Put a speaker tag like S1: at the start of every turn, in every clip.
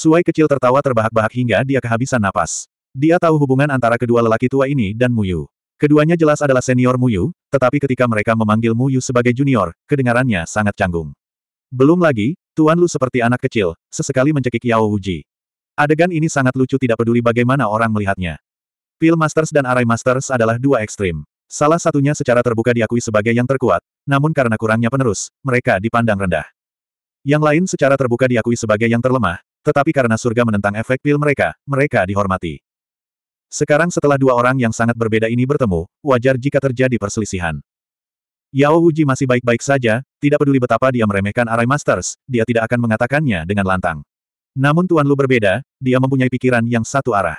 S1: Suai kecil tertawa terbahak-bahak hingga dia kehabisan napas. Dia tahu hubungan antara kedua lelaki tua ini dan Muyu. Keduanya jelas adalah senior Muyu, tetapi ketika mereka memanggil Muyu sebagai junior, kedengarannya sangat canggung. Belum lagi, Tuan Lu seperti anak kecil, sesekali mencekik Yao Wuji. Adegan ini sangat lucu tidak peduli bagaimana orang melihatnya. Pil Masters dan Arai Masters adalah dua ekstrim. Salah satunya secara terbuka diakui sebagai yang terkuat, namun karena kurangnya penerus, mereka dipandang rendah. Yang lain secara terbuka diakui sebagai yang terlemah, tetapi karena surga menentang efek pil mereka, mereka dihormati. Sekarang setelah dua orang yang sangat berbeda ini bertemu, wajar jika terjadi perselisihan. Yao Wuji masih baik-baik saja, tidak peduli betapa dia meremehkan Arai Masters, dia tidak akan mengatakannya dengan lantang. Namun Tuan Lu berbeda, dia mempunyai pikiran yang satu arah.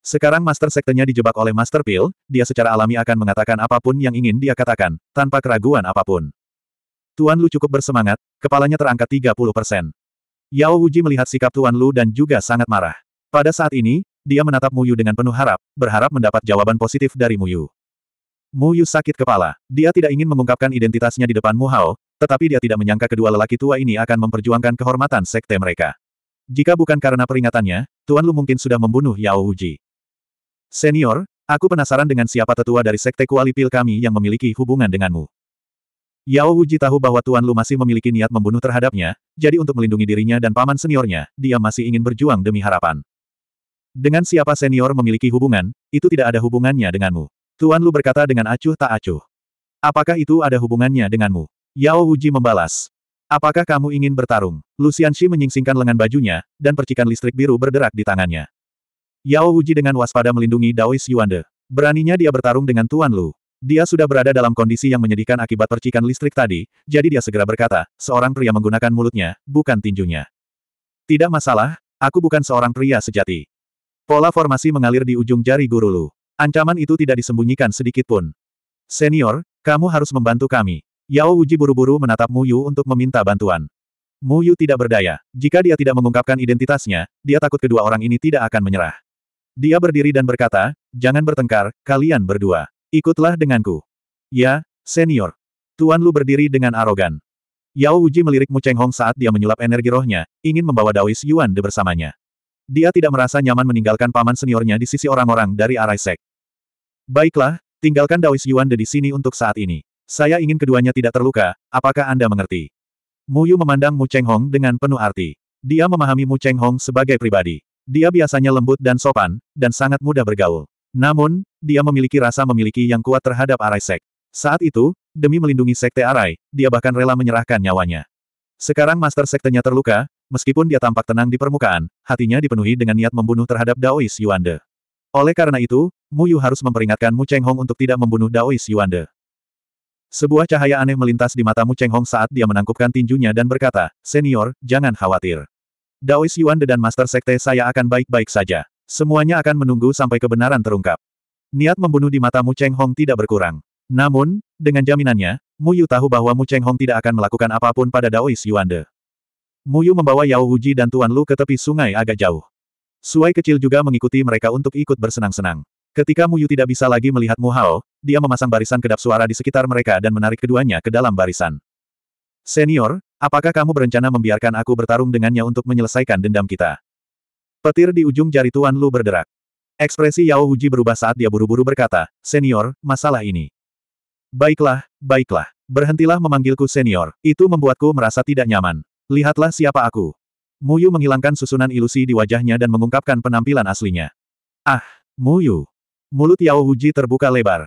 S1: Sekarang Master Sektenya dijebak oleh Master Pil, dia secara alami akan mengatakan apapun yang ingin dia katakan, tanpa keraguan apapun. Tuan Lu cukup bersemangat, kepalanya terangkat 30 persen. Yao Wuji melihat sikap Tuan Lu dan juga sangat marah. Pada saat ini, dia menatap Muyu dengan penuh harap, berharap mendapat jawaban positif dari Muyu. Muyu sakit kepala. Dia tidak ingin mengungkapkan identitasnya di depan Muhao, tetapi dia tidak menyangka kedua lelaki tua ini akan memperjuangkan kehormatan sekte mereka. Jika bukan karena peringatannya, Tuan Lu mungkin sudah membunuh Yao Wuji. Senior, aku penasaran dengan siapa tetua dari sekte Kuali Pil kami yang memiliki hubungan denganmu. Yao Wuji tahu bahwa Tuan Lu masih memiliki niat membunuh terhadapnya, jadi untuk melindungi dirinya dan paman seniornya, dia masih ingin berjuang demi harapan. Dengan siapa senior memiliki hubungan, itu tidak ada hubungannya denganmu. Tuan Lu berkata dengan acuh tak acuh. Apakah itu ada hubungannya denganmu? Yao Wuji membalas. Apakah kamu ingin bertarung? Lucian Shi menyingsingkan lengan bajunya, dan percikan listrik biru berderak di tangannya. Yao Wuji dengan waspada melindungi Daois Yuande. Beraninya dia bertarung dengan Tuan Lu. Dia sudah berada dalam kondisi yang menyedihkan akibat percikan listrik tadi, jadi dia segera berkata, seorang pria menggunakan mulutnya, bukan tinjunya. Tidak masalah, aku bukan seorang pria sejati. Pola formasi mengalir di ujung jari guru Lu. Ancaman itu tidak disembunyikan sedikit pun. Senior, kamu harus membantu kami. Yao Uji buru-buru menatap Mu Yu untuk meminta bantuan. Mu Yu tidak berdaya. Jika dia tidak mengungkapkan identitasnya, dia takut kedua orang ini tidak akan menyerah. Dia berdiri dan berkata, jangan bertengkar, kalian berdua. Ikutlah denganku. Ya, senior. Tuan Lu berdiri dengan arogan. Yao Uji melirik Mu Cheng Hong saat dia menyulap energi rohnya, ingin membawa Daois Yuan De bersamanya. Dia tidak merasa nyaman meninggalkan paman seniornya di sisi orang-orang dari arai sek. Baiklah, tinggalkan Daois Yuan De di sini untuk saat ini. Saya ingin keduanya tidak terluka, apakah Anda mengerti? Mu Yu memandang Mu Cheng Hong dengan penuh arti. Dia memahami Mu Cheng Hong sebagai pribadi. Dia biasanya lembut dan sopan, dan sangat mudah bergaul. Namun, dia memiliki rasa memiliki yang kuat terhadap Arai Sek. Saat itu, demi melindungi Sekte Arai, dia bahkan rela menyerahkan nyawanya. Sekarang Master Sektenya terluka, meskipun dia tampak tenang di permukaan, hatinya dipenuhi dengan niat membunuh terhadap Daois Yuande. Oleh karena itu, Mu Yu harus memperingatkan Mu Cheng Hong untuk tidak membunuh Daois Yuande. Sebuah cahaya aneh melintas di mata Mu Cheng Hong saat dia menangkupkan tinjunya dan berkata, Senior, jangan khawatir. Daois Yuande dan Master Sekte saya akan baik-baik saja. Semuanya akan menunggu sampai kebenaran terungkap. Niat membunuh di mata Mu Cheng Hong tidak berkurang. Namun, dengan jaminannya, Mu Yu tahu bahwa Mu Cheng Hong tidak akan melakukan apapun pada Daois Yuande. Mu Yu membawa Yao Wuji dan Tuan Lu ke tepi sungai agak jauh. Suai kecil juga mengikuti mereka untuk ikut bersenang-senang. Ketika Mu Yu tidak bisa lagi melihat Mu Hao, dia memasang barisan kedap suara di sekitar mereka dan menarik keduanya ke dalam barisan. Senior, apakah kamu berencana membiarkan aku bertarung dengannya untuk menyelesaikan dendam kita? Petir di ujung jari Tuan Lu berderak. Ekspresi Yao Huji berubah saat dia buru-buru berkata, Senior, masalah ini. Baiklah, baiklah. Berhentilah memanggilku senior, itu membuatku merasa tidak nyaman. Lihatlah siapa aku. Muyu menghilangkan susunan ilusi di wajahnya dan mengungkapkan penampilan aslinya. Ah, Muyu. Mulut Yao Huji terbuka lebar.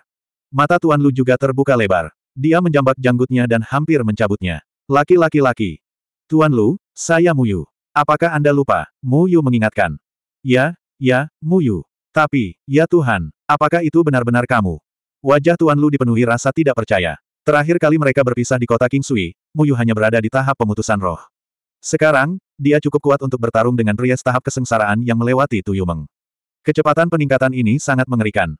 S1: Mata Tuan Lu juga terbuka lebar. Dia menjambak janggutnya dan hampir mencabutnya. Laki-laki-laki. Tuan Lu, saya Muyu. Apakah Anda lupa? Mu Yu mengingatkan. Ya, ya, Mu Yu. Tapi, ya Tuhan, apakah itu benar-benar kamu? Wajah Tuan Lu dipenuhi rasa tidak percaya. Terakhir kali mereka berpisah di kota Kingsui, Mu Yu hanya berada di tahap pemutusan roh. Sekarang, dia cukup kuat untuk bertarung dengan pria tahap kesengsaraan yang melewati Tuyumeng. Kecepatan peningkatan ini sangat mengerikan.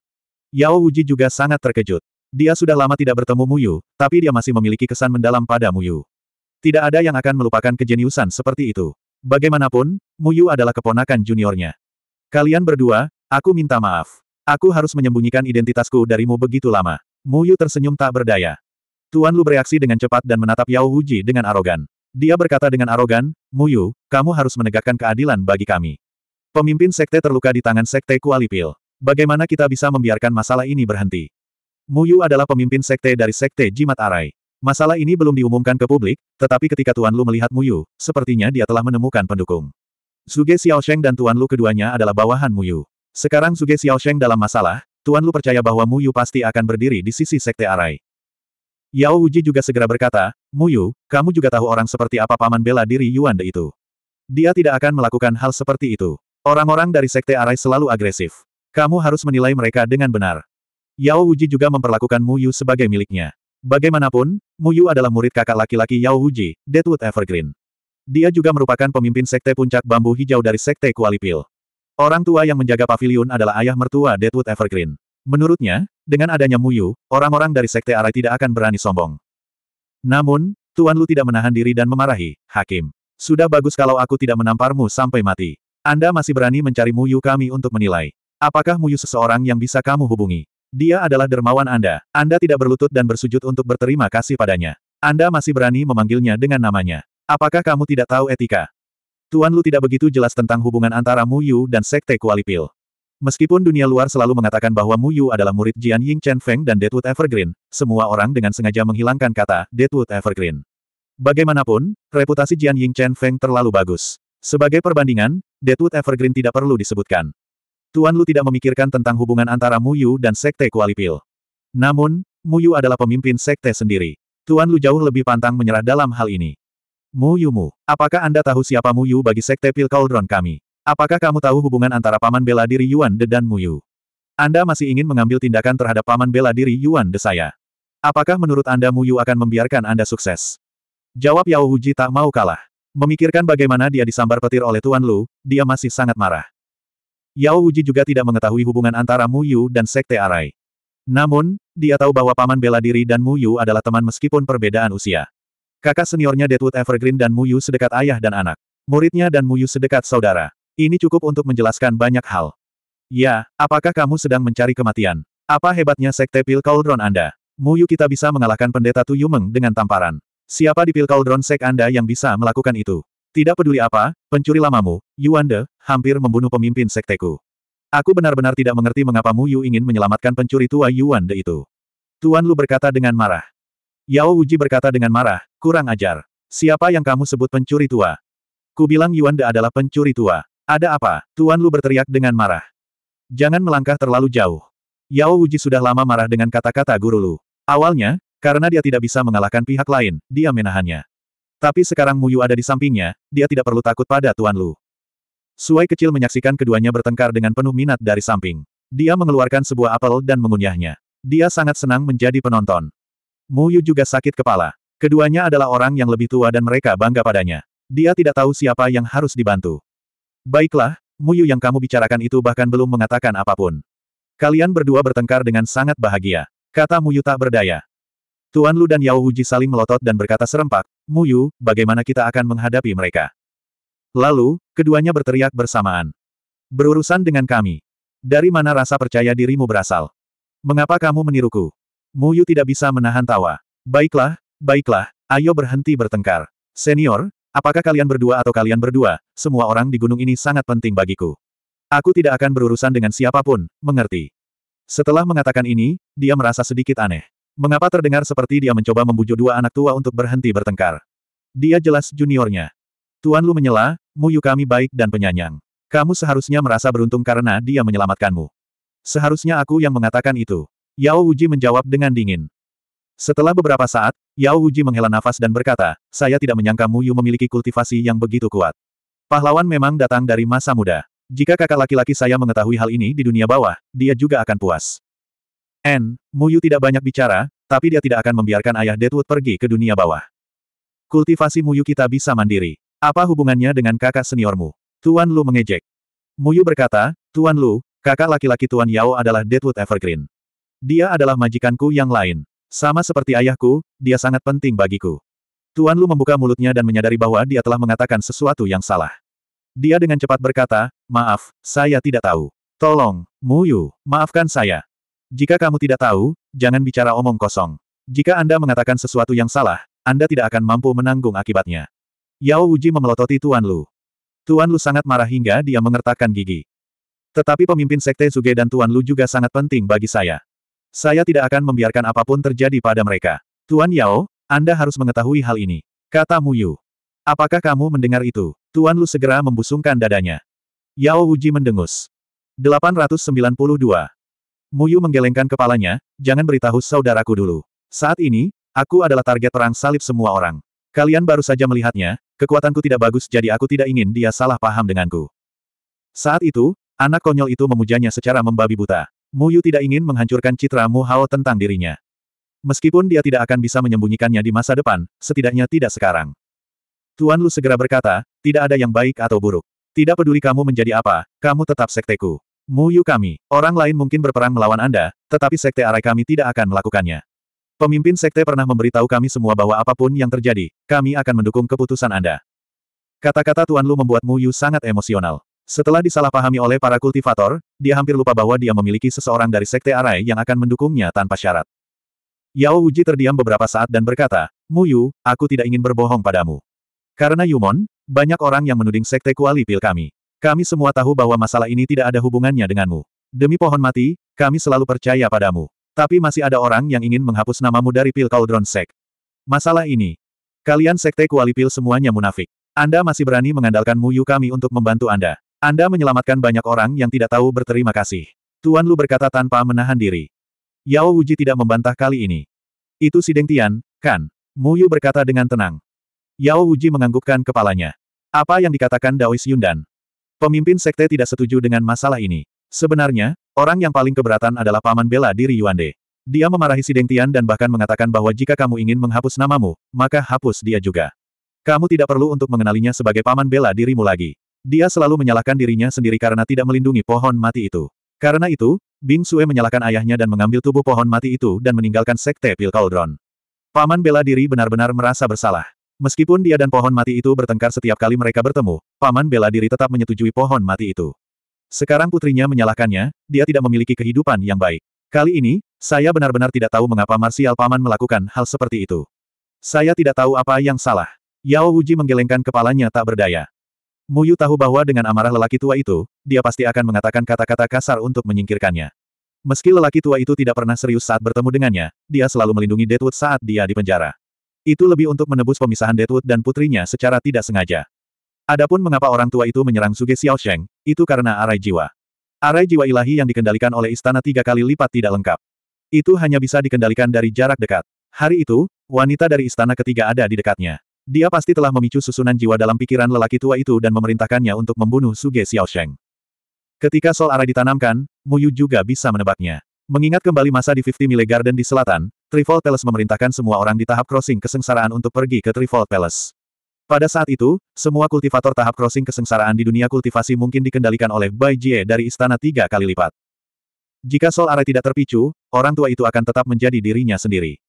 S1: Yao Wuji juga sangat terkejut. Dia sudah lama tidak bertemu Mu Yu, tapi dia masih memiliki kesan mendalam pada Mu Yu. Tidak ada yang akan melupakan kejeniusan seperti itu. Bagaimanapun, Muyu adalah keponakan juniornya. Kalian berdua, aku minta maaf. Aku harus menyembunyikan identitasku darimu begitu lama. Muyu tersenyum tak berdaya. Tuan Lu bereaksi dengan cepat dan menatap Yao Wuji dengan arogan. Dia berkata dengan arogan, Muyu, kamu harus menegakkan keadilan bagi kami. Pemimpin sekte terluka di tangan sekte Kualipil. Bagaimana kita bisa membiarkan masalah ini berhenti? Muyu adalah pemimpin sekte dari sekte Jimat Arai. Masalah ini belum diumumkan ke publik, tetapi ketika Tuan Lu melihat Mu Yu, sepertinya dia telah menemukan pendukung. Xiao Xiaosheng dan Tuan Lu keduanya adalah bawahan Mu Yu. Sekarang Xiao Xiaosheng dalam masalah, Tuan Lu percaya bahwa Mu Yu pasti akan berdiri di sisi Sekte Arai. Yao Uji juga segera berkata, Mu Yu, kamu juga tahu orang seperti apa paman bela diri Yuan De itu. Dia tidak akan melakukan hal seperti itu. Orang-orang dari Sekte Arai selalu agresif. Kamu harus menilai mereka dengan benar. Yao Uji juga memperlakukan Mu Yu sebagai miliknya. Bagaimanapun, Mu Yu adalah murid kakak laki-laki Yao Huji, Deadwood Evergreen. Dia juga merupakan pemimpin sekte puncak bambu hijau dari sekte Kualipil. Orang tua yang menjaga pavilion adalah ayah mertua Deadwood Evergreen. Menurutnya, dengan adanya Mu Yu, orang-orang dari sekte Arai tidak akan berani sombong. Namun, Tuan Lu tidak menahan diri dan memarahi, Hakim. Sudah bagus kalau aku tidak menamparmu sampai mati. Anda masih berani mencari Mu Yu kami untuk menilai. Apakah Mu Yu seseorang yang bisa kamu hubungi? Dia adalah dermawan Anda. Anda tidak berlutut dan bersujud untuk berterima kasih padanya. Anda masih berani memanggilnya dengan namanya. Apakah kamu tidak tahu etika? Tuan Lu tidak begitu jelas tentang hubungan antara Mu Yu dan Sekte Kuali Kualipil. Meskipun dunia luar selalu mengatakan bahwa Mu Yu adalah murid Jian Ying Chen Feng dan Deadwood Evergreen, semua orang dengan sengaja menghilangkan kata Deadwood Evergreen. Bagaimanapun, reputasi Jian Ying Chen Feng terlalu bagus. Sebagai perbandingan, Deadwood Evergreen tidak perlu disebutkan. Tuan Lu tidak memikirkan tentang hubungan antara Mu Yu dan Sekte Kuali Pil. Namun, Mu Yu adalah pemimpin Sekte sendiri. Tuan Lu jauh lebih pantang menyerah dalam hal ini. Yu Mu, apakah Anda tahu siapa Mu Yu bagi Sekte Pil Cauldron kami? Apakah kamu tahu hubungan antara Paman Bela Diri Yuan De dan Yu? Anda masih ingin mengambil tindakan terhadap Paman Bela Diri Yuan De saya. Apakah menurut Anda Mu Yu akan membiarkan Anda sukses? Jawab Yao Huji tak mau kalah. Memikirkan bagaimana dia disambar petir oleh Tuan Lu, dia masih sangat marah. Yao Uji juga tidak mengetahui hubungan antara Mu Yu dan Sekte Arai. Namun, dia tahu bahwa paman bela diri dan Mu Yu adalah teman meskipun perbedaan usia. Kakak seniornya Deadwood Evergreen dan Mu Yu sedekat ayah dan anak. Muridnya dan Mu Yu sedekat saudara. Ini cukup untuk menjelaskan banyak hal. Ya, apakah kamu sedang mencari kematian? Apa hebatnya Sekte Pil Cauldron Anda? Mu Yu kita bisa mengalahkan pendeta Tu Yumeng dengan tamparan. Siapa di Pil Cauldron Sek Anda yang bisa melakukan itu? Tidak peduli apa, pencuri lamamu, Yuande, hampir membunuh pemimpin sekteku. Aku benar-benar tidak mengerti mengapa Mu Yu ingin menyelamatkan pencuri tua Yuande itu. Tuan Lu berkata dengan marah. Yao Uji berkata dengan marah, kurang ajar. Siapa yang kamu sebut pencuri tua? Kubilang Yuande adalah pencuri tua. Ada apa? Tuan Lu berteriak dengan marah. Jangan melangkah terlalu jauh. Yao Uji sudah lama marah dengan kata-kata guru Lu. Awalnya, karena dia tidak bisa mengalahkan pihak lain, dia menahannya. Tapi sekarang Muyu ada di sampingnya, dia tidak perlu takut pada Tuan Lu. Suai kecil menyaksikan keduanya bertengkar dengan penuh minat dari samping. Dia mengeluarkan sebuah apel dan mengunyahnya. Dia sangat senang menjadi penonton. Muyu juga sakit kepala. Keduanya adalah orang yang lebih tua dan mereka bangga padanya. Dia tidak tahu siapa yang harus dibantu. Baiklah, Muyu yang kamu bicarakan itu bahkan belum mengatakan apapun. Kalian berdua bertengkar dengan sangat bahagia. Kata Muyu tak berdaya. Tuan Lu dan Yao Wuji saling melotot dan berkata serempak, Muyu, bagaimana kita akan menghadapi mereka? Lalu, keduanya berteriak bersamaan. Berurusan dengan kami. Dari mana rasa percaya dirimu berasal? Mengapa kamu meniruku? Muyu tidak bisa menahan tawa. Baiklah, baiklah, ayo berhenti bertengkar. Senior, apakah kalian berdua atau kalian berdua, semua orang di gunung ini sangat penting bagiku. Aku tidak akan berurusan dengan siapapun, mengerti. Setelah mengatakan ini, dia merasa sedikit aneh. Mengapa terdengar seperti dia mencoba membujuk dua anak tua untuk berhenti bertengkar? Dia jelas juniornya. Tuan Lu menyela, Muyu kami baik dan penyanyang. Kamu seharusnya merasa beruntung karena dia menyelamatkanmu. Seharusnya aku yang mengatakan itu. Yao Uji menjawab dengan dingin. Setelah beberapa saat, Yao Uji menghela nafas dan berkata, saya tidak menyangka Muyu memiliki kultivasi yang begitu kuat. Pahlawan memang datang dari masa muda. Jika kakak laki-laki saya mengetahui hal ini di dunia bawah, dia juga akan puas. N. Muyu tidak banyak bicara, tapi dia tidak akan membiarkan ayah Deadwood pergi ke dunia bawah. Kultivasi Muyu kita bisa mandiri. Apa hubungannya dengan kakak seniormu? Tuan Lu mengejek. Muyu berkata, Tuan Lu, kakak laki-laki Tuan Yao adalah Deadwood Evergreen. Dia adalah majikanku yang lain. Sama seperti ayahku, dia sangat penting bagiku. Tuan Lu membuka mulutnya dan menyadari bahwa dia telah mengatakan sesuatu yang salah. Dia dengan cepat berkata, maaf, saya tidak tahu. Tolong, Muyu, maafkan saya. Jika kamu tidak tahu, jangan bicara omong kosong. Jika Anda mengatakan sesuatu yang salah, Anda tidak akan mampu menanggung akibatnya. Yao Uji memelototi Tuan Lu. Tuan Lu sangat marah hingga dia mengertakkan gigi. Tetapi pemimpin Sekte Suge dan Tuan Lu juga sangat penting bagi saya. Saya tidak akan membiarkan apapun terjadi pada mereka. Tuan Yao, Anda harus mengetahui hal ini. Kata Mu Yu. Apakah kamu mendengar itu? Tuan Lu segera membusungkan dadanya. Yao Uji mendengus. 892. Muyu menggelengkan kepalanya, jangan beritahu saudaraku dulu. Saat ini, aku adalah target perang salib semua orang. Kalian baru saja melihatnya, kekuatanku tidak bagus jadi aku tidak ingin dia salah paham denganku. Saat itu, anak konyol itu memujanya secara membabi buta. Muyu tidak ingin menghancurkan citra Mu Hao tentang dirinya. Meskipun dia tidak akan bisa menyembunyikannya di masa depan, setidaknya tidak sekarang. Tuan Lu segera berkata, tidak ada yang baik atau buruk. Tidak peduli kamu menjadi apa, kamu tetap sekteku. Muyu kami, orang lain mungkin berperang melawan Anda, tetapi sekte arai kami tidak akan melakukannya. Pemimpin sekte pernah memberitahu kami semua bahwa apapun yang terjadi, kami akan mendukung keputusan Anda. Kata-kata Tuan Lu membuat Muyu sangat emosional. Setelah disalahpahami oleh para kultivator, dia hampir lupa bahwa dia memiliki seseorang dari sekte arai yang akan mendukungnya tanpa syarat. Yao Uji terdiam beberapa saat dan berkata, Muyu, aku tidak ingin berbohong padamu. Karena Yumon, banyak orang yang menuding sekte kuali pil kami. Kami semua tahu bahwa masalah ini tidak ada hubungannya denganmu. Demi pohon mati, kami selalu percaya padamu. Tapi masih ada orang yang ingin menghapus namamu dari pil Cauldron Sek. Masalah ini. Kalian sekte Kuali Pil semuanya munafik. Anda masih berani mengandalkan Muyu kami untuk membantu Anda. Anda menyelamatkan banyak orang yang tidak tahu berterima kasih. Tuan Lu berkata tanpa menahan diri. Yao Wuji tidak membantah kali ini. Itu si Deng Tian, kan? Muyu berkata dengan tenang. Yao Wuji menganggukkan kepalanya. Apa yang dikatakan Daois Yundan? Pemimpin sekte tidak setuju dengan masalah ini. Sebenarnya, orang yang paling keberatan adalah paman bela diri Yuande. Dia memarahi si Dengtian dan bahkan mengatakan bahwa jika kamu ingin menghapus namamu, maka hapus dia juga. Kamu tidak perlu untuk mengenalinya sebagai paman bela dirimu lagi. Dia selalu menyalahkan dirinya sendiri karena tidak melindungi pohon mati itu. Karena itu, Bing Sue menyalahkan ayahnya dan mengambil tubuh pohon mati itu dan meninggalkan sekte Pil Cauldron. Paman bela diri benar-benar merasa bersalah. Meskipun dia dan pohon mati itu bertengkar setiap kali mereka bertemu, paman bela diri tetap menyetujui pohon mati itu. Sekarang putrinya menyalahkannya, dia tidak memiliki kehidupan yang baik. Kali ini, saya benar-benar tidak tahu mengapa Marsial Paman melakukan hal seperti itu. Saya tidak tahu apa yang salah. Yao Wuji menggelengkan kepalanya tak berdaya. Muyu tahu bahwa dengan amarah lelaki tua itu, dia pasti akan mengatakan kata-kata kasar untuk menyingkirkannya. Meski lelaki tua itu tidak pernah serius saat bertemu dengannya, dia selalu melindungi Deadwood saat dia di penjara. Itu lebih untuk menebus pemisahan Deadwood dan putrinya secara tidak sengaja. Adapun mengapa orang tua itu menyerang Suge Sheng, itu karena arai jiwa. Arai jiwa ilahi yang dikendalikan oleh istana tiga kali lipat tidak lengkap. Itu hanya bisa dikendalikan dari jarak dekat. Hari itu, wanita dari istana ketiga ada di dekatnya. Dia pasti telah memicu susunan jiwa dalam pikiran lelaki tua itu dan memerintahkannya untuk membunuh Suge Sheng. Ketika Sol Arai ditanamkan, Muyu juga bisa menebaknya. Mengingat kembali masa di Fifty Mile Garden di selatan, Trifold Palace memerintahkan semua orang di tahap crossing kesengsaraan untuk pergi ke Trifold Palace. Pada saat itu, semua kultivator tahap crossing kesengsaraan di dunia kultivasi mungkin dikendalikan oleh Bai Jie dari istana tiga kali lipat. Jika Sol Are tidak terpicu, orang tua itu akan tetap menjadi dirinya sendiri.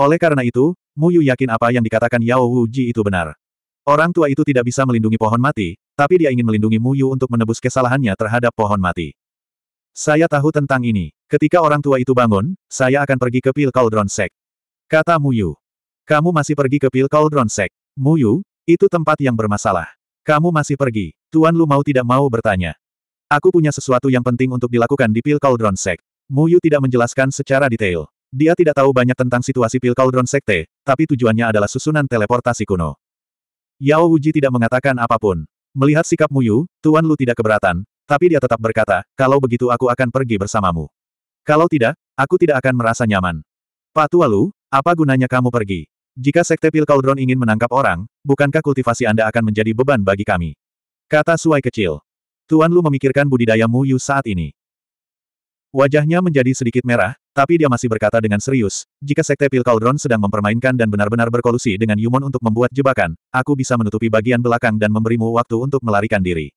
S1: Oleh karena itu, Mu Yu yakin apa yang dikatakan Yao Wu Ji itu benar. Orang tua itu tidak bisa melindungi pohon mati, tapi dia ingin melindungi Mu Yu untuk menebus kesalahannya terhadap pohon mati. Saya tahu tentang ini. Ketika orang tua itu bangun, saya akan pergi ke Pil Cauldron Sek. Kata Muyu. Kamu masih pergi ke Pil Cauldron Sek. Muyu, itu tempat yang bermasalah. Kamu masih pergi. Tuan Lu mau tidak mau bertanya. Aku punya sesuatu yang penting untuk dilakukan di Pil Cauldron Sek. Muyu tidak menjelaskan secara detail. Dia tidak tahu banyak tentang situasi Pil Cauldron Sekte, tapi tujuannya adalah susunan teleportasi kuno. Yao Wuji tidak mengatakan apapun. Melihat sikap Muyu, Tuan Lu tidak keberatan, tapi dia tetap berkata, kalau begitu aku akan pergi bersamamu. Kalau tidak, aku tidak akan merasa nyaman. Pak Patualu, apa gunanya kamu pergi? Jika Sekte Pil Cauldron ingin menangkap orang, bukankah kultivasi Anda akan menjadi beban bagi kami? Kata Suai kecil. Tuan Lu memikirkan budidaya Mu Yu saat ini. Wajahnya menjadi sedikit merah, tapi dia masih berkata dengan serius, jika Sekte Pil Cauldron sedang mempermainkan dan benar-benar berkolusi dengan Yumon untuk membuat jebakan, aku bisa menutupi bagian belakang dan memberimu waktu untuk melarikan diri.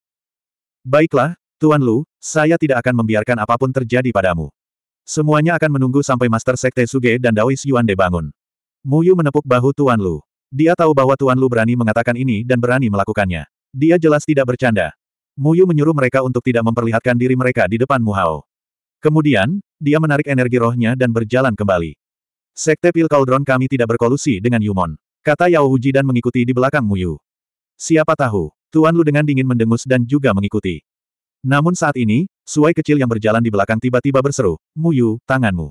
S1: Baiklah, Tuan Lu, saya tidak akan membiarkan apapun terjadi padamu. Semuanya akan menunggu sampai Master Sekte Suge dan Daois Yuan bangun. Mu Yu menepuk bahu Tuan Lu. Dia tahu bahwa Tuan Lu berani mengatakan ini dan berani melakukannya. Dia jelas tidak bercanda. Mu Yu menyuruh mereka untuk tidak memperlihatkan diri mereka di depan Mu Hao. Kemudian, dia menarik energi rohnya dan berjalan kembali. Sekte Pil Cauldron kami tidak berkolusi dengan Yumon. Kata Yao Huji dan mengikuti di belakang Mu Yu. Siapa tahu, Tuan Lu dengan dingin mendengus dan juga mengikuti. Namun saat ini, Suai kecil yang berjalan di belakang tiba-tiba berseru, Muyu, tanganmu.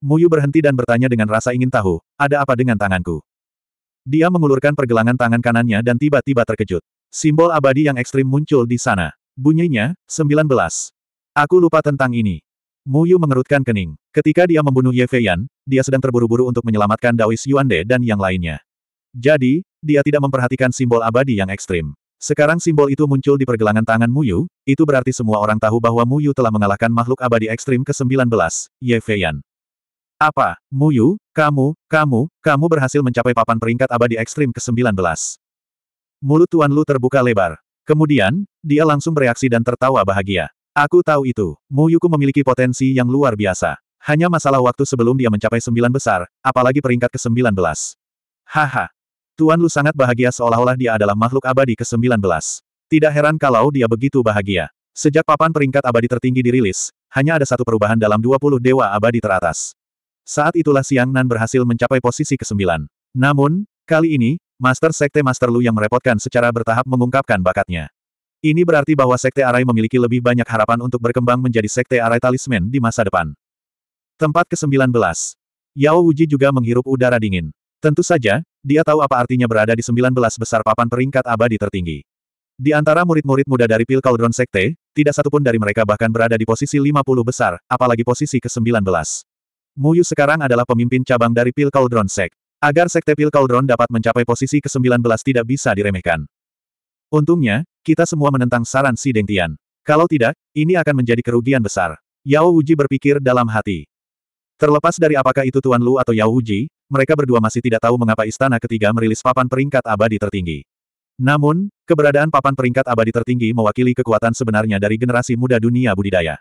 S1: Muyu berhenti dan bertanya dengan rasa ingin tahu, ada apa dengan tanganku? Dia mengulurkan pergelangan tangan kanannya dan tiba-tiba terkejut. Simbol abadi yang ekstrim muncul di sana. Bunyinya, 19. Aku lupa tentang ini. Muyu mengerutkan kening. Ketika dia membunuh Ye Feiyan, dia sedang terburu-buru untuk menyelamatkan Daois Yuande dan yang lainnya. Jadi, dia tidak memperhatikan simbol abadi yang ekstrim. Sekarang simbol itu muncul di pergelangan tangan Muyu, itu berarti semua orang tahu bahwa Muyu telah mengalahkan makhluk abadi ekstrim ke-19, Ye Feiyan. Apa, Muyu, kamu, kamu, kamu berhasil mencapai papan peringkat abadi ekstrim ke-19. Mulut Tuan Lu terbuka lebar. Kemudian, dia langsung bereaksi dan tertawa bahagia. Aku tahu itu, Muyuku memiliki potensi yang luar biasa. Hanya masalah waktu sebelum dia mencapai sembilan besar, apalagi peringkat ke-19. Haha, Tuan Lu sangat bahagia seolah-olah dia adalah makhluk abadi ke-19. Tidak heran kalau dia begitu bahagia. Sejak papan peringkat abadi tertinggi dirilis, hanya ada satu perubahan dalam 20 dewa abadi teratas. Saat itulah Siang Nan berhasil mencapai posisi ke-9. Namun, kali ini, Master Sekte Master Lu yang merepotkan secara bertahap mengungkapkan bakatnya. Ini berarti bahwa Sekte Arai memiliki lebih banyak harapan untuk berkembang menjadi Sekte Arai Talisman di masa depan. Tempat ke-19. Yao Wuji juga menghirup udara dingin. Tentu saja, dia tahu apa artinya berada di 19 besar papan peringkat abadi tertinggi. Di antara murid-murid muda dari Pil Cauldron Sekte, tidak satupun dari mereka bahkan berada di posisi 50 besar, apalagi posisi ke-19. Muyu sekarang adalah pemimpin cabang dari Pil Cauldron Sekte. Agar Sekte Pil Cauldron dapat mencapai posisi ke-19 tidak bisa diremehkan. Untungnya, kita semua menentang saran si Deng Tian. Kalau tidak, ini akan menjadi kerugian besar. Yao Wuji berpikir dalam hati. Terlepas dari apakah itu Tuan Lu atau Yao Wuji, mereka berdua masih tidak tahu mengapa istana ketiga merilis papan peringkat abadi tertinggi. Namun, keberadaan papan peringkat abadi tertinggi mewakili kekuatan sebenarnya dari generasi muda dunia budidaya.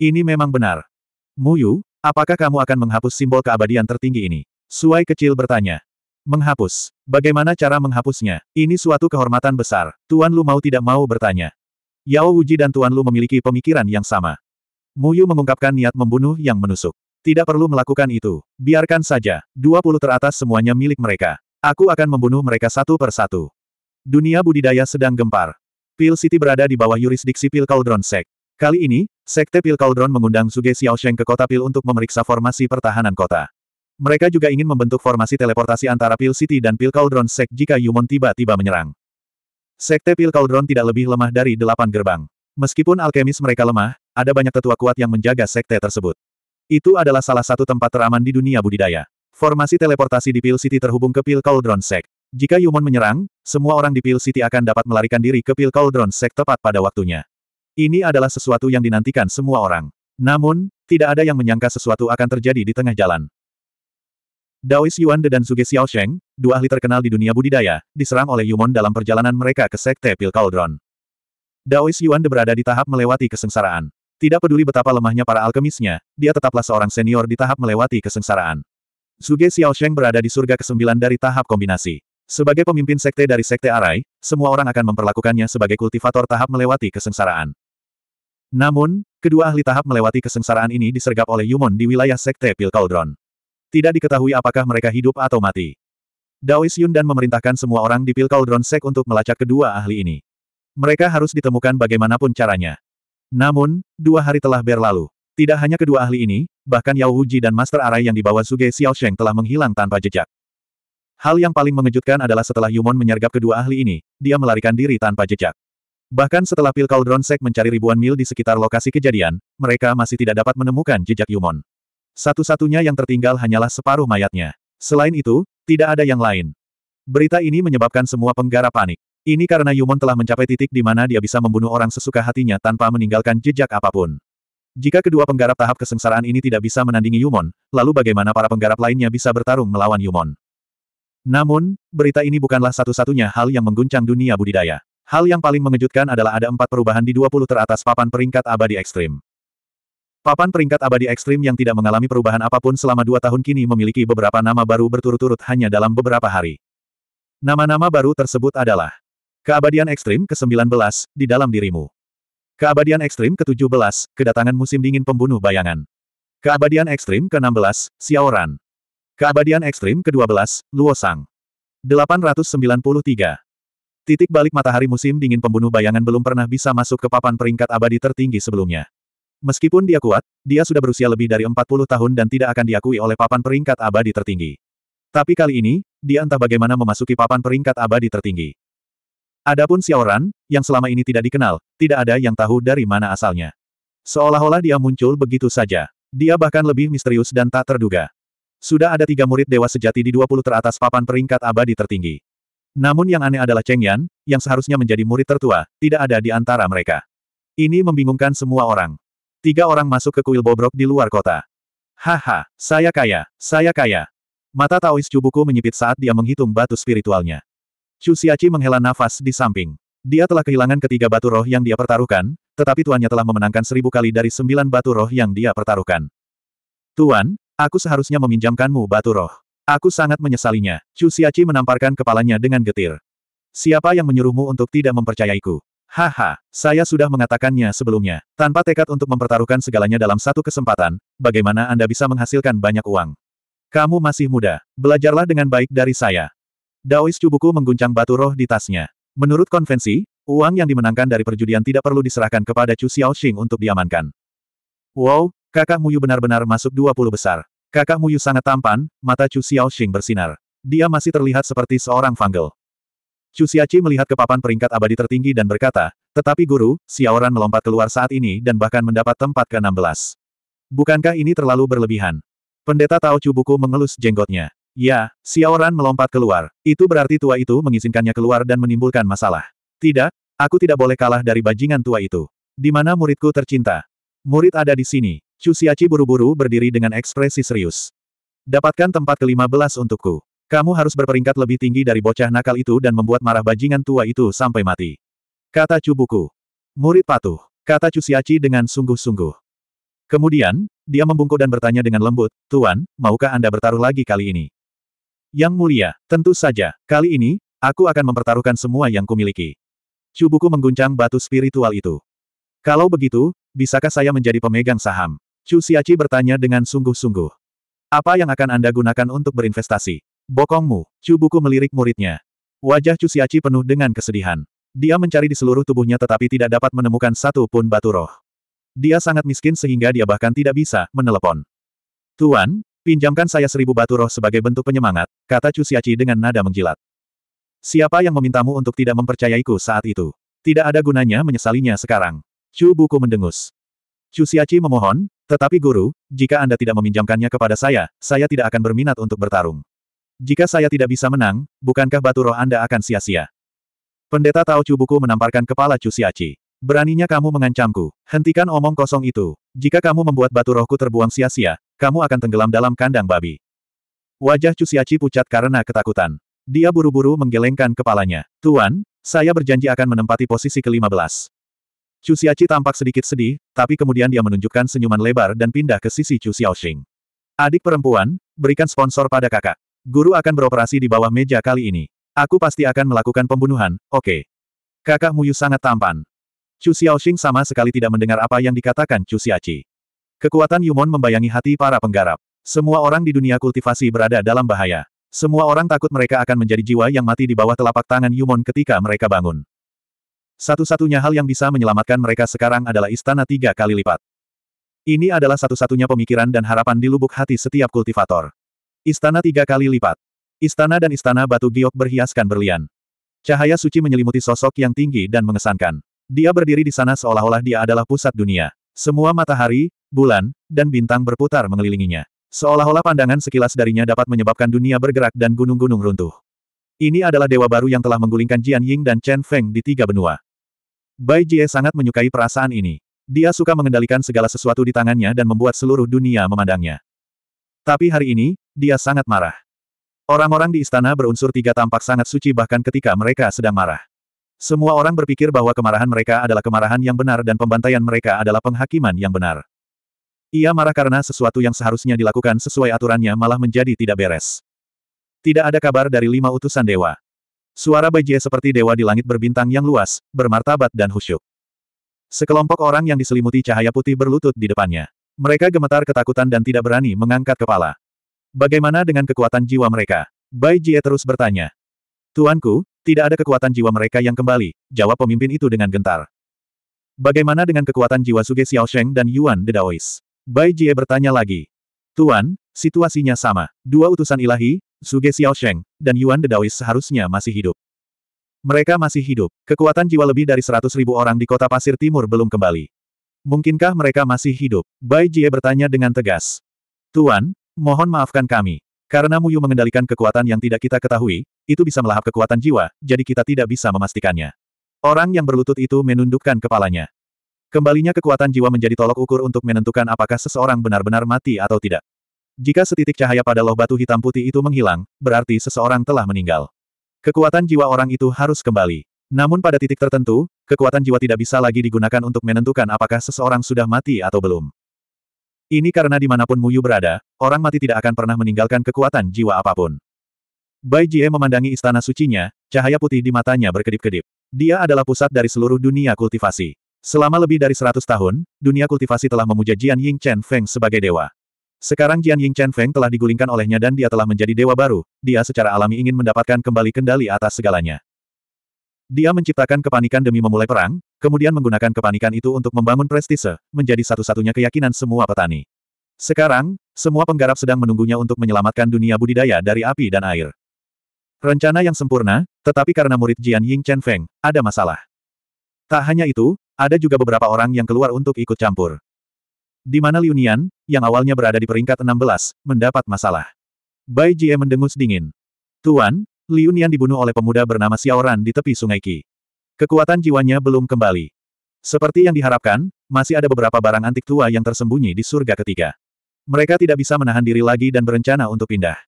S1: Ini memang benar. Muyu, apakah kamu akan menghapus simbol keabadian tertinggi ini? Suai kecil bertanya. Menghapus. Bagaimana cara menghapusnya? Ini suatu kehormatan besar. Tuan Lu mau tidak mau bertanya. Yao Wuji dan Tuan Lu memiliki pemikiran yang sama. Muyu mengungkapkan niat membunuh yang menusuk. Tidak perlu melakukan itu. Biarkan saja, 20 teratas semuanya milik mereka. Aku akan membunuh mereka satu per satu. Dunia budidaya sedang gempar. Pil City berada di bawah yurisdiksi Pil Cauldron Sek. Kali ini, Sekte Pil Cauldron mengundang Xiao Sheng ke kota Pil untuk memeriksa formasi pertahanan kota. Mereka juga ingin membentuk formasi teleportasi antara Pil City dan Pil Cauldron Sek jika Yumon tiba-tiba menyerang. Sekte Pil Cauldron tidak lebih lemah dari delapan gerbang. Meskipun alkemis mereka lemah, ada banyak tetua kuat yang menjaga sekte tersebut. Itu adalah salah satu tempat teraman di dunia budidaya. Formasi teleportasi di Pil City terhubung ke Pil Cauldron Sect. Jika Yumon menyerang, semua orang di Pil City akan dapat melarikan diri ke Pil Cauldron Sect tepat pada waktunya. Ini adalah sesuatu yang dinantikan semua orang. Namun, tidak ada yang menyangka sesuatu akan terjadi di tengah jalan. Daois Yuan De dan Xiao Sheng, dua ahli terkenal di dunia budidaya, diserang oleh Yumon dalam perjalanan mereka ke Sekte Pil Cauldron. Daois Yuan De berada di tahap melewati kesengsaraan. Tidak peduli betapa lemahnya para alkemisnya, dia tetaplah seorang senior di tahap melewati kesengsaraan. Zuge Xiaosheng berada di surga ke-9 dari tahap kombinasi. Sebagai pemimpin sekte dari sekte Arai, semua orang akan memperlakukannya sebagai kultivator tahap melewati kesengsaraan. Namun, kedua ahli tahap melewati kesengsaraan ini disergap oleh Yumon di wilayah sekte Pil Tidak diketahui apakah mereka hidup atau mati. Daois Yun dan memerintahkan semua orang di Pil Sek untuk melacak kedua ahli ini. Mereka harus ditemukan bagaimanapun caranya. Namun, dua hari telah berlalu. Tidak hanya kedua ahli ini, bahkan Yao Huji dan Master Arai yang dibawa Suge Sheng telah menghilang tanpa jejak. Hal yang paling mengejutkan adalah setelah Yumon menyergap kedua ahli ini, dia melarikan diri tanpa jejak. Bahkan setelah Pil Cauldron Sek mencari ribuan mil di sekitar lokasi kejadian, mereka masih tidak dapat menemukan jejak Yumon. Satu-satunya yang tertinggal hanyalah separuh mayatnya. Selain itu, tidak ada yang lain. Berita ini menyebabkan semua penggara panik. Ini karena Yumon telah mencapai titik di mana dia bisa membunuh orang sesuka hatinya tanpa meninggalkan jejak apapun. Jika kedua penggarap tahap kesengsaraan ini tidak bisa menandingi Yumon, lalu bagaimana para penggarap lainnya bisa bertarung melawan Yumon? Namun, berita ini bukanlah satu-satunya hal yang mengguncang dunia budidaya. Hal yang paling mengejutkan adalah ada empat perubahan di 20 teratas papan peringkat abadi ekstrim. Papan peringkat abadi ekstrim yang tidak mengalami perubahan apapun selama dua tahun kini memiliki beberapa nama baru berturut-turut hanya dalam beberapa hari. Nama-nama baru tersebut adalah Keabadian ekstrim ke-19, di dalam dirimu. Keabadian ekstrim ke-17, kedatangan musim dingin pembunuh bayangan. Keabadian ekstrim ke-16, Xiaoran. Keabadian ekstrim ke-12, Luosang. 893. Titik balik matahari musim dingin pembunuh bayangan belum pernah bisa masuk ke papan peringkat abadi tertinggi sebelumnya. Meskipun dia kuat, dia sudah berusia lebih dari 40 tahun dan tidak akan diakui oleh papan peringkat abadi tertinggi. Tapi kali ini, dia entah bagaimana memasuki papan peringkat abadi tertinggi. Adapun Xiaoran, yang selama ini tidak dikenal, tidak ada yang tahu dari mana asalnya. Seolah-olah dia muncul begitu saja. Dia bahkan lebih misterius dan tak terduga. Sudah ada tiga murid dewa sejati di 20 teratas papan peringkat abadi tertinggi. Namun yang aneh adalah Cheng Yan, yang seharusnya menjadi murid tertua, tidak ada di antara mereka. Ini membingungkan semua orang. Tiga orang masuk ke kuil bobrok di luar kota. Haha, saya kaya, saya kaya. Mata Taois Cubuku menyipit saat dia menghitung batu spiritualnya. Chu Xiachi menghela nafas di samping. Dia telah kehilangan ketiga batu roh yang dia pertaruhkan, tetapi tuannya telah memenangkan seribu kali dari sembilan batu roh yang dia pertaruhkan. Tuan, aku seharusnya meminjamkanmu batu roh. Aku sangat menyesalinya. Chu Xiachi menamparkan kepalanya dengan getir. Siapa yang menyuruhmu untuk tidak mempercayaiku? Haha, saya sudah mengatakannya sebelumnya. Tanpa tekad untuk mempertaruhkan segalanya dalam satu kesempatan, bagaimana Anda bisa menghasilkan banyak uang? Kamu masih muda, belajarlah dengan baik dari saya. Daois Chubuku mengguncang batu roh di tasnya. Menurut konvensi, uang yang dimenangkan dari perjudian tidak perlu diserahkan kepada Chu Xiaoxing untuk diamankan. Wow, kakak Muyu benar-benar masuk 20 besar. Kakak Muyu sangat tampan, mata Chu Xiaoxing bersinar. Dia masih terlihat seperti seorang fanggel. Chu Xiaoqi melihat ke papan peringkat abadi tertinggi dan berkata, tetapi guru, Xiaoran melompat keluar saat ini dan bahkan mendapat tempat ke-16. Bukankah ini terlalu berlebihan? Pendeta Tao Chubuku mengelus jenggotnya. Ya, Xiaoran melompat keluar. Itu berarti tua itu mengizinkannya keluar dan menimbulkan masalah. Tidak, aku tidak boleh kalah dari bajingan tua itu. Di mana muridku tercinta? Murid ada di sini. Chu Xiaci buru-buru berdiri dengan ekspresi serius. Dapatkan tempat ke-15 untukku. Kamu harus berperingkat lebih tinggi dari bocah nakal itu dan membuat marah bajingan tua itu sampai mati. Kata Cubuku. Murid patuh. Kata Cusiaci dengan sungguh-sungguh. Kemudian, dia membungkuk dan bertanya dengan lembut, Tuan, maukah Anda bertaruh lagi kali ini? Yang mulia, tentu saja, kali ini, aku akan mempertaruhkan semua yang kumiliki. Cubuku mengguncang batu spiritual itu. Kalau begitu, bisakah saya menjadi pemegang saham? Chu Xiachi bertanya dengan sungguh-sungguh. Apa yang akan Anda gunakan untuk berinvestasi? Bokongmu, Cubuku melirik muridnya. Wajah Chu Xiachi penuh dengan kesedihan. Dia mencari di seluruh tubuhnya tetapi tidak dapat menemukan satu pun batu roh. Dia sangat miskin sehingga dia bahkan tidak bisa menelepon. Tuan, Pinjamkan saya seribu batu roh sebagai bentuk penyemangat, kata Chu dengan nada menjilat. Siapa yang memintamu untuk tidak mempercayaiku saat itu? Tidak ada gunanya menyesalinya sekarang. Chu Buku mendengus. Chu memohon, tetapi guru, jika Anda tidak meminjamkannya kepada saya, saya tidak akan berminat untuk bertarung. Jika saya tidak bisa menang, bukankah batu roh Anda akan sia-sia? Pendeta Tao Chu Buku menamparkan kepala Chu Xiachi. Beraninya kamu mengancamku. Hentikan omong kosong itu. Jika kamu membuat batu rohku terbuang sia-sia, kamu akan tenggelam dalam kandang babi. Wajah Cusiaci pucat karena ketakutan. Dia buru-buru menggelengkan kepalanya. Tuan, saya berjanji akan menempati posisi ke-15. Cusiaci tampak sedikit sedih, tapi kemudian dia menunjukkan senyuman lebar dan pindah ke sisi Chu Adik perempuan, berikan sponsor pada kakak. Guru akan beroperasi di bawah meja kali ini. Aku pasti akan melakukan pembunuhan, oke. Okay. Kakak Muyu sangat tampan. Chu Xiaoxing sama sekali tidak mendengar apa yang dikatakan Chu Kekuatan Yumon membayangi hati para penggarap. Semua orang di dunia kultivasi berada dalam bahaya. Semua orang takut mereka akan menjadi jiwa yang mati di bawah telapak tangan Yumon ketika mereka bangun. Satu-satunya hal yang bisa menyelamatkan mereka sekarang adalah istana tiga kali lipat. Ini adalah satu-satunya pemikiran dan harapan di lubuk hati setiap kultivator. Istana tiga kali lipat. Istana dan istana batu giok berhiaskan berlian. Cahaya suci menyelimuti sosok yang tinggi dan mengesankan. Dia berdiri di sana seolah-olah dia adalah pusat dunia. Semua matahari, bulan, dan bintang berputar mengelilinginya. Seolah-olah pandangan sekilas darinya dapat menyebabkan dunia bergerak dan gunung-gunung runtuh. Ini adalah dewa baru yang telah menggulingkan Jian Ying dan Chen Feng di tiga benua. Bai Jie sangat menyukai perasaan ini. Dia suka mengendalikan segala sesuatu di tangannya dan membuat seluruh dunia memandangnya. Tapi hari ini, dia sangat marah. Orang-orang di istana berunsur tiga tampak sangat suci bahkan ketika mereka sedang marah. Semua orang berpikir bahwa kemarahan mereka adalah kemarahan yang benar dan pembantaian mereka adalah penghakiman yang benar. Ia marah karena sesuatu yang seharusnya dilakukan sesuai aturannya malah menjadi tidak beres. Tidak ada kabar dari lima utusan dewa. Suara Bajie seperti dewa di langit berbintang yang luas, bermartabat dan husyuk. Sekelompok orang yang diselimuti cahaya putih berlutut di depannya. Mereka gemetar ketakutan dan tidak berani mengangkat kepala. Bagaimana dengan kekuatan jiwa mereka? Bai Jie terus bertanya. Tuanku, tidak ada kekuatan jiwa mereka yang kembali, jawab pemimpin itu dengan gentar. Bagaimana dengan kekuatan jiwa Suge Sheng dan Yuan de Daois? Bai Jie bertanya lagi. Tuan, situasinya sama. Dua utusan ilahi, Suge Sheng dan Yuan de Daois seharusnya masih hidup. Mereka masih hidup. Kekuatan jiwa lebih dari seratus ribu orang di kota Pasir Timur belum kembali. Mungkinkah mereka masih hidup? Bai Jie bertanya dengan tegas. Tuan, mohon maafkan kami. Karena Muyu mengendalikan kekuatan yang tidak kita ketahui, itu bisa melahap kekuatan jiwa, jadi kita tidak bisa memastikannya. Orang yang berlutut itu menundukkan kepalanya. Kembalinya kekuatan jiwa menjadi tolok ukur untuk menentukan apakah seseorang benar-benar mati atau tidak. Jika setitik cahaya pada loh batu hitam putih itu menghilang, berarti seseorang telah meninggal. Kekuatan jiwa orang itu harus kembali. Namun pada titik tertentu, kekuatan jiwa tidak bisa lagi digunakan untuk menentukan apakah seseorang sudah mati atau belum. Ini karena dimanapun Muyu berada, orang mati tidak akan pernah meninggalkan kekuatan jiwa apapun. Bai Jie memandangi istana sucinya, cahaya putih di matanya berkedip-kedip. Dia adalah pusat dari seluruh dunia kultivasi. Selama lebih dari seratus tahun, dunia kultivasi telah memuja Jian Ying Chen Feng sebagai dewa. Sekarang Jian Ying Chen Feng telah digulingkan olehnya dan dia telah menjadi dewa baru, dia secara alami ingin mendapatkan kembali kendali atas segalanya. Dia menciptakan kepanikan demi memulai perang, Kemudian menggunakan kepanikan itu untuk membangun prestise, menjadi satu-satunya keyakinan semua petani. Sekarang, semua penggarap sedang menunggunya untuk menyelamatkan dunia budidaya dari api dan air. Rencana yang sempurna, tetapi karena murid Jian Ying Chen Feng, ada masalah. Tak hanya itu, ada juga beberapa orang yang keluar untuk ikut campur. Di mana Liunian, yang awalnya berada di peringkat 16, mendapat masalah. Bai Jie mendengus dingin. Tuan, Liunian dibunuh oleh pemuda bernama Xiaoran di tepi sungai Qi. Kekuatan jiwanya belum kembali. Seperti yang diharapkan, masih ada beberapa barang antik tua yang tersembunyi di surga ketiga. Mereka tidak bisa menahan diri lagi dan berencana untuk pindah.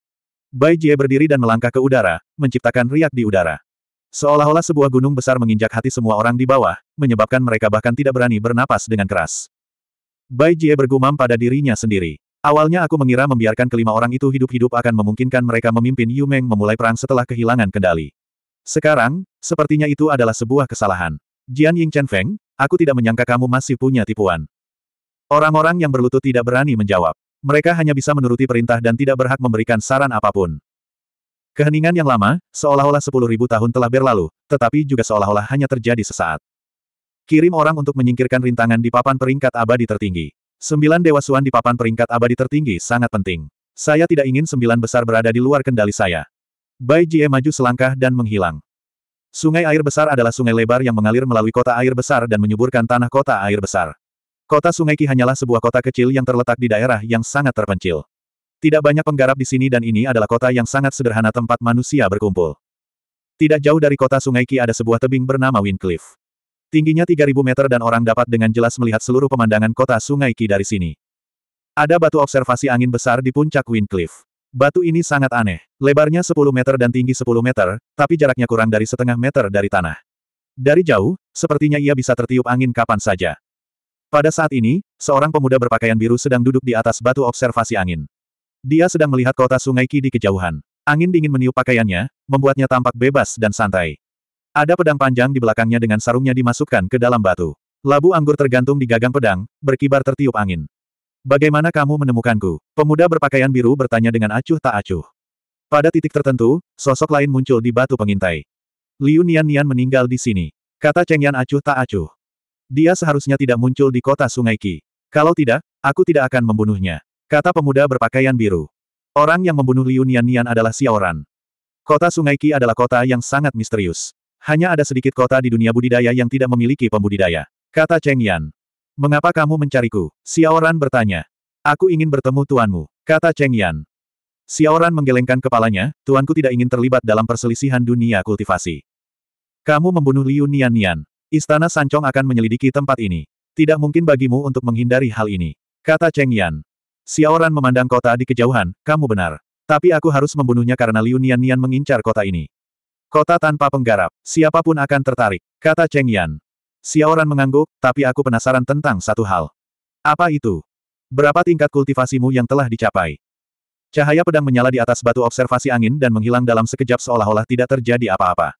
S1: Bai Jie berdiri dan melangkah ke udara, menciptakan riak di udara. Seolah-olah sebuah gunung besar menginjak hati semua orang di bawah, menyebabkan mereka bahkan tidak berani bernapas dengan keras. Bai Jie bergumam pada dirinya sendiri. Awalnya aku mengira membiarkan kelima orang itu hidup-hidup akan memungkinkan mereka memimpin Yu Meng memulai perang setelah kehilangan kendali. Sekarang, sepertinya itu adalah sebuah kesalahan. Jian Ying Chen Feng, aku tidak menyangka kamu masih punya tipuan. Orang-orang yang berlutut tidak berani menjawab. Mereka hanya bisa menuruti perintah dan tidak berhak memberikan saran apapun. Keheningan yang lama, seolah-olah sepuluh ribu tahun telah berlalu, tetapi juga seolah-olah hanya terjadi sesaat. Kirim orang untuk menyingkirkan rintangan di papan peringkat abadi tertinggi. Sembilan Dewa Suan di papan peringkat abadi tertinggi sangat penting. Saya tidak ingin sembilan besar berada di luar kendali saya. Bai Jie maju selangkah dan menghilang. Sungai air besar adalah sungai lebar yang mengalir melalui kota air besar dan menyuburkan tanah kota air besar. Kota Sungai Ki hanyalah sebuah kota kecil yang terletak di daerah yang sangat terpencil. Tidak banyak penggarap di sini dan ini adalah kota yang sangat sederhana tempat manusia berkumpul. Tidak jauh dari kota Sungai Ki ada sebuah tebing bernama Windcliff. Tingginya 3000 meter dan orang dapat dengan jelas melihat seluruh pemandangan kota Sungai Ki dari sini. Ada batu observasi angin besar di puncak Windcliff. Batu ini sangat aneh. Lebarnya 10 meter dan tinggi 10 meter, tapi jaraknya kurang dari setengah meter dari tanah. Dari jauh, sepertinya ia bisa tertiup angin kapan saja. Pada saat ini, seorang pemuda berpakaian biru sedang duduk di atas batu observasi angin. Dia sedang melihat kota Sungai Ki di kejauhan. Angin dingin meniup pakaiannya, membuatnya tampak bebas dan santai. Ada pedang panjang di belakangnya dengan sarungnya dimasukkan ke dalam batu. Labu anggur tergantung di gagang pedang, berkibar tertiup angin. Bagaimana kamu menemukanku? Pemuda berpakaian biru bertanya dengan acuh tak acuh. Pada titik tertentu, sosok lain muncul di batu pengintai. Liu Nian-Nian meninggal di sini. Kata Cheng Yan acuh tak acuh. Dia seharusnya tidak muncul di kota Sungai Ki. Kalau tidak, aku tidak akan membunuhnya. Kata pemuda berpakaian biru. Orang yang membunuh Liu Nian-Nian adalah Xiaoran. Kota Sungai Ki adalah kota yang sangat misterius. Hanya ada sedikit kota di dunia budidaya yang tidak memiliki pembudidaya. Kata Cheng Yan. Mengapa kamu mencariku? Xiaoran bertanya. Aku ingin bertemu tuanmu, kata Cheng Yan. Xiaoran menggelengkan kepalanya, tuanku tidak ingin terlibat dalam perselisihan dunia kultivasi. Kamu membunuh Liu Nian-Nian. Istana Sancong akan menyelidiki tempat ini. Tidak mungkin bagimu untuk menghindari hal ini, kata Cheng Yan. Xiaoran memandang kota di kejauhan, kamu benar. Tapi aku harus membunuhnya karena Liu Nian-Nian mengincar kota ini. Kota tanpa penggarap, siapapun akan tertarik, kata Cheng Yan. Xiaoran mengangguk, tapi aku penasaran tentang satu hal. Apa itu? Berapa tingkat kultivasimu yang telah dicapai? Cahaya pedang menyala di atas batu observasi angin dan menghilang dalam sekejap seolah-olah tidak terjadi apa-apa.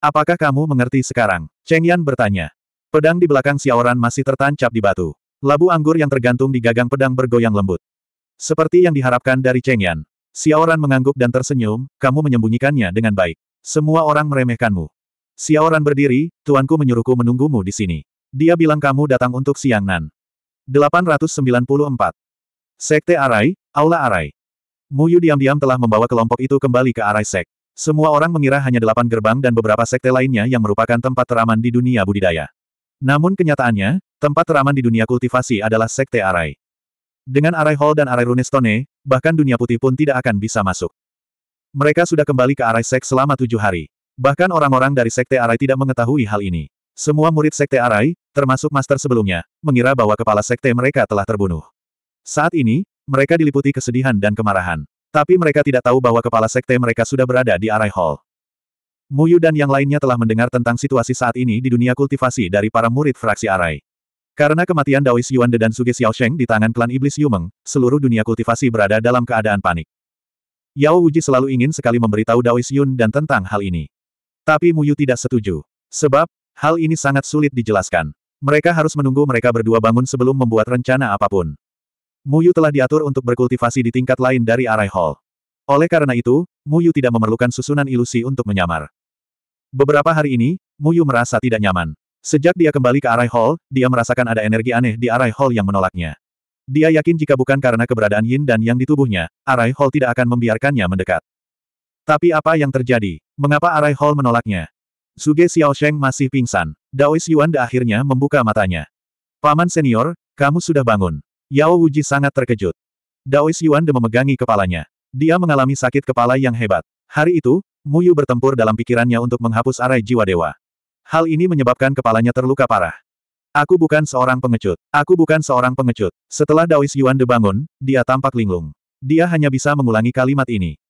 S1: Apakah kamu mengerti sekarang? Cheng Yan bertanya. Pedang di belakang Xiaoran masih tertancap di batu. Labu anggur yang tergantung di gagang pedang bergoyang lembut. Seperti yang diharapkan dari Cheng Yan. Xiaoran mengangguk dan tersenyum, kamu menyembunyikannya dengan baik. Semua orang meremehkanmu. Xiaoran berdiri, tuanku menyuruhku menunggumu di sini. Dia bilang kamu datang untuk siang nan. 894. Sekte Arai, Aula Arai. Muyu diam-diam telah membawa kelompok itu kembali ke Arai Sek. Semua orang mengira hanya delapan gerbang dan beberapa sekte lainnya yang merupakan tempat teraman di dunia budidaya. Namun kenyataannya, tempat teraman di dunia kultivasi adalah sekte Arai. Dengan Arai Hall dan Arai Runestone, bahkan dunia putih pun tidak akan bisa masuk. Mereka sudah kembali ke Arai Sek selama tujuh hari. Bahkan orang-orang dari Sekte Arai tidak mengetahui hal ini. Semua murid Sekte Arai, termasuk master sebelumnya, mengira bahwa kepala sekte mereka telah terbunuh. Saat ini, mereka diliputi kesedihan dan kemarahan. Tapi mereka tidak tahu bahwa kepala sekte mereka sudah berada di Arai Hall. Muyu dan yang lainnya telah mendengar tentang situasi saat ini di dunia kultivasi dari para murid fraksi Arai. Karena kematian Daois De dan Suge Sheng di tangan klan iblis Yumeng, seluruh dunia kultivasi berada dalam keadaan panik. Yao Wuji selalu ingin sekali memberitahu Daois Yun dan tentang hal ini. Tapi Muyu tidak setuju. Sebab, hal ini sangat sulit dijelaskan. Mereka harus menunggu mereka berdua bangun sebelum membuat rencana apapun. Muyu telah diatur untuk berkultivasi di tingkat lain dari Arai Hall. Oleh karena itu, Muyu tidak memerlukan susunan ilusi untuk menyamar. Beberapa hari ini, Muyu merasa tidak nyaman. Sejak dia kembali ke Arai Hall, dia merasakan ada energi aneh di Arai Hall yang menolaknya. Dia yakin jika bukan karena keberadaan Yin dan Yang di tubuhnya, Arai Hall tidak akan membiarkannya mendekat. Tapi apa yang terjadi? Mengapa Arai Hall menolaknya? Xiao Xiaosheng masih pingsan. Daois Yuan akhirnya membuka matanya. Paman senior, kamu sudah bangun. Yao Wuji sangat terkejut. Daois Yuan De memegangi kepalanya. Dia mengalami sakit kepala yang hebat. Hari itu, Muyu bertempur dalam pikirannya untuk menghapus arai jiwa dewa. Hal ini menyebabkan kepalanya terluka parah. Aku bukan seorang pengecut. Aku bukan seorang pengecut. Setelah Daois Yuan De bangun, dia tampak linglung. Dia hanya bisa mengulangi kalimat ini.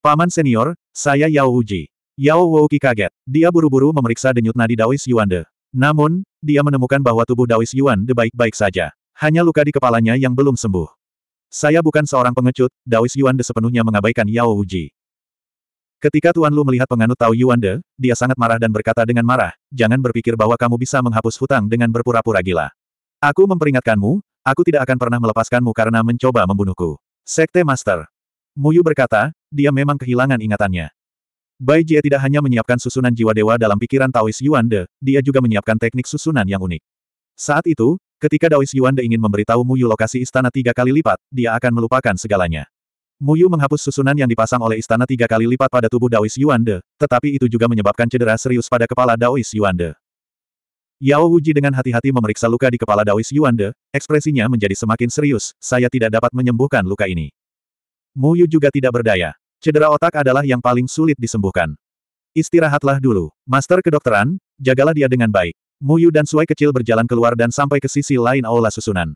S1: Paman senior, saya Yao Uji. Yao Wouki kaget. Dia buru-buru memeriksa denyut nadi Daois Yuan De. Namun, dia menemukan bahwa tubuh Daois Yuan De baik-baik saja. Hanya luka di kepalanya yang belum sembuh. Saya bukan seorang pengecut, Daois Yuan De sepenuhnya mengabaikan Yao Uji. Ketika Tuan Lu melihat penganut Tao Yuan De, dia sangat marah dan berkata dengan marah, jangan berpikir bahwa kamu bisa menghapus hutang dengan berpura-pura gila. Aku memperingatkanmu, aku tidak akan pernah melepaskanmu karena mencoba membunuhku. Sekte Master. Muyu berkata, dia memang kehilangan ingatannya. Bai Jie tidak hanya menyiapkan susunan jiwa dewa dalam pikiran Taois Yuan De, dia juga menyiapkan teknik susunan yang unik. Saat itu, ketika Taois Yuan De ingin memberitahu Muyu lokasi istana tiga kali lipat, dia akan melupakan segalanya. Muyu menghapus susunan yang dipasang oleh istana tiga kali lipat pada tubuh Taois Yuan De, tetapi itu juga menyebabkan cedera serius pada kepala Taois Yuan De. Yao Wuji dengan hati-hati memeriksa luka di kepala Daois Yuan De, ekspresinya menjadi semakin serius, saya tidak dapat menyembuhkan luka ini. Mu Yu juga tidak berdaya. Cedera otak adalah yang paling sulit disembuhkan. Istirahatlah dulu. Master kedokteran, jagalah dia dengan baik. Mu Yu dan Suai kecil berjalan keluar dan sampai ke sisi lain aula susunan.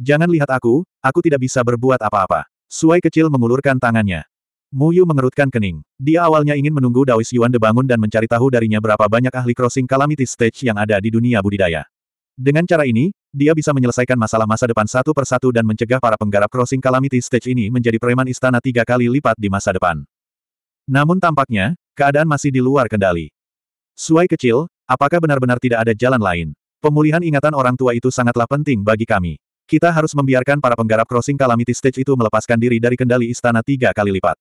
S1: Jangan lihat aku, aku tidak bisa berbuat apa-apa. Suai kecil mengulurkan tangannya. Mu Yu mengerutkan kening. Dia awalnya ingin menunggu Daois Yuan debangun dan mencari tahu darinya berapa banyak ahli crossing calamity stage yang ada di dunia budidaya. Dengan cara ini, dia bisa menyelesaikan masalah masa depan satu persatu dan mencegah para penggarap crossing calamity stage ini menjadi preman istana tiga kali lipat di masa depan. Namun tampaknya, keadaan masih di luar kendali. Suai kecil, apakah benar-benar tidak ada jalan lain? Pemulihan ingatan orang tua itu sangatlah penting bagi kami. Kita harus membiarkan para penggarap crossing calamity stage itu melepaskan diri dari kendali istana tiga kali lipat.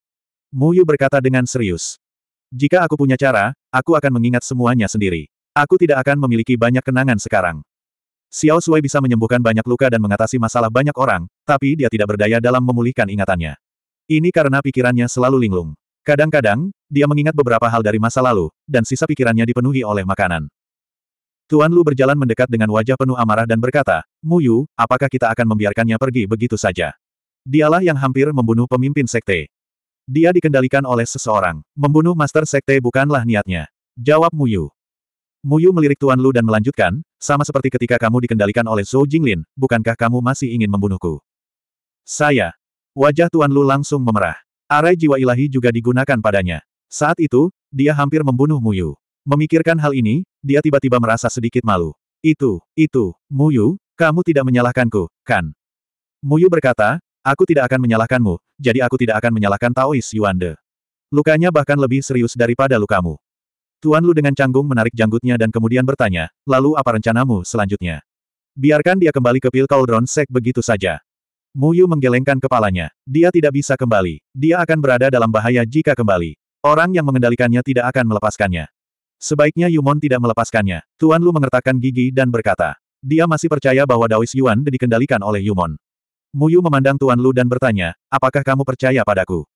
S1: Muyu berkata dengan serius. Jika aku punya cara, aku akan mengingat semuanya sendiri. Aku tidak akan memiliki banyak kenangan sekarang. Xiao Sui bisa menyembuhkan banyak luka dan mengatasi masalah banyak orang, tapi dia tidak berdaya dalam memulihkan ingatannya. Ini karena pikirannya selalu linglung. Kadang-kadang, dia mengingat beberapa hal dari masa lalu, dan sisa pikirannya dipenuhi oleh makanan. Tuan Lu berjalan mendekat dengan wajah penuh amarah dan berkata, Muyu, apakah kita akan membiarkannya pergi begitu saja? Dialah yang hampir membunuh pemimpin sekte. Dia dikendalikan oleh seseorang. Membunuh master sekte bukanlah niatnya. Jawab Muyu. Muyu melirik Tuan Lu dan melanjutkan, sama seperti ketika kamu dikendalikan oleh Zhou Jinglin, bukankah kamu masih ingin membunuhku? Saya. Wajah Tuan Lu langsung memerah. Arai jiwa ilahi juga digunakan padanya. Saat itu, dia hampir membunuh Muyu. Memikirkan hal ini, dia tiba-tiba merasa sedikit malu. Itu, itu, Muyu, kamu tidak menyalahkanku, kan? Muyu berkata, aku tidak akan menyalahkanmu, jadi aku tidak akan menyalahkan Taois Yuande. Lukanya bahkan lebih serius daripada lukamu. Tuan Lu dengan canggung menarik janggutnya dan kemudian bertanya, lalu apa rencanamu selanjutnya? Biarkan dia kembali ke pil Cauldron Sek begitu saja. Mu Yu menggelengkan kepalanya. Dia tidak bisa kembali. Dia akan berada dalam bahaya jika kembali. Orang yang mengendalikannya tidak akan melepaskannya. Sebaiknya Yumon tidak melepaskannya. Tuan Lu mengertakkan gigi dan berkata. Dia masih percaya bahwa Daois Yuan dikendalikan oleh Yumon. Yu memandang Tuan Lu dan bertanya, apakah kamu percaya padaku?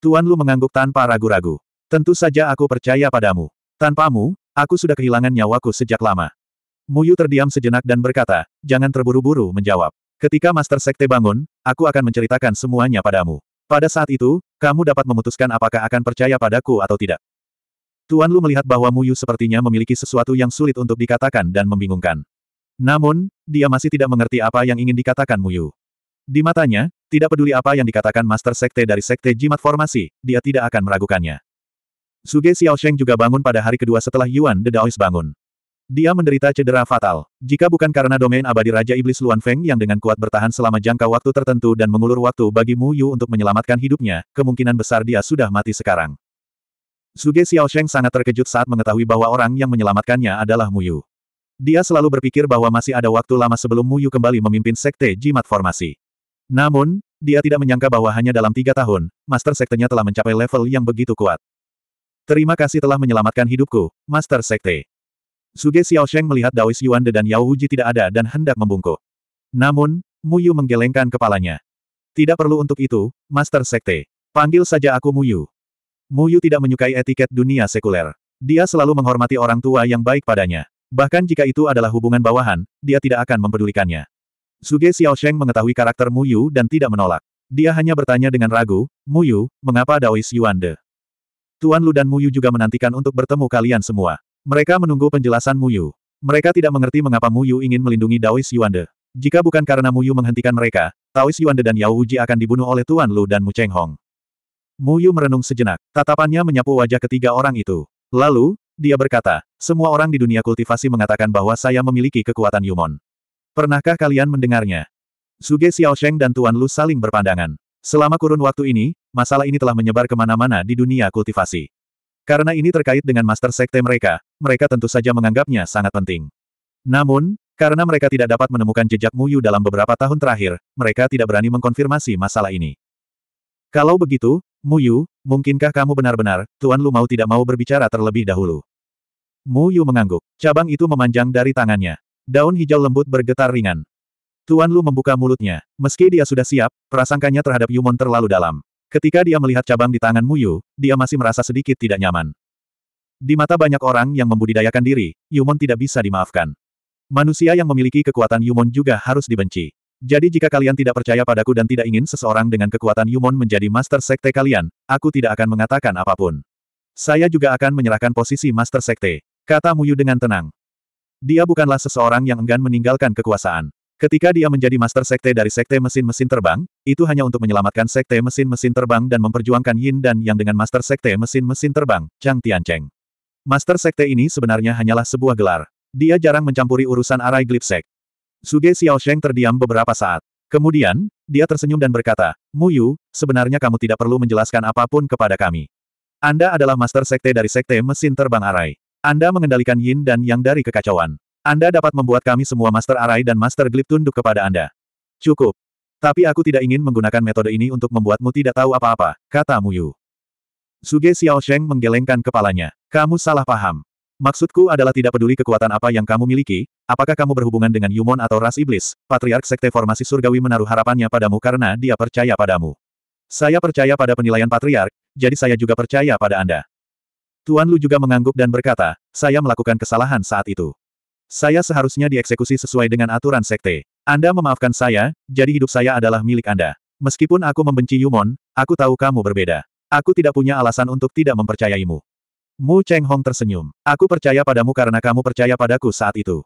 S1: Tuan Lu mengangguk tanpa ragu-ragu. Tentu saja aku percaya padamu. Tanpamu, aku sudah kehilangan nyawaku sejak lama. Muyu terdiam sejenak dan berkata, jangan terburu-buru menjawab. Ketika Master Sekte bangun, aku akan menceritakan semuanya padamu. Pada saat itu, kamu dapat memutuskan apakah akan percaya padaku atau tidak. Tuan Lu melihat bahwa Muyu sepertinya memiliki sesuatu yang sulit untuk dikatakan dan membingungkan. Namun, dia masih tidak mengerti apa yang ingin dikatakan Muyu. Di matanya, tidak peduli apa yang dikatakan Master Sekte dari Sekte Jimat Formasi, dia tidak akan meragukannya. Xiao Xiaosheng juga bangun pada hari kedua setelah Yuan de Daois bangun. Dia menderita cedera fatal. Jika bukan karena domain abadi Raja Iblis Luan Feng yang dengan kuat bertahan selama jangka waktu tertentu dan mengulur waktu bagi Mu Yu untuk menyelamatkan hidupnya, kemungkinan besar dia sudah mati sekarang. Xiao Xiaosheng sangat terkejut saat mengetahui bahwa orang yang menyelamatkannya adalah Mu Yu. Dia selalu berpikir bahwa masih ada waktu lama sebelum Mu Yu kembali memimpin Sekte Jimat Formasi. Namun, dia tidak menyangka bahwa hanya dalam tiga tahun, Master Sektenya telah mencapai level yang begitu kuat. Terima kasih telah menyelamatkan hidupku, Master Sekte. Suge Sheng melihat Daois Yuan De dan Yao Wuji tidak ada dan hendak membungkuk. Namun, Muyu menggelengkan kepalanya. Tidak perlu untuk itu, Master Sekte. Panggil saja aku Muyu. Muyu tidak menyukai etiket dunia sekuler. Dia selalu menghormati orang tua yang baik padanya. Bahkan jika itu adalah hubungan bawahan, dia tidak akan mempedulikannya. Suge Sheng mengetahui karakter Muyu dan tidak menolak. Dia hanya bertanya dengan ragu, Muyu, mengapa Daois Yuan de? Tuan Lu dan Muyu juga menantikan untuk bertemu kalian semua. Mereka menunggu penjelasan Muyu. Mereka tidak mengerti mengapa Muyu ingin melindungi Daois Yuande. Jika bukan karena Muyu menghentikan mereka, Taois Yuande dan Yao Uji akan dibunuh oleh Tuan Lu dan Mu Cheng Hong. Muyu merenung sejenak, tatapannya menyapu wajah ketiga orang itu. Lalu, dia berkata, semua orang di dunia kultivasi mengatakan bahwa saya memiliki kekuatan Yumon. Pernahkah kalian mendengarnya? Suge Xiaosheng dan Tuan Lu saling berpandangan. Selama kurun waktu ini, masalah ini telah menyebar kemana-mana di dunia kultivasi. Karena ini terkait dengan master sekte mereka, mereka tentu saja menganggapnya sangat penting. Namun, karena mereka tidak dapat menemukan jejak Muyu dalam beberapa tahun terakhir, mereka tidak berani mengkonfirmasi masalah ini. Kalau begitu, Muyu, mungkinkah kamu benar-benar, Tuan Lu mau tidak mau berbicara terlebih dahulu? Muyu mengangguk. Cabang itu memanjang dari tangannya. Daun hijau lembut bergetar ringan. Tuan Lu membuka mulutnya. Meski dia sudah siap, prasangkanya terhadap Yumon terlalu dalam. Ketika dia melihat cabang di tangan Muyu, dia masih merasa sedikit tidak nyaman. Di mata banyak orang yang membudidayakan diri, Yumon tidak bisa dimaafkan. Manusia yang memiliki kekuatan Yumon juga harus dibenci. Jadi jika kalian tidak percaya padaku dan tidak ingin seseorang dengan kekuatan Yumon menjadi master sekte kalian, aku tidak akan mengatakan apapun. Saya juga akan menyerahkan posisi master sekte, kata Muyu dengan tenang. Dia bukanlah seseorang yang enggan meninggalkan kekuasaan. Ketika dia menjadi master sekte dari sekte mesin-mesin terbang, itu hanya untuk menyelamatkan sekte mesin-mesin terbang dan memperjuangkan Yin dan Yang dengan master sekte mesin-mesin terbang, Chang Tiancheng. Master sekte ini sebenarnya hanyalah sebuah gelar. Dia jarang mencampuri urusan arai glip sek. Suge Sheng terdiam beberapa saat. Kemudian, dia tersenyum dan berkata, Mu Yu, sebenarnya kamu tidak perlu menjelaskan apapun kepada kami. Anda adalah master sekte dari sekte mesin terbang arai. Anda mengendalikan Yin dan Yang dari kekacauan. Anda dapat membuat kami semua Master Arai dan Master Glip tunduk kepada Anda. Cukup. Tapi aku tidak ingin menggunakan metode ini untuk membuatmu tidak tahu apa-apa, kata Muyu. Suge Sheng menggelengkan kepalanya. Kamu salah paham. Maksudku adalah tidak peduli kekuatan apa yang kamu miliki, apakah kamu berhubungan dengan Yumon atau ras iblis, Patriark Sekte Formasi Surgawi menaruh harapannya padamu karena dia percaya padamu. Saya percaya pada penilaian Patriark, jadi saya juga percaya pada Anda. Tuan Lu juga mengangguk dan berkata, saya melakukan kesalahan saat itu. Saya seharusnya dieksekusi sesuai dengan aturan sekte. Anda memaafkan saya, jadi hidup saya adalah milik Anda. Meskipun aku membenci Yumon, aku tahu kamu berbeda. Aku tidak punya alasan untuk tidak mempercayaimu. Mu Cheng Hong tersenyum. Aku percaya padamu karena kamu percaya padaku saat itu.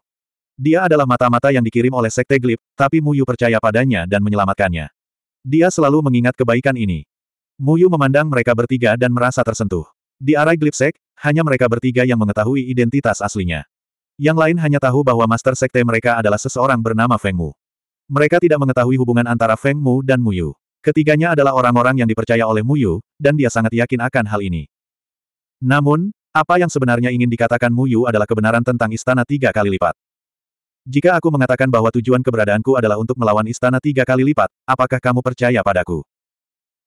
S1: Dia adalah mata-mata yang dikirim oleh Sekte Glip, tapi Mu Yu percaya padanya dan menyelamatkannya. Dia selalu mengingat kebaikan ini. Mu Yu memandang mereka bertiga dan merasa tersentuh. Di arah Sek, hanya mereka bertiga yang mengetahui identitas aslinya. Yang lain hanya tahu bahwa Master Sekte mereka adalah seseorang bernama Feng Mu. Mereka tidak mengetahui hubungan antara Feng Mu dan Mu Yu. Ketiganya adalah orang-orang yang dipercaya oleh Mu Yu, dan dia sangat yakin akan hal ini. Namun, apa yang sebenarnya ingin dikatakan Mu Yu adalah kebenaran tentang istana tiga kali lipat. Jika aku mengatakan bahwa tujuan keberadaanku adalah untuk melawan istana tiga kali lipat, apakah kamu percaya padaku?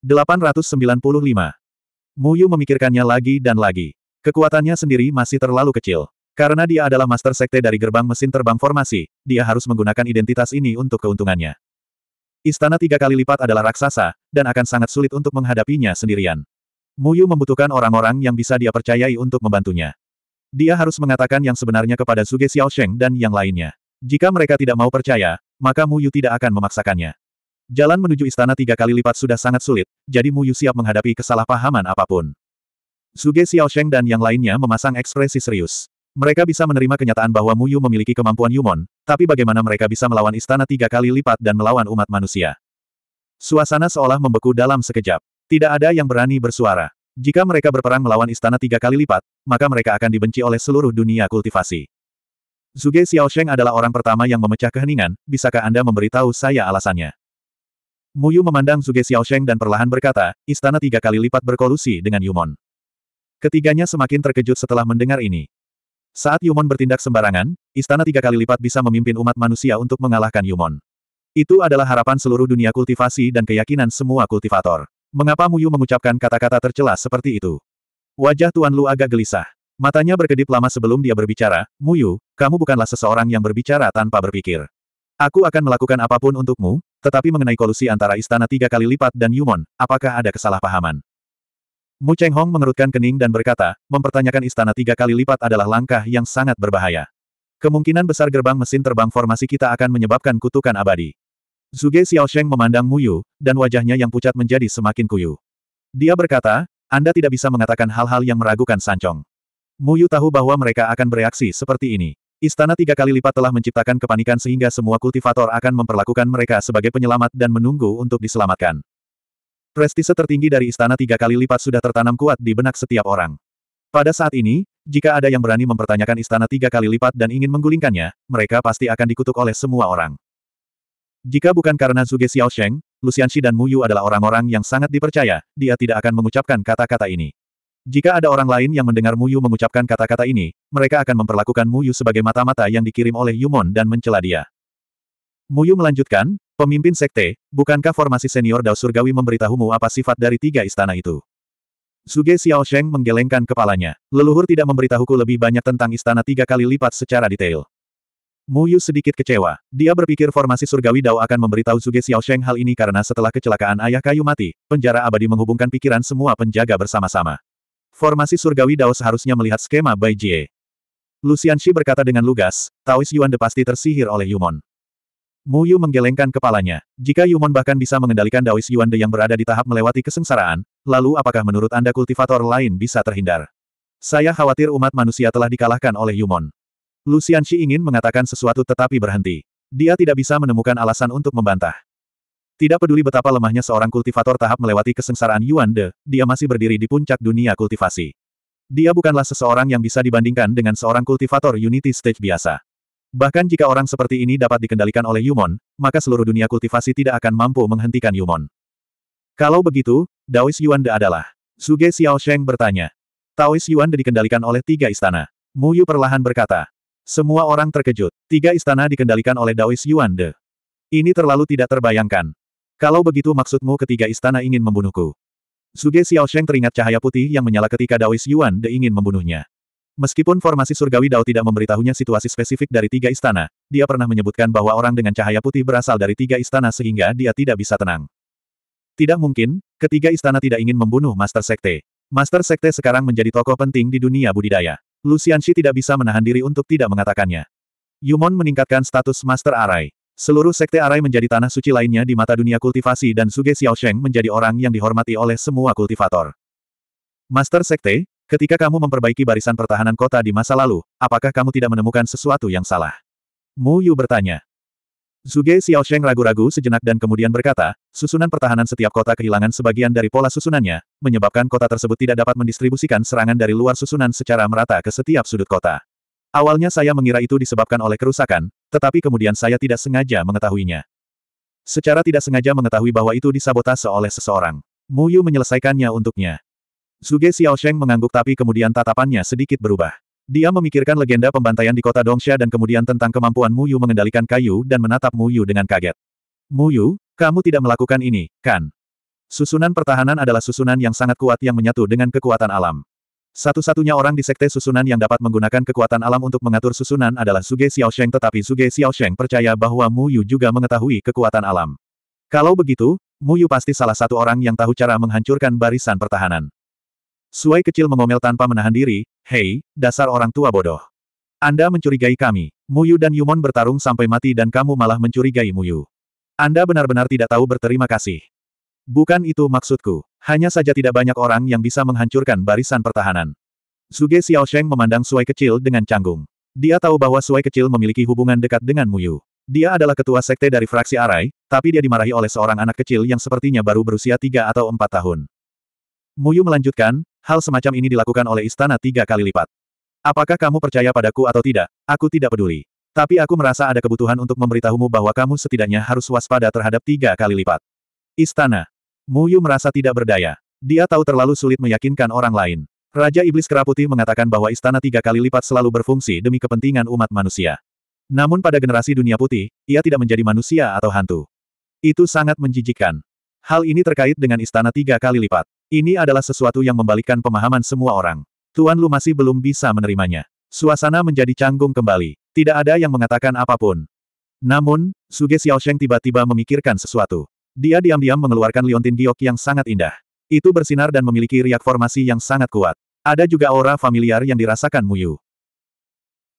S1: 895. Yu memikirkannya lagi dan lagi. Kekuatannya sendiri masih terlalu kecil. Karena dia adalah master sekte dari gerbang mesin terbang formasi, dia harus menggunakan identitas ini untuk keuntungannya. Istana tiga kali lipat adalah raksasa, dan akan sangat sulit untuk menghadapinya sendirian. Muyu membutuhkan orang-orang yang bisa dia percayai untuk membantunya. Dia harus mengatakan yang sebenarnya kepada Zuge Xiaosheng dan yang lainnya. Jika mereka tidak mau percaya, maka Muyu tidak akan memaksakannya. Jalan menuju istana tiga kali lipat sudah sangat sulit, jadi Muyu siap menghadapi kesalahpahaman apapun. Zuge Xiaosheng dan yang lainnya memasang ekspresi serius. Mereka bisa menerima kenyataan bahwa Muyu memiliki kemampuan Yumon, tapi bagaimana mereka bisa melawan istana tiga kali lipat dan melawan umat manusia? Suasana seolah membeku dalam sekejap. Tidak ada yang berani bersuara. Jika mereka berperang melawan istana tiga kali lipat, maka mereka akan dibenci oleh seluruh dunia kultivasi. Zuge Sheng adalah orang pertama yang memecah keheningan, bisakah Anda memberitahu saya alasannya? Muyu memandang Zuge Sheng dan perlahan berkata, istana tiga kali lipat berkolusi dengan Yumon. Ketiganya semakin terkejut setelah mendengar ini. Saat Yumon bertindak sembarangan, istana tiga kali lipat bisa memimpin umat manusia untuk mengalahkan Yumon. Itu adalah harapan seluruh dunia kultivasi dan keyakinan semua kultivator. Mengapa Muyu mengucapkan kata-kata tercela seperti itu? Wajah Tuan Lu agak gelisah. Matanya berkedip lama sebelum dia berbicara, Muyu, kamu bukanlah seseorang yang berbicara tanpa berpikir. Aku akan melakukan apapun untukmu, tetapi mengenai kolusi antara istana tiga kali lipat dan Yumon, apakah ada kesalahpahaman? Mu Cheng Hong mengerutkan kening dan berkata, mempertanyakan istana tiga kali lipat adalah langkah yang sangat berbahaya. Kemungkinan besar gerbang mesin terbang formasi kita akan menyebabkan kutukan abadi. Zuge Xiaosheng memandang Mu Yu dan wajahnya yang pucat menjadi semakin kuyu. Dia berkata, Anda tidak bisa mengatakan hal-hal yang meragukan Sancong. Mu Yu tahu bahwa mereka akan bereaksi seperti ini. Istana tiga kali lipat telah menciptakan kepanikan sehingga semua kultivator akan memperlakukan mereka sebagai penyelamat dan menunggu untuk diselamatkan. Prestise tertinggi dari istana tiga kali lipat sudah tertanam kuat di benak setiap orang. Pada saat ini, jika ada yang berani mempertanyakan istana tiga kali lipat dan ingin menggulingkannya, mereka pasti akan dikutuk oleh semua orang. Jika bukan karena Zuge Xiaosheng, Lucianshi dan Mu Yu adalah orang-orang yang sangat dipercaya, dia tidak akan mengucapkan kata-kata ini. Jika ada orang lain yang mendengar Mu Yu mengucapkan kata-kata ini, mereka akan memperlakukan Mu Yu sebagai mata-mata yang dikirim oleh Yumon dan mencela dia. Mu Yu melanjutkan, Pemimpin sekte, bukankah formasi senior Dao Surgawi memberitahumu apa sifat dari tiga istana itu? Suge Sheng menggelengkan kepalanya. Leluhur tidak memberitahuku lebih banyak tentang istana tiga kali lipat secara detail. Mu Yu sedikit kecewa. Dia berpikir formasi surgawi Dao akan memberitahu Suge Sheng hal ini karena setelah kecelakaan ayah kayu mati, penjara abadi menghubungkan pikiran semua penjaga bersama-sama. Formasi surgawi Dao seharusnya melihat skema Bai Jie. Lucian Shi berkata dengan lugas, Taois Yuan de pasti tersihir oleh Yumon. Mu Yu menggelengkan kepalanya. Jika Yumon bahkan bisa mengendalikan Daois Yuan De yang berada di tahap melewati kesengsaraan, lalu apakah menurut Anda kultivator lain bisa terhindar? Saya khawatir umat manusia telah dikalahkan oleh Yumon. Lucian Shi ingin mengatakan sesuatu tetapi berhenti. Dia tidak bisa menemukan alasan untuk membantah. Tidak peduli betapa lemahnya seorang kultivator tahap melewati kesengsaraan Yuan De, dia masih berdiri di puncak dunia kultivasi. Dia bukanlah seseorang yang bisa dibandingkan dengan seorang kultivator Unity Stage biasa. Bahkan jika orang seperti ini dapat dikendalikan oleh Yumon, maka seluruh dunia kultivasi tidak akan mampu menghentikan Yumon. Kalau begitu, Daois Yuan De adalah? Suge Sheng bertanya. Taois Yuan De dikendalikan oleh tiga istana. Mu Yu perlahan berkata. Semua orang terkejut. Tiga istana dikendalikan oleh Daois Yuan De. Ini terlalu tidak terbayangkan. Kalau begitu maksudmu ketiga istana ingin membunuhku. Suge Sheng teringat cahaya putih yang menyala ketika Daois Yuan De ingin membunuhnya. Meskipun formasi surgawi Dao tidak memberitahunya situasi spesifik dari tiga istana, dia pernah menyebutkan bahwa orang dengan cahaya putih berasal dari tiga istana sehingga dia tidak bisa tenang. Tidak mungkin, ketiga istana tidak ingin membunuh Master Sekte. Master Sekte sekarang menjadi tokoh penting di dunia budidaya. Shi tidak bisa menahan diri untuk tidak mengatakannya. Yumon meningkatkan status Master Arai. Seluruh Sekte Arai menjadi tanah suci lainnya di mata dunia kultivasi dan Suge Sheng menjadi orang yang dihormati oleh semua kultivator. Master Sekte, Ketika kamu memperbaiki barisan pertahanan kota di masa lalu, apakah kamu tidak menemukan sesuatu yang salah? Mu Yu bertanya. Zuge Xiaosheng ragu-ragu sejenak dan kemudian berkata, susunan pertahanan setiap kota kehilangan sebagian dari pola susunannya, menyebabkan kota tersebut tidak dapat mendistribusikan serangan dari luar susunan secara merata ke setiap sudut kota. Awalnya saya mengira itu disebabkan oleh kerusakan, tetapi kemudian saya tidak sengaja mengetahuinya. Secara tidak sengaja mengetahui bahwa itu disabotase oleh seseorang. Mu Yu menyelesaikannya untuknya. Zuge Sheng mengangguk tapi kemudian tatapannya sedikit berubah. Dia memikirkan legenda pembantaian di kota Dongsha dan kemudian tentang kemampuan Mu Yu mengendalikan kayu dan menatap Mu Yu dengan kaget. Mu Yu, kamu tidak melakukan ini, kan? Susunan pertahanan adalah susunan yang sangat kuat yang menyatu dengan kekuatan alam. Satu-satunya orang di sekte susunan yang dapat menggunakan kekuatan alam untuk mengatur susunan adalah Suge Xiao Sheng, tetapi Suge Xiao Sheng percaya bahwa Mu Yu juga mengetahui kekuatan alam. Kalau begitu, Mu Yu pasti salah satu orang yang tahu cara menghancurkan barisan pertahanan. Suai kecil mengomel tanpa menahan diri, Hei, dasar orang tua bodoh. Anda mencurigai kami. Muyu dan Yumon bertarung sampai mati dan kamu malah mencurigai Muyu. Anda benar-benar tidak tahu berterima kasih. Bukan itu maksudku. Hanya saja tidak banyak orang yang bisa menghancurkan barisan pertahanan. Suge Sheng memandang Suai kecil dengan canggung. Dia tahu bahwa Suai kecil memiliki hubungan dekat dengan Muyu. Dia adalah ketua sekte dari fraksi Arai, tapi dia dimarahi oleh seorang anak kecil yang sepertinya baru berusia tiga atau empat tahun. Muyu melanjutkan, Hal semacam ini dilakukan oleh istana tiga kali lipat. Apakah kamu percaya padaku atau tidak, aku tidak peduli. Tapi aku merasa ada kebutuhan untuk memberitahumu bahwa kamu setidaknya harus waspada terhadap tiga kali lipat. Istana. Muyu merasa tidak berdaya. Dia tahu terlalu sulit meyakinkan orang lain. Raja Iblis Keraputi mengatakan bahwa istana tiga kali lipat selalu berfungsi demi kepentingan umat manusia. Namun pada generasi dunia putih, ia tidak menjadi manusia atau hantu. Itu sangat menjijikkan. Hal ini terkait dengan istana tiga kali lipat. Ini adalah sesuatu yang membalikkan pemahaman semua orang. Tuan Lu masih belum bisa menerimanya. Suasana menjadi canggung kembali. Tidak ada yang mengatakan apapun. Namun, Suge Xiaosheng tiba-tiba memikirkan sesuatu. Dia diam-diam mengeluarkan liontin giok yang sangat indah. Itu bersinar dan memiliki riak formasi yang sangat kuat. Ada juga aura familiar yang dirasakan Muyu.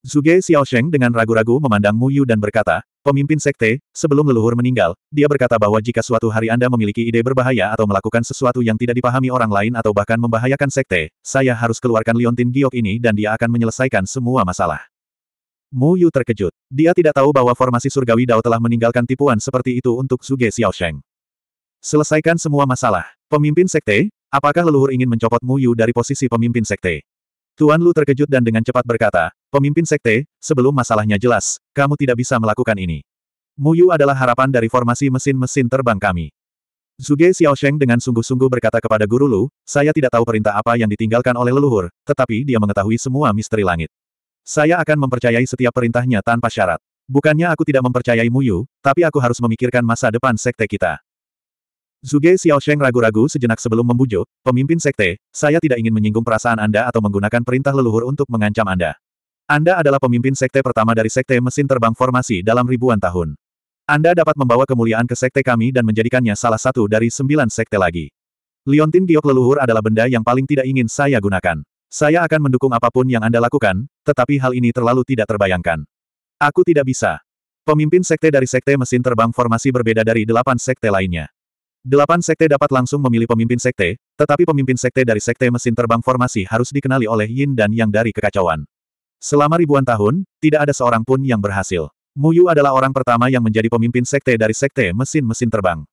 S1: Zuge Xiaosheng dengan ragu-ragu memandang Mu Yu dan berkata, pemimpin sekte, sebelum leluhur meninggal, dia berkata bahwa jika suatu hari Anda memiliki ide berbahaya atau melakukan sesuatu yang tidak dipahami orang lain atau bahkan membahayakan sekte, saya harus keluarkan Liontin Giok ini dan dia akan menyelesaikan semua masalah. Mu Yu terkejut. Dia tidak tahu bahwa formasi surgawi Dao telah meninggalkan tipuan seperti itu untuk Suge Xiaosheng. Selesaikan semua masalah. Pemimpin sekte, apakah leluhur ingin mencopot Mu Yu dari posisi pemimpin sekte? Tuan Lu terkejut dan dengan cepat berkata, Pemimpin sekte, sebelum masalahnya jelas, kamu tidak bisa melakukan ini. Muyu adalah harapan dari formasi mesin-mesin terbang kami. Zuge Xiaosheng dengan sungguh-sungguh berkata kepada Guru Lu, saya tidak tahu perintah apa yang ditinggalkan oleh leluhur, tetapi dia mengetahui semua misteri langit. Saya akan mempercayai setiap perintahnya tanpa syarat. Bukannya aku tidak mempercayai Muyu, tapi aku harus memikirkan masa depan sekte kita. Zuge Xiaosheng ragu-ragu sejenak sebelum membujuk, pemimpin sekte, saya tidak ingin menyinggung perasaan Anda atau menggunakan perintah leluhur untuk mengancam Anda. Anda adalah pemimpin sekte pertama dari sekte mesin terbang formasi dalam ribuan tahun. Anda dapat membawa kemuliaan ke sekte kami dan menjadikannya salah satu dari sembilan sekte lagi. Liontin giok leluhur adalah benda yang paling tidak ingin saya gunakan. Saya akan mendukung apapun yang Anda lakukan, tetapi hal ini terlalu tidak terbayangkan. Aku tidak bisa. Pemimpin sekte dari sekte mesin terbang formasi berbeda dari delapan sekte lainnya. Delapan sekte dapat langsung memilih pemimpin sekte, tetapi pemimpin sekte dari sekte mesin terbang formasi harus dikenali oleh Yin dan Yang dari kekacauan. Selama ribuan tahun, tidak ada seorang pun yang berhasil. Muyu adalah orang pertama yang menjadi pemimpin sekte dari sekte mesin-mesin terbang.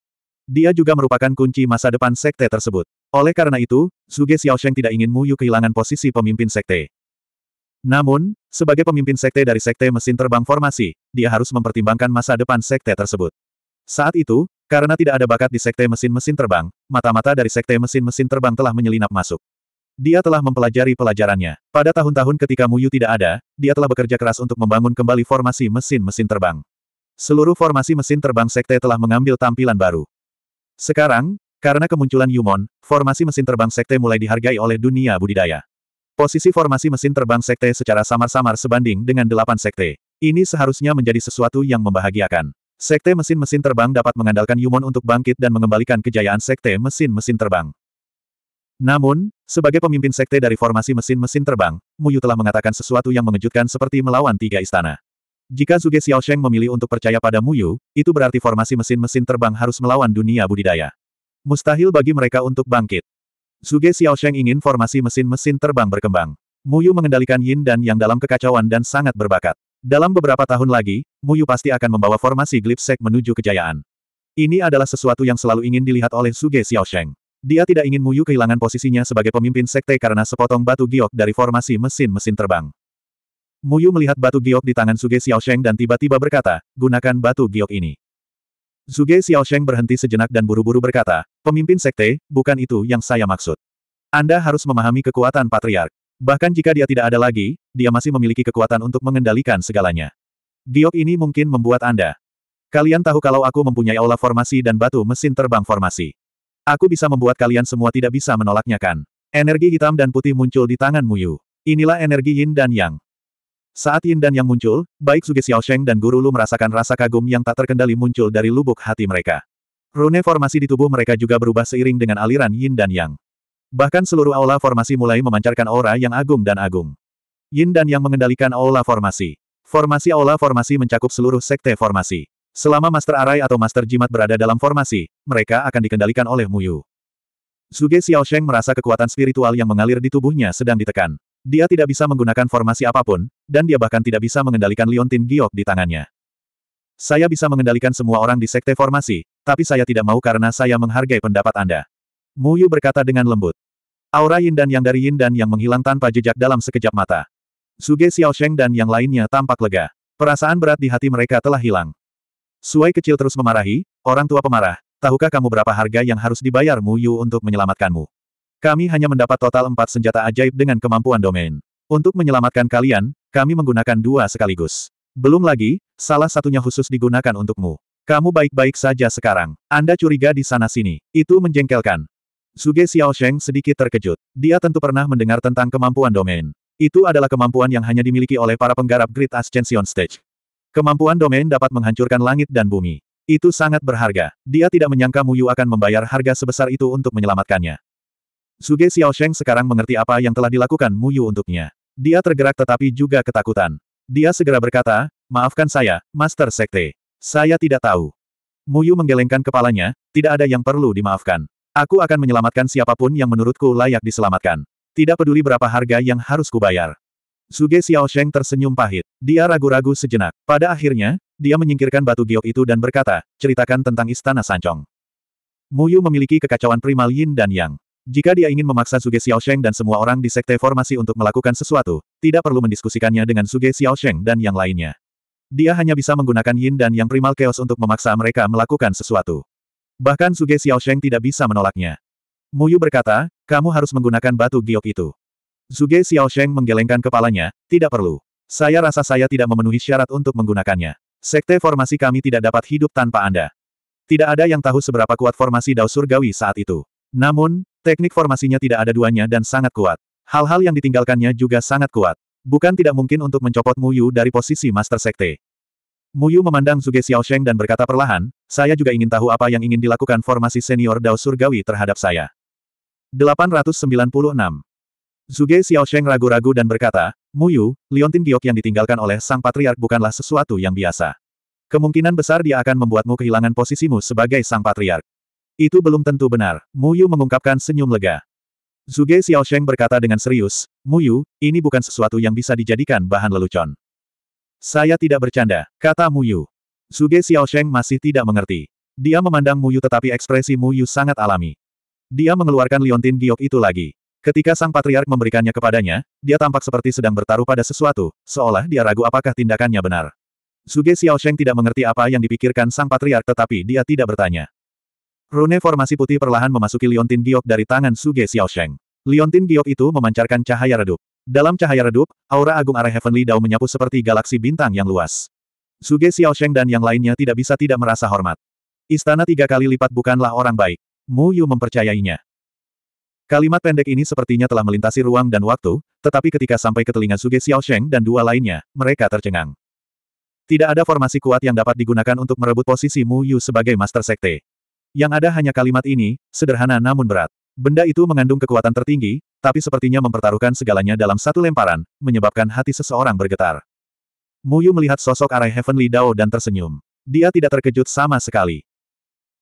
S1: Dia juga merupakan kunci masa depan sekte tersebut. Oleh karena itu, Zuge Xiaosheng tidak ingin Muyu kehilangan posisi pemimpin sekte. Namun, sebagai pemimpin sekte dari sekte mesin terbang formasi, dia harus mempertimbangkan masa depan sekte tersebut. Saat itu, karena tidak ada bakat di sekte mesin-mesin terbang, mata-mata dari sekte mesin-mesin terbang telah menyelinap masuk. Dia telah mempelajari pelajarannya. Pada tahun-tahun ketika Muyu tidak ada, dia telah bekerja keras untuk membangun kembali formasi mesin-mesin terbang. Seluruh formasi mesin terbang sekte telah mengambil tampilan baru. Sekarang, karena kemunculan Yumon, formasi mesin terbang sekte mulai dihargai oleh dunia budidaya. Posisi formasi mesin terbang sekte secara samar-samar sebanding dengan delapan sekte. Ini seharusnya menjadi sesuatu yang membahagiakan. Sekte mesin-mesin terbang dapat mengandalkan Yumon untuk bangkit dan mengembalikan kejayaan sekte mesin-mesin terbang. Namun, sebagai pemimpin sekte dari formasi mesin-mesin terbang, Muyu telah mengatakan sesuatu yang mengejutkan seperti melawan tiga istana. Jika Zuge Sheng memilih untuk percaya pada Muyu, itu berarti formasi mesin-mesin terbang harus melawan dunia budidaya. Mustahil bagi mereka untuk bangkit. Zuge Sheng ingin formasi mesin-mesin terbang berkembang. Muyu mengendalikan Yin dan Yang dalam kekacauan dan sangat berbakat. Dalam beberapa tahun lagi, Muyu pasti akan membawa formasi Glipsek menuju kejayaan. Ini adalah sesuatu yang selalu ingin dilihat oleh Zuge Sheng. Dia tidak ingin Muyu kehilangan posisinya sebagai pemimpin sekte karena sepotong batu giok dari formasi mesin-mesin terbang. Muyu melihat batu giok di tangan Suge Sheng dan tiba-tiba berkata, gunakan batu giok ini. Suge Sheng berhenti sejenak dan buru-buru berkata, pemimpin sekte, bukan itu yang saya maksud. Anda harus memahami kekuatan patriark. Bahkan jika dia tidak ada lagi, dia masih memiliki kekuatan untuk mengendalikan segalanya. Giok ini mungkin membuat Anda. Kalian tahu kalau aku mempunyai aula formasi dan batu mesin terbang formasi. Aku bisa membuat kalian semua tidak bisa menolaknya kan? Energi hitam dan putih muncul di tangan Muyu. Inilah energi Yin dan Yang. Saat Yin dan Yang muncul, baik Suge Sheng dan Guru Lu merasakan rasa kagum yang tak terkendali muncul dari lubuk hati mereka. Rune formasi di tubuh mereka juga berubah seiring dengan aliran Yin dan Yang. Bahkan seluruh aula formasi mulai memancarkan aura yang agung dan agung. Yin dan Yang mengendalikan aula formasi. Formasi aula formasi mencakup seluruh sekte formasi. Selama Master Arai atau Master Jimat berada dalam formasi, mereka akan dikendalikan oleh Muyu. Xiao Sheng merasa kekuatan spiritual yang mengalir di tubuhnya sedang ditekan. Dia tidak bisa menggunakan formasi apapun, dan dia bahkan tidak bisa mengendalikan liontin giok di tangannya. Saya bisa mengendalikan semua orang di sekte formasi, tapi saya tidak mau karena saya menghargai pendapat Anda. Mu Yu berkata dengan lembut. Aura yin dan yang dari yin dan yang menghilang tanpa jejak dalam sekejap mata. Suge Sheng dan yang lainnya tampak lega. Perasaan berat di hati mereka telah hilang. Suai kecil terus memarahi, orang tua pemarah, tahukah kamu berapa harga yang harus dibayar Mu Yu untuk menyelamatkanmu? Kami hanya mendapat total empat senjata ajaib dengan kemampuan domain. Untuk menyelamatkan kalian, kami menggunakan dua sekaligus. Belum lagi, salah satunya khusus digunakan untukmu. Kamu baik-baik saja sekarang. Anda curiga di sana-sini. Itu menjengkelkan. Suge Sheng sedikit terkejut. Dia tentu pernah mendengar tentang kemampuan domain. Itu adalah kemampuan yang hanya dimiliki oleh para penggarap Great Ascension Stage. Kemampuan domain dapat menghancurkan langit dan bumi. Itu sangat berharga. Dia tidak menyangka Mu Yu akan membayar harga sebesar itu untuk menyelamatkannya. Suge Sheng sekarang mengerti apa yang telah dilakukan Mu Yu untuknya. Dia tergerak tetapi juga ketakutan. Dia segera berkata, maafkan saya, Master Sekte. Saya tidak tahu. Mu Yu menggelengkan kepalanya, tidak ada yang perlu dimaafkan. Aku akan menyelamatkan siapapun yang menurutku layak diselamatkan. Tidak peduli berapa harga yang harus kubayar. Suge Xiao Sheng tersenyum pahit. Dia ragu-ragu sejenak. Pada akhirnya, dia menyingkirkan batu giok itu dan berkata, ceritakan tentang Istana Sancong. Muyu memiliki kekacauan primal Yin dan Yang. Jika dia ingin memaksa Suge Xiao Sheng dan semua orang di sekte formasi untuk melakukan sesuatu, tidak perlu mendiskusikannya dengan Suge Xiao Sheng dan yang lainnya. Dia hanya bisa menggunakan Yin dan Yang primal chaos untuk memaksa mereka melakukan sesuatu. Bahkan Suge Xiao Sheng tidak bisa menolaknya. Muyu berkata, kamu harus menggunakan batu giok itu. Zuge Xiaosheng menggelengkan kepalanya, tidak perlu. Saya rasa saya tidak memenuhi syarat untuk menggunakannya. Sekte formasi kami tidak dapat hidup tanpa Anda. Tidak ada yang tahu seberapa kuat formasi Dao Surgawi saat itu. Namun, teknik formasinya tidak ada duanya dan sangat kuat. Hal-hal yang ditinggalkannya juga sangat kuat. Bukan tidak mungkin untuk mencopot Mu Yu dari posisi Master Sekte. Mu Yu memandang Zuge Xiaosheng dan berkata perlahan, saya juga ingin tahu apa yang ingin dilakukan formasi senior Dao Surgawi terhadap saya. 896. Zuge Xiaosheng ragu-ragu dan berkata, Muyu, Liontin Giok yang ditinggalkan oleh sang patriark bukanlah sesuatu yang biasa. Kemungkinan besar dia akan membuatmu kehilangan posisimu sebagai sang patriark. Itu belum tentu benar, Muyu mengungkapkan senyum lega. Zuge Xiaosheng berkata dengan serius, Muyu, ini bukan sesuatu yang bisa dijadikan bahan lelucon. Saya tidak bercanda, kata Muyu. Zuge Xiaosheng masih tidak mengerti. Dia memandang Muyu tetapi ekspresi Muyu sangat alami. Dia mengeluarkan liontin giok itu lagi. Ketika sang patriark memberikannya kepadanya, dia tampak seperti sedang bertaruh pada sesuatu, seolah dia ragu apakah tindakannya benar. Suge Xiaosheng tidak mengerti apa yang dipikirkan sang patriark tetapi dia tidak bertanya. Rune formasi putih perlahan memasuki liontin giok dari tangan Suge Xiaosheng. Liontin giok itu memancarkan cahaya redup. Dalam cahaya redup, aura agung arah Heavenly Dao menyapu seperti galaksi bintang yang luas. Suge Xiaosheng dan yang lainnya tidak bisa tidak merasa hormat. Istana tiga kali lipat bukanlah orang baik. Mu Yu mempercayainya. Kalimat pendek ini sepertinya telah melintasi ruang dan waktu, tetapi ketika sampai ke telinga Suge Sheng dan dua lainnya, mereka tercengang. Tidak ada formasi kuat yang dapat digunakan untuk merebut posisi Mu Yu sebagai Master Sekte. Yang ada hanya kalimat ini, sederhana namun berat. Benda itu mengandung kekuatan tertinggi, tapi sepertinya mempertaruhkan segalanya dalam satu lemparan, menyebabkan hati seseorang bergetar. Mu Yu melihat sosok arai Heavenly Dao dan tersenyum. Dia tidak terkejut sama sekali.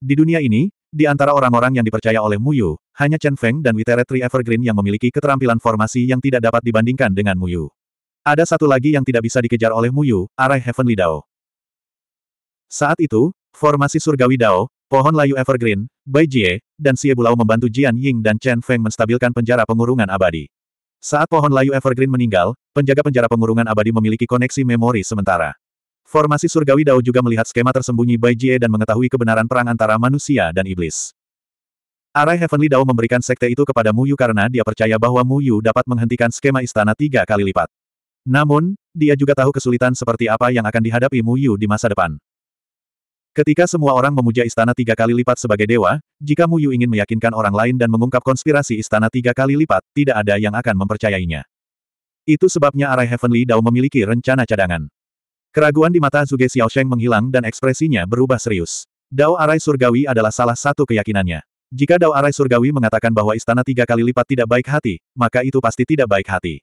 S1: Di dunia ini, di antara orang-orang yang dipercaya oleh Muyu, hanya Chen Feng dan Witeretri Evergreen yang memiliki keterampilan formasi yang tidak dapat dibandingkan dengan Muyu. Ada satu lagi yang tidak bisa dikejar oleh Muyu, arah Heavenly Dao. Saat itu, formasi surgawi Dao, pohon layu Evergreen, Bai Jie, dan Xie Bulao membantu Jian Ying dan Chen Feng menstabilkan penjara pengurungan abadi. Saat pohon layu Evergreen meninggal, penjaga penjara pengurungan abadi memiliki koneksi memori sementara. Formasi surgawi Dao juga melihat skema tersembunyi Bai Jie dan mengetahui kebenaran perang antara manusia dan iblis. Arai Heavenly Dao memberikan sekte itu kepada Mu Yu karena dia percaya bahwa Mu Yu dapat menghentikan skema istana tiga kali lipat. Namun, dia juga tahu kesulitan seperti apa yang akan dihadapi Mu Yu di masa depan. Ketika semua orang memuja istana tiga kali lipat sebagai dewa, jika Mu Yu ingin meyakinkan orang lain dan mengungkap konspirasi istana tiga kali lipat, tidak ada yang akan mempercayainya. Itu sebabnya Arai Heavenly Dao memiliki rencana cadangan. Keraguan di mata Zuge Xiaosheng menghilang dan ekspresinya berubah serius. Dao Arai Surgawi adalah salah satu keyakinannya. Jika Dao Arai Surgawi mengatakan bahwa istana tiga kali lipat tidak baik hati, maka itu pasti tidak baik hati.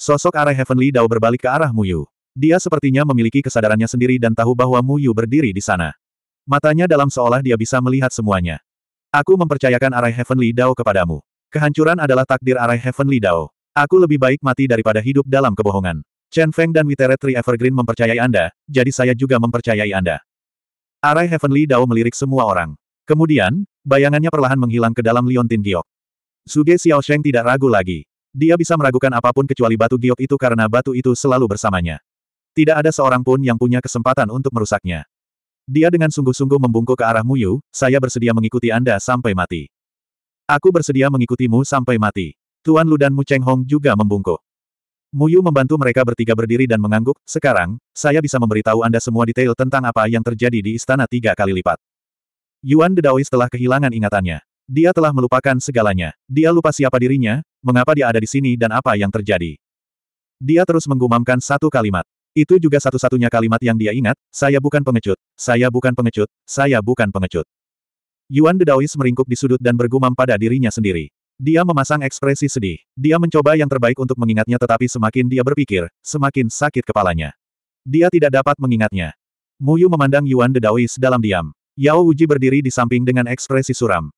S1: Sosok Arai Heavenly Dao berbalik ke arah Muyu. Dia sepertinya memiliki kesadarannya sendiri dan tahu bahwa Muyu berdiri di sana. Matanya dalam seolah dia bisa melihat semuanya. Aku mempercayakan Arai Heavenly Dao kepadamu. Kehancuran adalah takdir Arai Heavenly Dao. Aku lebih baik mati daripada hidup dalam kebohongan. Chen Feng dan Witeret Tree Evergreen mempercayai Anda, jadi saya juga mempercayai Anda. Arai Heavenly Dao melirik semua orang. Kemudian, bayangannya perlahan menghilang ke dalam Liontin Giok. Suge Sheng tidak ragu lagi. Dia bisa meragukan apapun kecuali batu giok itu karena batu itu selalu bersamanya. Tidak ada seorang pun yang punya kesempatan untuk merusaknya. Dia dengan sungguh-sungguh membungkuk ke arah Muyu, saya bersedia mengikuti Anda sampai mati. Aku bersedia mengikutimu sampai mati. Tuan Lu dan Mu Cheng Hong juga membungkuk. Muyu membantu mereka bertiga berdiri dan mengangguk, sekarang, saya bisa memberitahu Anda semua detail tentang apa yang terjadi di istana tiga kali lipat. Yuan Dedaois telah kehilangan ingatannya. Dia telah melupakan segalanya. Dia lupa siapa dirinya, mengapa dia ada di sini dan apa yang terjadi. Dia terus menggumamkan satu kalimat. Itu juga satu-satunya kalimat yang dia ingat, saya bukan pengecut, saya bukan pengecut, saya bukan pengecut. Yuan Dedaois meringkuk di sudut dan bergumam pada dirinya sendiri. Dia memasang ekspresi sedih. Dia mencoba yang terbaik untuk mengingatnya tetapi semakin dia berpikir, semakin sakit kepalanya. Dia tidak dapat mengingatnya. Muyu memandang Yuan De Daois dalam diam. Yao Uji berdiri di samping dengan ekspresi suram.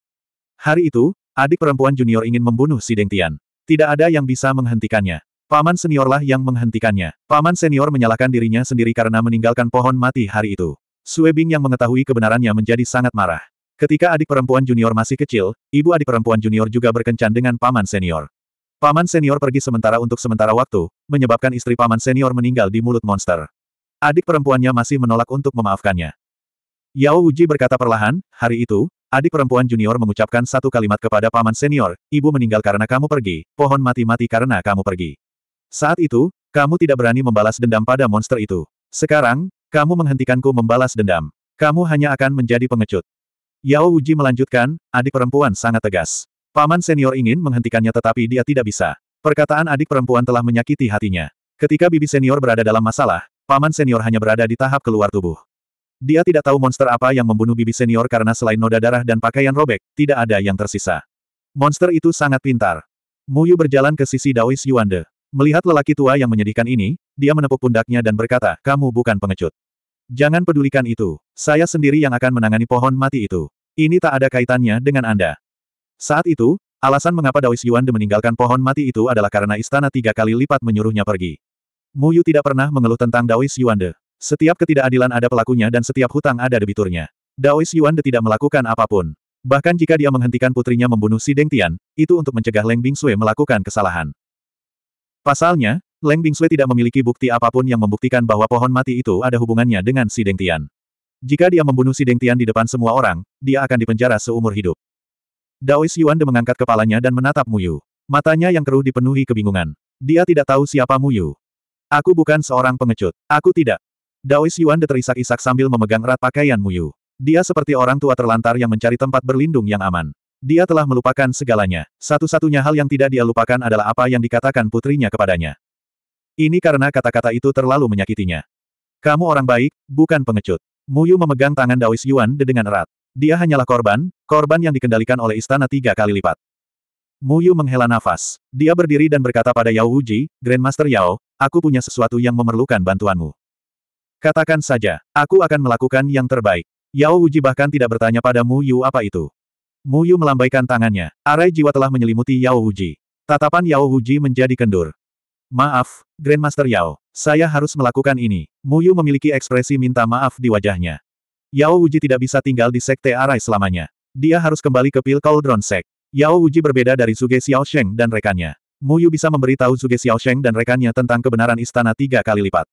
S1: Hari itu, adik perempuan junior ingin membunuh si Deng Tian. Tidak ada yang bisa menghentikannya. Paman seniorlah yang menghentikannya. Paman senior menyalahkan dirinya sendiri karena meninggalkan pohon mati hari itu. Sue Bing yang mengetahui kebenarannya menjadi sangat marah. Ketika adik perempuan junior masih kecil, ibu adik perempuan junior juga berkencan dengan paman senior. Paman senior pergi sementara untuk sementara waktu, menyebabkan istri paman senior meninggal di mulut monster. Adik perempuannya masih menolak untuk memaafkannya. Yao Uji berkata perlahan, hari itu, adik perempuan junior mengucapkan satu kalimat kepada paman senior, ibu meninggal karena kamu pergi, pohon mati-mati karena kamu pergi. Saat itu, kamu tidak berani membalas dendam pada monster itu. Sekarang, kamu menghentikanku membalas dendam. Kamu hanya akan menjadi pengecut. Yao Uji melanjutkan, adik perempuan sangat tegas. Paman senior ingin menghentikannya tetapi dia tidak bisa. Perkataan adik perempuan telah menyakiti hatinya. Ketika bibi senior berada dalam masalah, paman senior hanya berada di tahap keluar tubuh. Dia tidak tahu monster apa yang membunuh bibi senior karena selain noda darah dan pakaian robek, tidak ada yang tersisa. Monster itu sangat pintar. Muyu berjalan ke sisi Daois Yuande. Melihat lelaki tua yang menyedihkan ini, dia menepuk pundaknya dan berkata, kamu bukan pengecut. Jangan pedulikan itu. Saya sendiri yang akan menangani pohon mati itu. Ini tak ada kaitannya dengan Anda. Saat itu, alasan mengapa Daois Yuan de meninggalkan pohon mati itu adalah karena istana tiga kali lipat menyuruhnya pergi. Mu Yu tidak pernah mengeluh tentang Daois Yuan de. Setiap ketidakadilan ada pelakunya dan setiap hutang ada debiturnya. Daois Yuan de tidak melakukan apapun. Bahkan jika dia menghentikan putrinya membunuh si Deng Tian, itu untuk mencegah Leng Sui melakukan kesalahan. Pasalnya, Leng Bingsui tidak memiliki bukti apapun yang membuktikan bahwa pohon mati itu ada hubungannya dengan si Deng Tian. Jika dia membunuh si Deng Tian di depan semua orang, dia akan dipenjara seumur hidup. Daois Yuan De mengangkat kepalanya dan menatap Muyu. Matanya yang keruh dipenuhi kebingungan. Dia tidak tahu siapa Muyu. Aku bukan seorang pengecut. Aku tidak. Daois Yuan De terisak-isak sambil memegang erat pakaian Muyu. Dia seperti orang tua terlantar yang mencari tempat berlindung yang aman. Dia telah melupakan segalanya. Satu-satunya hal yang tidak dia lupakan adalah apa yang dikatakan putrinya kepadanya. Ini karena kata-kata itu terlalu menyakitinya. Kamu orang baik, bukan pengecut. Muyu memegang tangan Daois Yuan dengan erat. Dia hanyalah korban, korban yang dikendalikan oleh istana tiga kali lipat. Muyu menghela nafas. Dia berdiri dan berkata pada Yao Wuji, Grandmaster Yao, aku punya sesuatu yang memerlukan bantuanmu. Katakan saja, aku akan melakukan yang terbaik. Yao Wuji bahkan tidak bertanya pada Muyu apa itu. Muyu melambaikan tangannya. Arai jiwa telah menyelimuti Yao Wuji. Tatapan Yao Wuji menjadi kendur. Maaf, Grandmaster Yao. Saya harus melakukan ini. Mu Yu memiliki ekspresi minta maaf di wajahnya. Yao Uji tidak bisa tinggal di Sekte Arai selamanya. Dia harus kembali ke Pil Cauldron Sek. Yao Uji berbeda dari Zuge Sheng dan rekannya. Mu Yu bisa memberitahu Zuge Sheng dan rekannya tentang kebenaran istana tiga kali lipat.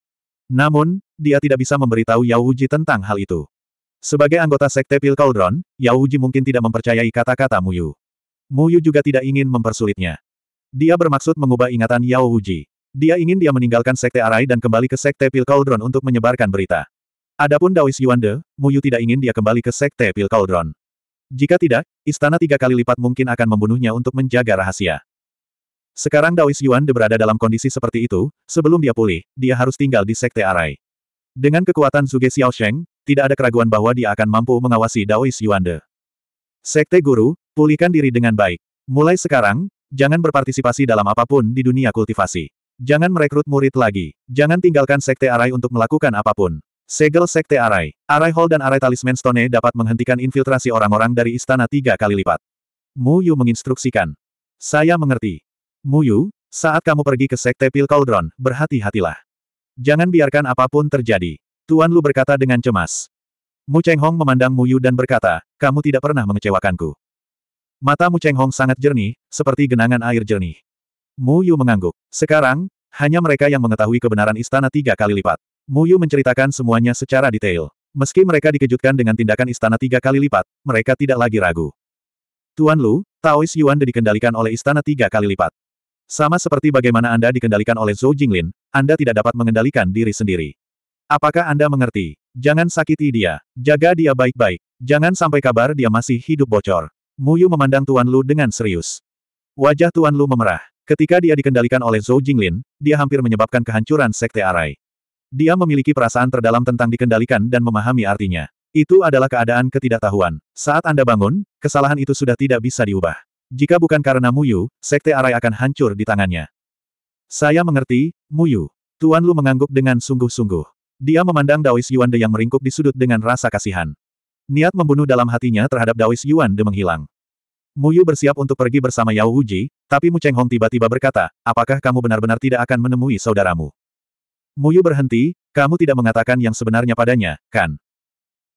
S1: Namun, dia tidak bisa memberitahu Yao Uji tentang hal itu. Sebagai anggota Sekte Pil Cauldron, Yao Uji mungkin tidak mempercayai kata-kata Mu Yu. Mu Yu juga tidak ingin mempersulitnya. Dia bermaksud mengubah ingatan Yao Uji. Dia ingin dia meninggalkan Sekte Arai dan kembali ke Sekte Pil Cauldron untuk menyebarkan berita. Adapun Daois Yuande, Muyu tidak ingin dia kembali ke Sekte Pil Cauldron. Jika tidak, istana tiga kali lipat mungkin akan membunuhnya untuk menjaga rahasia. Sekarang Daois Yuande berada dalam kondisi seperti itu, sebelum dia pulih, dia harus tinggal di Sekte Arai. Dengan kekuatan Zuge Sheng, tidak ada keraguan bahwa dia akan mampu mengawasi Daois Yuande. Sekte Guru, pulihkan diri dengan baik. Mulai sekarang, jangan berpartisipasi dalam apapun di dunia kultivasi. Jangan merekrut murid lagi. Jangan tinggalkan Sekte Arai untuk melakukan apapun. Segel Sekte Arai. Arai Hall dan Arai Talisman Stone dapat menghentikan infiltrasi orang-orang dari istana tiga kali lipat. Mu Yu menginstruksikan. Saya mengerti. Mu Yu, saat kamu pergi ke Sekte Pil Cauldron, berhati-hatilah. Jangan biarkan apapun terjadi. Tuan Lu berkata dengan cemas. Mu Cheng Hong memandang Mu Yu dan berkata, kamu tidak pernah mengecewakanku. Mata Mu Cheng Hong sangat jernih, seperti genangan air jernih. Mu Yu mengangguk. Sekarang, hanya mereka yang mengetahui kebenaran istana tiga kali lipat. Mu Yu menceritakan semuanya secara detail. Meski mereka dikejutkan dengan tindakan istana tiga kali lipat, mereka tidak lagi ragu. Tuan Lu, Taois Yuan dikendalikan oleh istana tiga kali lipat. Sama seperti bagaimana Anda dikendalikan oleh Zhou Jinglin, Anda tidak dapat mengendalikan diri sendiri. Apakah Anda mengerti? Jangan sakiti dia. Jaga dia baik-baik. Jangan sampai kabar dia masih hidup bocor. Mu Yu memandang Tuan Lu dengan serius. Wajah Tuan Lu memerah. Ketika dia dikendalikan oleh Zhou Jinglin, dia hampir menyebabkan kehancuran Sekte Arai. Dia memiliki perasaan terdalam tentang dikendalikan dan memahami artinya. Itu adalah keadaan ketidaktahuan. Saat Anda bangun, kesalahan itu sudah tidak bisa diubah. Jika bukan karena Muyu, Sekte Arai akan hancur di tangannya. Saya mengerti, Muyu. Tuan Lu mengangguk dengan sungguh-sungguh. Dia memandang Daois Yuan De yang meringkuk di sudut dengan rasa kasihan. Niat membunuh dalam hatinya terhadap Daois Yuan De menghilang. Muyu bersiap untuk pergi bersama Yao Wuji, tapi Mu Cheng Hong tiba-tiba berkata, apakah kamu benar-benar tidak akan menemui saudaramu? Muyu berhenti, kamu tidak mengatakan yang sebenarnya padanya, kan?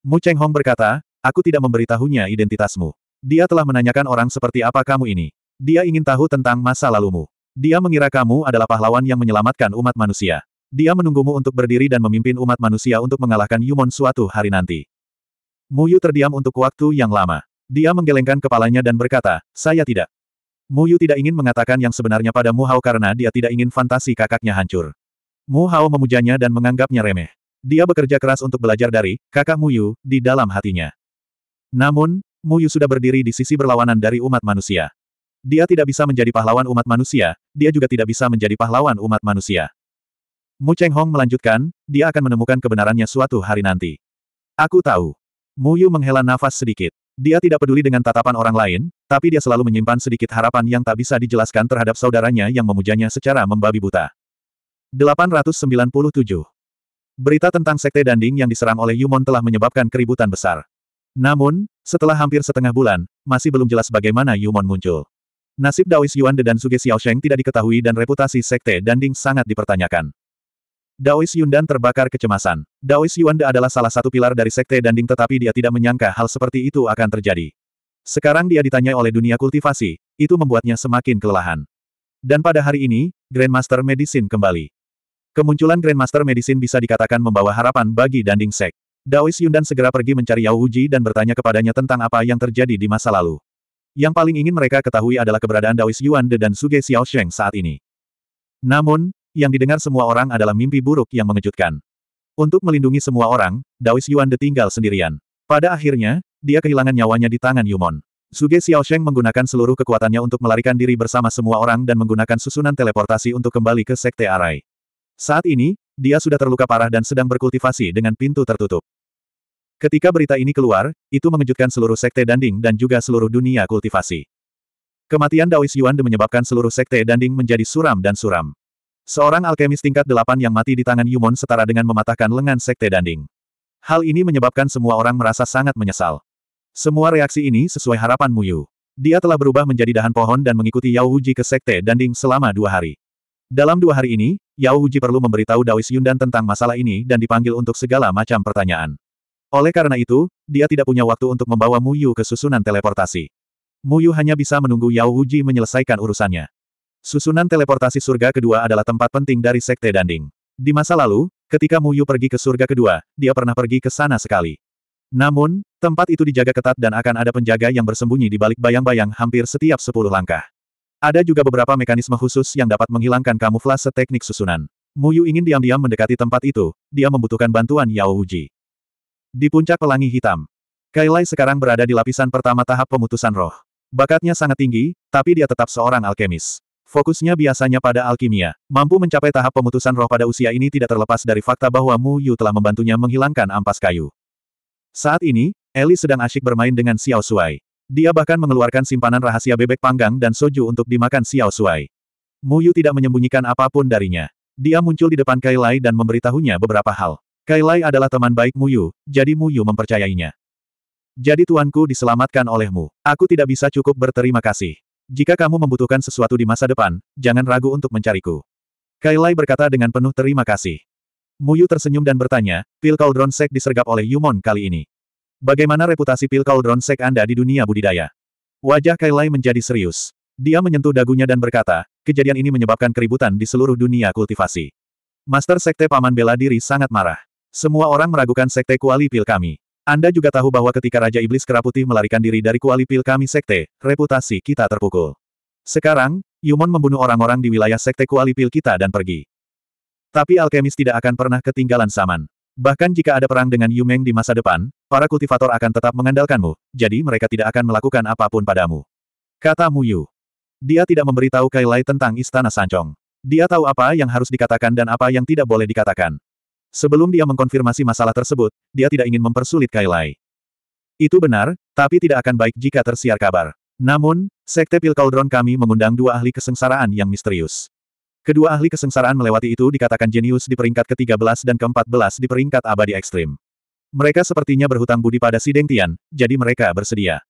S1: Mu Cheng Hong berkata, aku tidak memberitahunya identitasmu. Dia telah menanyakan orang seperti apa kamu ini. Dia ingin tahu tentang masa lalumu. Dia mengira kamu adalah pahlawan yang menyelamatkan umat manusia. Dia menunggumu untuk berdiri dan memimpin umat manusia untuk mengalahkan Yumon suatu hari nanti. Muyu terdiam untuk waktu yang lama. Dia menggelengkan kepalanya dan berkata, saya tidak. Mu Yu tidak ingin mengatakan yang sebenarnya pada Mu Hao karena dia tidak ingin fantasi kakaknya hancur. Mu Hao memujanya dan menganggapnya remeh. Dia bekerja keras untuk belajar dari kakak Mu Yu di dalam hatinya. Namun, Mu Yu sudah berdiri di sisi berlawanan dari umat manusia. Dia tidak bisa menjadi pahlawan umat manusia, dia juga tidak bisa menjadi pahlawan umat manusia. Mu Cheng Hong melanjutkan, dia akan menemukan kebenarannya suatu hari nanti. Aku tahu. Mu Yu menghela nafas sedikit. Dia tidak peduli dengan tatapan orang lain, tapi dia selalu menyimpan sedikit harapan yang tak bisa dijelaskan terhadap saudaranya yang memujanya secara membabi buta. 897. Berita tentang Sekte Danding yang diserang oleh Yumon telah menyebabkan keributan besar. Namun, setelah hampir setengah bulan, masih belum jelas bagaimana Yumon muncul. Nasib Daois Yuan De dan Suge Xiaosheng tidak diketahui dan reputasi Sekte Danding sangat dipertanyakan. Daois Yundan terbakar kecemasan. Daois Yuanda adalah salah satu pilar dari Sekte Danding tetapi dia tidak menyangka hal seperti itu akan terjadi. Sekarang dia ditanya oleh dunia kultivasi, itu membuatnya semakin kelelahan. Dan pada hari ini, Grandmaster Medicine kembali. Kemunculan Grandmaster Medicine bisa dikatakan membawa harapan bagi Danding Sek. Daois Yundan segera pergi mencari Yao Wuji dan bertanya kepadanya tentang apa yang terjadi di masa lalu. Yang paling ingin mereka ketahui adalah keberadaan Daois Yuan De dan Suge Xiaosheng saat ini. Namun, yang didengar semua orang adalah mimpi buruk yang mengejutkan. Untuk melindungi semua orang, Daois Yuan ditinggal sendirian. Pada akhirnya, dia kehilangan nyawanya di tangan Yumon. Suge Sheng menggunakan seluruh kekuatannya untuk melarikan diri bersama semua orang dan menggunakan susunan teleportasi untuk kembali ke Sekte Arai. Saat ini, dia sudah terluka parah dan sedang berkultivasi dengan pintu tertutup. Ketika berita ini keluar, itu mengejutkan seluruh Sekte Danding dan juga seluruh dunia kultivasi. Kematian Daois Yuan menyebabkan seluruh Sekte Danding menjadi suram dan suram. Seorang alkemis tingkat delapan yang mati di tangan Yumon setara dengan mematahkan lengan sekte Danding. Hal ini menyebabkan semua orang merasa sangat menyesal. Semua reaksi ini sesuai harapan Muyu. Dia telah berubah menjadi dahan pohon dan mengikuti Yao Wuji ke sekte Danding selama dua hari. Dalam dua hari ini, Yao Wuji perlu memberitahu Dawis Yundan tentang masalah ini dan dipanggil untuk segala macam pertanyaan. Oleh karena itu, dia tidak punya waktu untuk membawa Muyu ke susunan teleportasi. Muyu hanya bisa menunggu Yao Wuji menyelesaikan urusannya. Susunan teleportasi surga kedua adalah tempat penting dari Sekte Danding. Di masa lalu, ketika Mu Yu pergi ke surga kedua, dia pernah pergi ke sana sekali. Namun, tempat itu dijaga ketat dan akan ada penjaga yang bersembunyi di balik bayang-bayang hampir setiap sepuluh langkah. Ada juga beberapa mekanisme khusus yang dapat menghilangkan kamuflase teknik susunan. Mu Yu ingin diam-diam mendekati tempat itu, dia membutuhkan bantuan Yao Wuji. Di puncak pelangi hitam, Kailai sekarang berada di lapisan pertama tahap pemutusan roh. Bakatnya sangat tinggi, tapi dia tetap seorang alkemis. Fokusnya biasanya pada alkimia. Mampu mencapai tahap pemutusan roh pada usia ini tidak terlepas dari fakta bahwa Mu Yu telah membantunya menghilangkan ampas kayu. Saat ini, Ellie sedang asyik bermain dengan Xiao Shuai. Dia bahkan mengeluarkan simpanan rahasia bebek panggang dan soju untuk dimakan Xiao Shuai. Mu Yu tidak menyembunyikan apapun darinya. Dia muncul di depan Kai Lai dan memberitahunya beberapa hal. Kai Lai adalah teman baik Mu Yu, jadi Mu Yu mempercayainya. Jadi tuanku diselamatkan olehmu. Aku tidak bisa cukup berterima kasih. Jika kamu membutuhkan sesuatu di masa depan, jangan ragu untuk mencariku. Kailai berkata dengan penuh terima kasih. Muyu tersenyum dan bertanya, pil Cauldron Sek disergap oleh Yumon kali ini. Bagaimana reputasi pil Cauldron Sek Anda di dunia budidaya? Wajah Kailai menjadi serius. Dia menyentuh dagunya dan berkata, kejadian ini menyebabkan keributan di seluruh dunia kultivasi. Master Sekte Paman Bela Diri sangat marah. Semua orang meragukan Sekte Kuali Pil kami. Anda juga tahu bahwa ketika Raja Iblis Kera Putih melarikan diri dari kuali pil kami sekte, reputasi kita terpukul. Sekarang, Yumon membunuh orang-orang di wilayah sekte kuali pil kita dan pergi. Tapi alkemis tidak akan pernah ketinggalan zaman. Bahkan jika ada perang dengan Yumeng di masa depan, para kultivator akan tetap mengandalkanmu, jadi mereka tidak akan melakukan apapun padamu. Kata Muyu. Dia tidak memberitahu Kailai tentang Istana Sancong. Dia tahu apa yang harus dikatakan dan apa yang tidak boleh dikatakan. Sebelum dia mengkonfirmasi masalah tersebut, dia tidak ingin mempersulit Kailai. Itu benar, tapi tidak akan baik jika tersiar kabar. Namun, Sekte Pilkaldron kami mengundang dua ahli kesengsaraan yang misterius. Kedua ahli kesengsaraan melewati itu dikatakan jenius di peringkat ke-13 dan ke-14 di peringkat abadi ekstrim. Mereka sepertinya berhutang budi pada si Deng Tian, jadi mereka bersedia.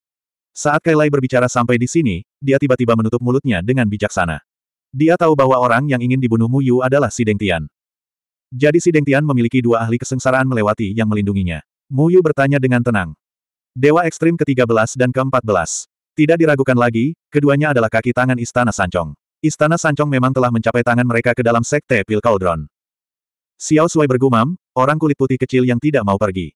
S1: Saat Kailai berbicara sampai di sini, dia tiba-tiba menutup mulutnya dengan bijaksana. Dia tahu bahwa orang yang ingin dibunuh Mu Yu adalah si Deng Tian. Jadi si Deng Tian memiliki dua ahli kesengsaraan melewati yang melindunginya. Mu Yu bertanya dengan tenang. Dewa ekstrim ke-13 dan ke-14. Tidak diragukan lagi, keduanya adalah kaki tangan Istana Sancong. Istana Sancong memang telah mencapai tangan mereka ke dalam sekte Pil Cauldron. Xiao Sui bergumam, orang kulit putih kecil yang tidak mau pergi.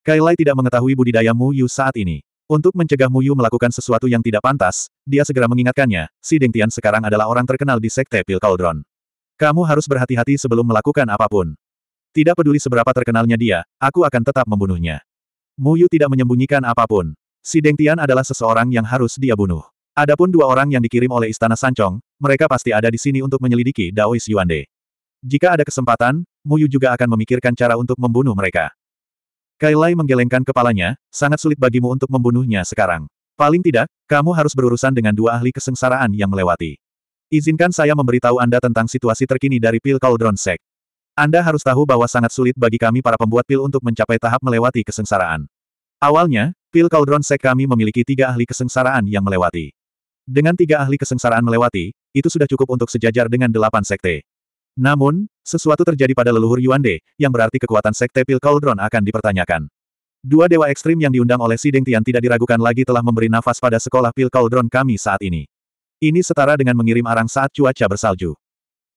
S1: Kailai tidak mengetahui budidaya Mu Yu saat ini. Untuk mencegah Mu Yu melakukan sesuatu yang tidak pantas, dia segera mengingatkannya, si Deng Tian sekarang adalah orang terkenal di Sekte Pil Cauldron. Kamu harus berhati-hati sebelum melakukan apapun. Tidak peduli seberapa terkenalnya dia, aku akan tetap membunuhnya. Mu Yu tidak menyembunyikan apapun. Si Deng Tian adalah seseorang yang harus dia bunuh. Adapun dua orang yang dikirim oleh Istana Sancong, mereka pasti ada di sini untuk menyelidiki Daois Yuande. Jika ada kesempatan, Mu Yu juga akan memikirkan cara untuk membunuh mereka. Kailai menggelengkan kepalanya, sangat sulit bagimu untuk membunuhnya sekarang. Paling tidak, kamu harus berurusan dengan dua ahli kesengsaraan yang melewati. Izinkan saya memberitahu Anda tentang situasi terkini dari pil Cauldron Sect. Anda harus tahu bahwa sangat sulit bagi kami para pembuat pil untuk mencapai tahap melewati kesengsaraan. Awalnya, pil Cauldron Sect kami memiliki tiga ahli kesengsaraan yang melewati. Dengan tiga ahli kesengsaraan melewati, itu sudah cukup untuk sejajar dengan delapan sekte. Namun, sesuatu terjadi pada leluhur Yuande, yang berarti kekuatan sekte pil Cauldron akan dipertanyakan. Dua dewa ekstrim yang diundang oleh Sideng Tian tidak diragukan lagi telah memberi nafas pada sekolah pil Cauldron kami saat ini. Ini setara dengan mengirim arang saat cuaca bersalju.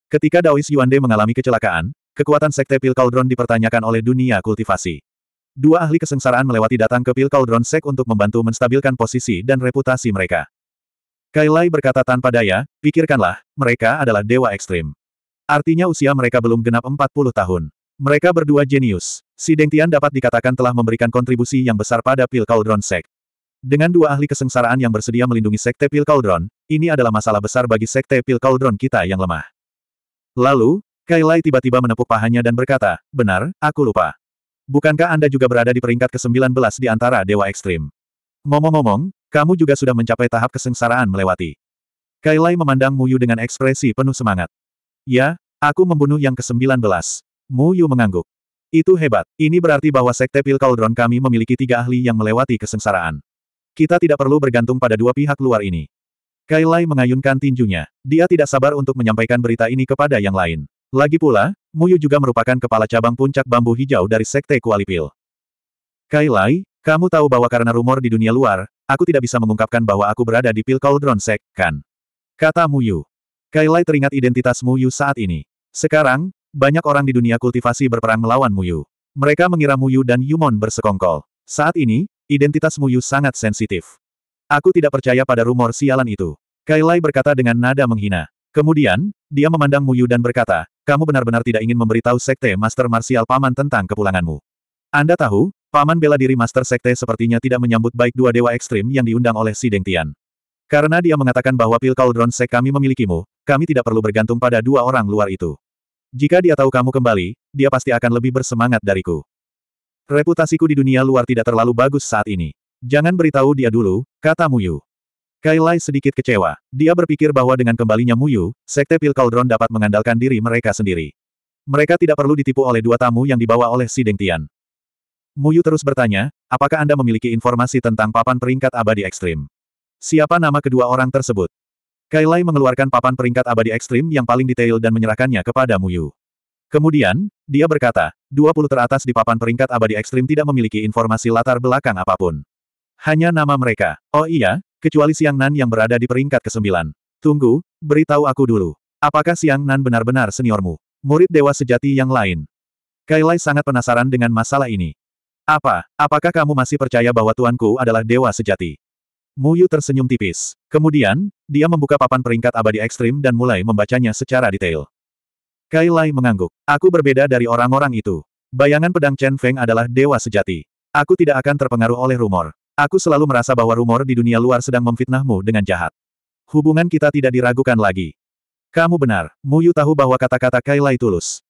S1: Ketika Daois Yuande mengalami kecelakaan, kekuatan Sekte Pil Cauldron dipertanyakan oleh dunia kultivasi. Dua ahli kesengsaraan melewati datang ke Pil Cauldron Sek untuk membantu menstabilkan posisi dan reputasi mereka. Kailai berkata tanpa daya, pikirkanlah, mereka adalah dewa ekstrim. Artinya usia mereka belum genap 40 tahun. Mereka berdua jenius. Si Deng Tian dapat dikatakan telah memberikan kontribusi yang besar pada Pil Cauldron Sek. Dengan dua ahli kesengsaraan yang bersedia melindungi Sekte Pil Cauldron, ini adalah masalah besar bagi Sekte Pil Cauldron kita yang lemah. Lalu, Kailai tiba-tiba menepuk pahanya dan berkata, benar, aku lupa. Bukankah Anda juga berada di peringkat ke-19 di antara Dewa Ekstrim? Ngomong-ngomong, kamu juga sudah mencapai tahap kesengsaraan melewati. Kailai memandang Muyu dengan ekspresi penuh semangat. Ya, aku membunuh yang ke-19. Muyu mengangguk. Itu hebat. Ini berarti bahwa Sekte Pil Cauldron kami memiliki tiga ahli yang melewati kesengsaraan. Kita tidak perlu bergantung pada dua pihak luar ini. Kailai mengayunkan tinjunya. Dia tidak sabar untuk menyampaikan berita ini kepada yang lain. Lagi pula, Muyu juga merupakan kepala cabang puncak bambu hijau dari Sekte Kualipil. Kailai, kamu tahu bahwa karena rumor di dunia luar, aku tidak bisa mengungkapkan bahwa aku berada di Pil Cauldron Sek, kan? Kata Muyu. Kailai teringat identitas Muyu saat ini. Sekarang, banyak orang di dunia kultivasi berperang melawan Muyu. Mereka mengira Muyu dan Yumon bersekongkol. Saat ini, Identitas Muyu sangat sensitif. Aku tidak percaya pada rumor sialan itu. Kailai berkata dengan nada menghina. Kemudian, dia memandang Muyu dan berkata, kamu benar-benar tidak ingin memberitahu Sekte Master Marsial Paman tentang kepulanganmu. Anda tahu, Paman bela diri Master Sekte sepertinya tidak menyambut baik dua dewa ekstrim yang diundang oleh Si Deng Tian. Karena dia mengatakan bahwa pil Cauldron Sek kami memilikimu, kami tidak perlu bergantung pada dua orang luar itu. Jika dia tahu kamu kembali, dia pasti akan lebih bersemangat dariku. Reputasiku di dunia luar tidak terlalu bagus saat ini. Jangan beritahu dia dulu, kata Muyu. Kailai sedikit kecewa. Dia berpikir bahwa dengan kembalinya Muyu, Sekte Pil Cauldron dapat mengandalkan diri mereka sendiri. Mereka tidak perlu ditipu oleh dua tamu yang dibawa oleh si Deng Tian. Muyu terus bertanya, apakah Anda memiliki informasi tentang papan peringkat abadi ekstrim? Siapa nama kedua orang tersebut? Kailai mengeluarkan papan peringkat abadi ekstrim yang paling detail dan menyerahkannya kepada Muyu. Kemudian, dia berkata, 20 teratas di papan peringkat abadi ekstrim tidak memiliki informasi latar belakang apapun. Hanya nama mereka. Oh iya, kecuali Siang Nan yang berada di peringkat ke-9. Tunggu, beritahu aku dulu. Apakah Siang Nan benar-benar seniormu? Murid dewa sejati yang lain. Kailai sangat penasaran dengan masalah ini. Apa, apakah kamu masih percaya bahwa tuanku adalah dewa sejati? Muyu tersenyum tipis. Kemudian, dia membuka papan peringkat abadi ekstrim dan mulai membacanya secara detail. Kai Lai mengangguk. Aku berbeda dari orang-orang itu. Bayangan pedang Chen Feng adalah dewa sejati. Aku tidak akan terpengaruh oleh rumor. Aku selalu merasa bahwa rumor di dunia luar sedang memfitnahmu dengan jahat. Hubungan kita tidak diragukan lagi. Kamu benar, Muyu tahu bahwa kata-kata Kai Lai tulus.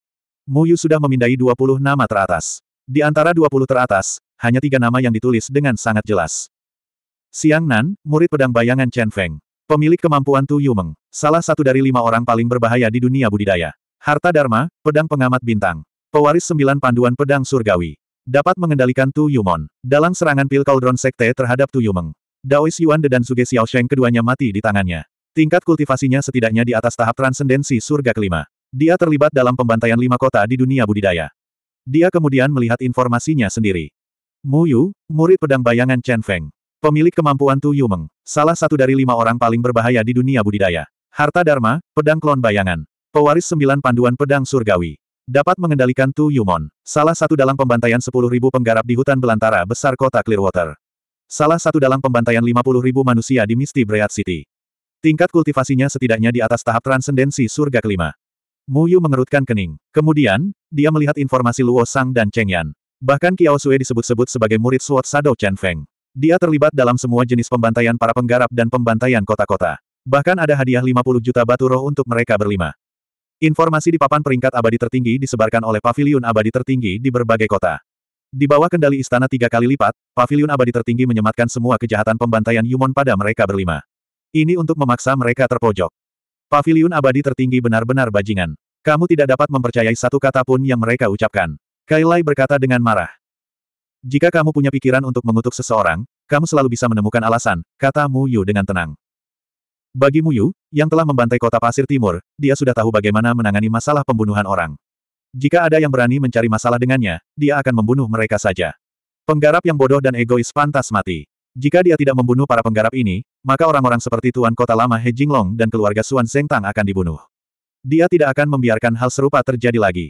S1: Muyu sudah memindai 20 nama teratas. Di antara 20 teratas, hanya tiga nama yang ditulis dengan sangat jelas. Siang Nan, murid pedang bayangan Chen Feng. Pemilik kemampuan Tu Yumeng, salah satu dari lima orang paling berbahaya di dunia budidaya. Harta Dharma, Pedang Pengamat Bintang. Pewaris sembilan panduan pedang surgawi. Dapat mengendalikan Tu Yumon. Dalam serangan pil Cauldron Sekte terhadap Tu Yumeng. Daois Yuan De dan Suge Sheng keduanya mati di tangannya. Tingkat kultivasinya setidaknya di atas tahap transendensi surga kelima. Dia terlibat dalam pembantaian lima kota di dunia budidaya. Dia kemudian melihat informasinya sendiri. Mu Yu, murid pedang bayangan Chen Feng. Pemilik kemampuan Tu Yumeng. Salah satu dari lima orang paling berbahaya di dunia budidaya. Harta Dharma, pedang klon bayangan. Pewaris sembilan panduan pedang surgawi. Dapat mengendalikan Tu Yumon, salah satu dalam pembantaian 10.000 penggarap di hutan belantara besar kota Clearwater. Salah satu dalam pembantaian 50.000 manusia di Misty Breat City. Tingkat kultivasinya setidaknya di atas tahap transendensi surga kelima. Mu Yu mengerutkan kening. Kemudian, dia melihat informasi Luo Sang dan Cheng Yan. Bahkan Kiao Sui disebut-sebut sebagai murid Sword Sado Chen Feng. Dia terlibat dalam semua jenis pembantaian para penggarap dan pembantaian kota-kota. Bahkan ada hadiah 50 juta batu roh untuk mereka berlima. Informasi di papan peringkat abadi tertinggi disebarkan oleh paviliun abadi tertinggi di berbagai kota. Di bawah kendali istana tiga kali lipat, paviliun abadi tertinggi menyematkan semua kejahatan pembantaian Yumon pada mereka berlima. Ini untuk memaksa mereka terpojok. Paviliun abadi tertinggi benar-benar bajingan. Kamu tidak dapat mempercayai satu kata pun yang mereka ucapkan. Kailai berkata dengan marah. Jika kamu punya pikiran untuk mengutuk seseorang, kamu selalu bisa menemukan alasan, kata Mu Yu dengan tenang. Bagi Muyu, yang telah membantai kota pasir timur, dia sudah tahu bagaimana menangani masalah pembunuhan orang. Jika ada yang berani mencari masalah dengannya, dia akan membunuh mereka saja. Penggarap yang bodoh dan egois pantas mati. Jika dia tidak membunuh para penggarap ini, maka orang-orang seperti Tuan Kota Lama He Jinglong dan keluarga Suan Tang akan dibunuh. Dia tidak akan membiarkan hal serupa terjadi lagi.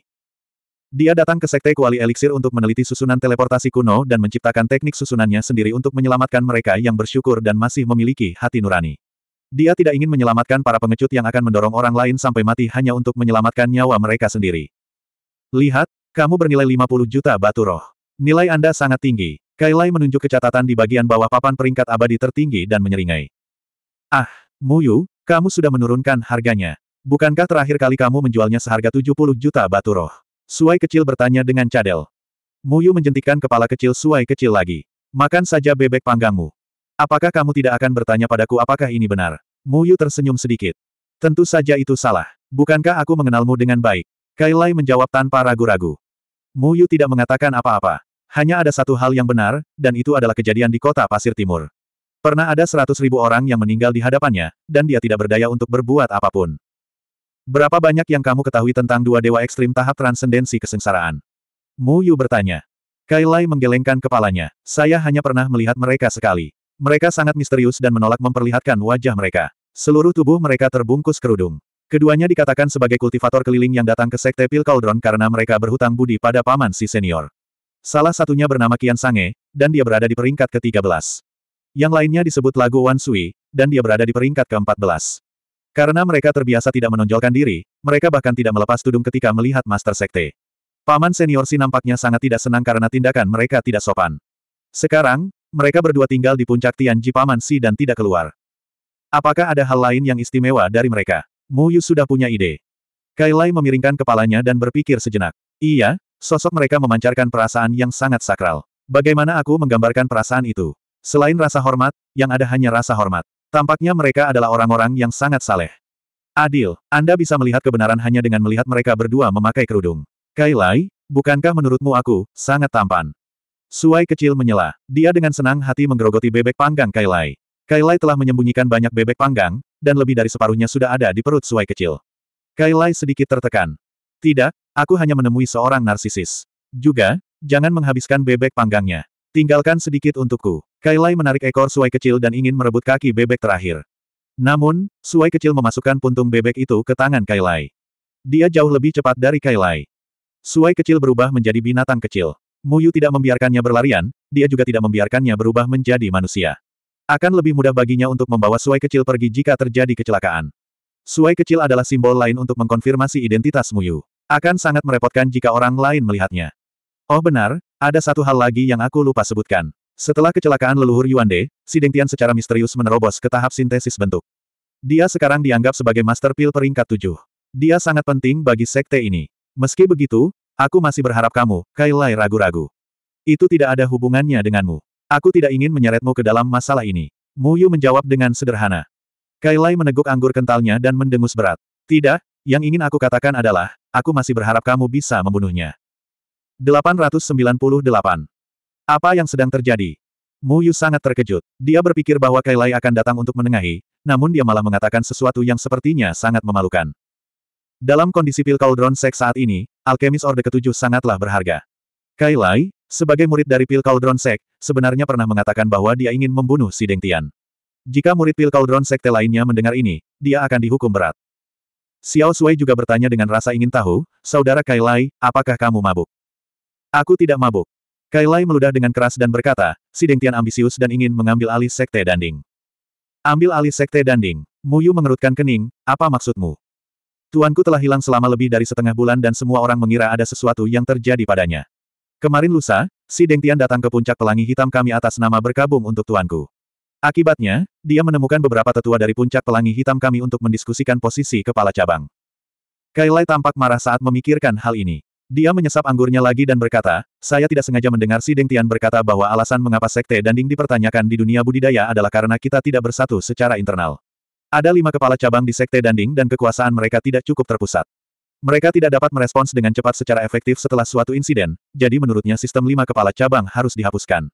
S1: Dia datang ke Sekte Kuali Elixir untuk meneliti susunan teleportasi kuno dan menciptakan teknik susunannya sendiri untuk menyelamatkan mereka yang bersyukur dan masih memiliki hati nurani. Dia tidak ingin menyelamatkan para pengecut yang akan mendorong orang lain sampai mati hanya untuk menyelamatkan nyawa mereka sendiri. Lihat, kamu bernilai 50 juta batu roh. Nilai Anda sangat tinggi. Kailai menunjuk kecatatan di bagian bawah papan peringkat abadi tertinggi dan menyeringai. Ah, Muyu, kamu sudah menurunkan harganya. Bukankah terakhir kali kamu menjualnya seharga 70 juta batu roh? Suai kecil bertanya dengan cadel. Muyu menjentikkan kepala kecil Suai kecil lagi. Makan saja bebek panggangmu. Apakah kamu tidak akan bertanya padaku apakah ini benar? Mu Yu tersenyum sedikit. Tentu saja itu salah. Bukankah aku mengenalmu dengan baik? Kailai menjawab tanpa ragu-ragu. Mu Yu tidak mengatakan apa-apa. Hanya ada satu hal yang benar, dan itu adalah kejadian di kota Pasir Timur. Pernah ada seratus ribu orang yang meninggal di hadapannya, dan dia tidak berdaya untuk berbuat apapun. Berapa banyak yang kamu ketahui tentang dua dewa ekstrim tahap transendensi kesengsaraan? Mu Yu bertanya. Kailai menggelengkan kepalanya. Saya hanya pernah melihat mereka sekali. Mereka sangat misterius dan menolak memperlihatkan wajah mereka. Seluruh tubuh mereka terbungkus kerudung. Keduanya dikatakan sebagai kultivator keliling yang datang ke Sekte Pil Cauldron karena mereka berhutang budi pada paman si senior. Salah satunya bernama Kian Sange, dan dia berada di peringkat ke-13. Yang lainnya disebut lagu Wan Sui, dan dia berada di peringkat ke-14. Karena mereka terbiasa tidak menonjolkan diri, mereka bahkan tidak melepas tudung ketika melihat Master Sekte. Paman senior si nampaknya sangat tidak senang karena tindakan mereka tidak sopan. Sekarang, mereka berdua tinggal di puncak Tianji Paman Si dan tidak keluar. Apakah ada hal lain yang istimewa dari mereka? Mu Yu sudah punya ide. Kailai memiringkan kepalanya dan berpikir sejenak. Iya, sosok mereka memancarkan perasaan yang sangat sakral. Bagaimana aku menggambarkan perasaan itu? Selain rasa hormat, yang ada hanya rasa hormat. Tampaknya mereka adalah orang-orang yang sangat saleh. Adil, Anda bisa melihat kebenaran hanya dengan melihat mereka berdua memakai kerudung. Kailai, bukankah menurutmu aku, sangat tampan? Suai kecil menyela. Dia dengan senang hati menggerogoti bebek panggang Kailai. Kailai telah menyembunyikan banyak bebek panggang, dan lebih dari separuhnya sudah ada di perut Suai kecil. Kailai sedikit tertekan. Tidak, aku hanya menemui seorang narsisis. Juga, jangan menghabiskan bebek panggangnya. Tinggalkan sedikit untukku. Kailai menarik ekor Suai kecil dan ingin merebut kaki bebek terakhir. Namun, Suai kecil memasukkan puntung bebek itu ke tangan Kailai. Dia jauh lebih cepat dari Kailai. Suai kecil berubah menjadi binatang kecil. Muyu tidak membiarkannya berlarian, dia juga tidak membiarkannya berubah menjadi manusia. Akan lebih mudah baginya untuk membawa suai kecil pergi jika terjadi kecelakaan. Suai kecil adalah simbol lain untuk mengkonfirmasi identitas Muyu. Akan sangat merepotkan jika orang lain melihatnya. Oh benar, ada satu hal lagi yang aku lupa sebutkan. Setelah kecelakaan leluhur Yuande, si Tian secara misterius menerobos ke tahap sintesis bentuk. Dia sekarang dianggap sebagai Master Pil peringkat tujuh. Dia sangat penting bagi sekte ini. Meski begitu, Aku masih berharap kamu, Kailai ragu-ragu. Itu tidak ada hubungannya denganmu. Aku tidak ingin menyeretmu ke dalam masalah ini. Mu Yu menjawab dengan sederhana. Kailai meneguk anggur kentalnya dan mendengus berat. Tidak, yang ingin aku katakan adalah, aku masih berharap kamu bisa membunuhnya. 898. Apa yang sedang terjadi? Mu Yu sangat terkejut. Dia berpikir bahwa Kailai akan datang untuk menengahi, namun dia malah mengatakan sesuatu yang sepertinya sangat memalukan. Dalam kondisi pil Cauldron Sek saat ini, alkemis Orde Ketujuh sangatlah berharga. Kailai, sebagai murid dari Pil Cauldron Sek, sebenarnya pernah mengatakan bahwa dia ingin membunuh si Deng Tian. Jika murid Pil Cauldron Sekte lainnya mendengar ini, dia akan dihukum berat. Xiao Sui juga bertanya dengan rasa ingin tahu, Saudara Kailai, apakah kamu mabuk? Aku tidak mabuk. Kailai meludah dengan keras dan berkata, si Deng Tian ambisius dan ingin mengambil alih Sekte Danding. Ambil alih Sekte Danding. Muyu mengerutkan kening, apa maksudmu? Tuanku telah hilang selama lebih dari setengah bulan dan semua orang mengira ada sesuatu yang terjadi padanya. Kemarin lusa, si Deng Tian datang ke puncak pelangi hitam kami atas nama berkabung untuk tuanku. Akibatnya, dia menemukan beberapa tetua dari puncak pelangi hitam kami untuk mendiskusikan posisi kepala cabang. Kailai tampak marah saat memikirkan hal ini. Dia menyesap anggurnya lagi dan berkata, saya tidak sengaja mendengar si Deng Tian berkata bahwa alasan mengapa sekte Danding dipertanyakan di dunia budidaya adalah karena kita tidak bersatu secara internal. Ada lima kepala cabang di Sekte Danding dan kekuasaan mereka tidak cukup terpusat. Mereka tidak dapat merespons dengan cepat secara efektif setelah suatu insiden, jadi menurutnya sistem lima kepala cabang harus dihapuskan.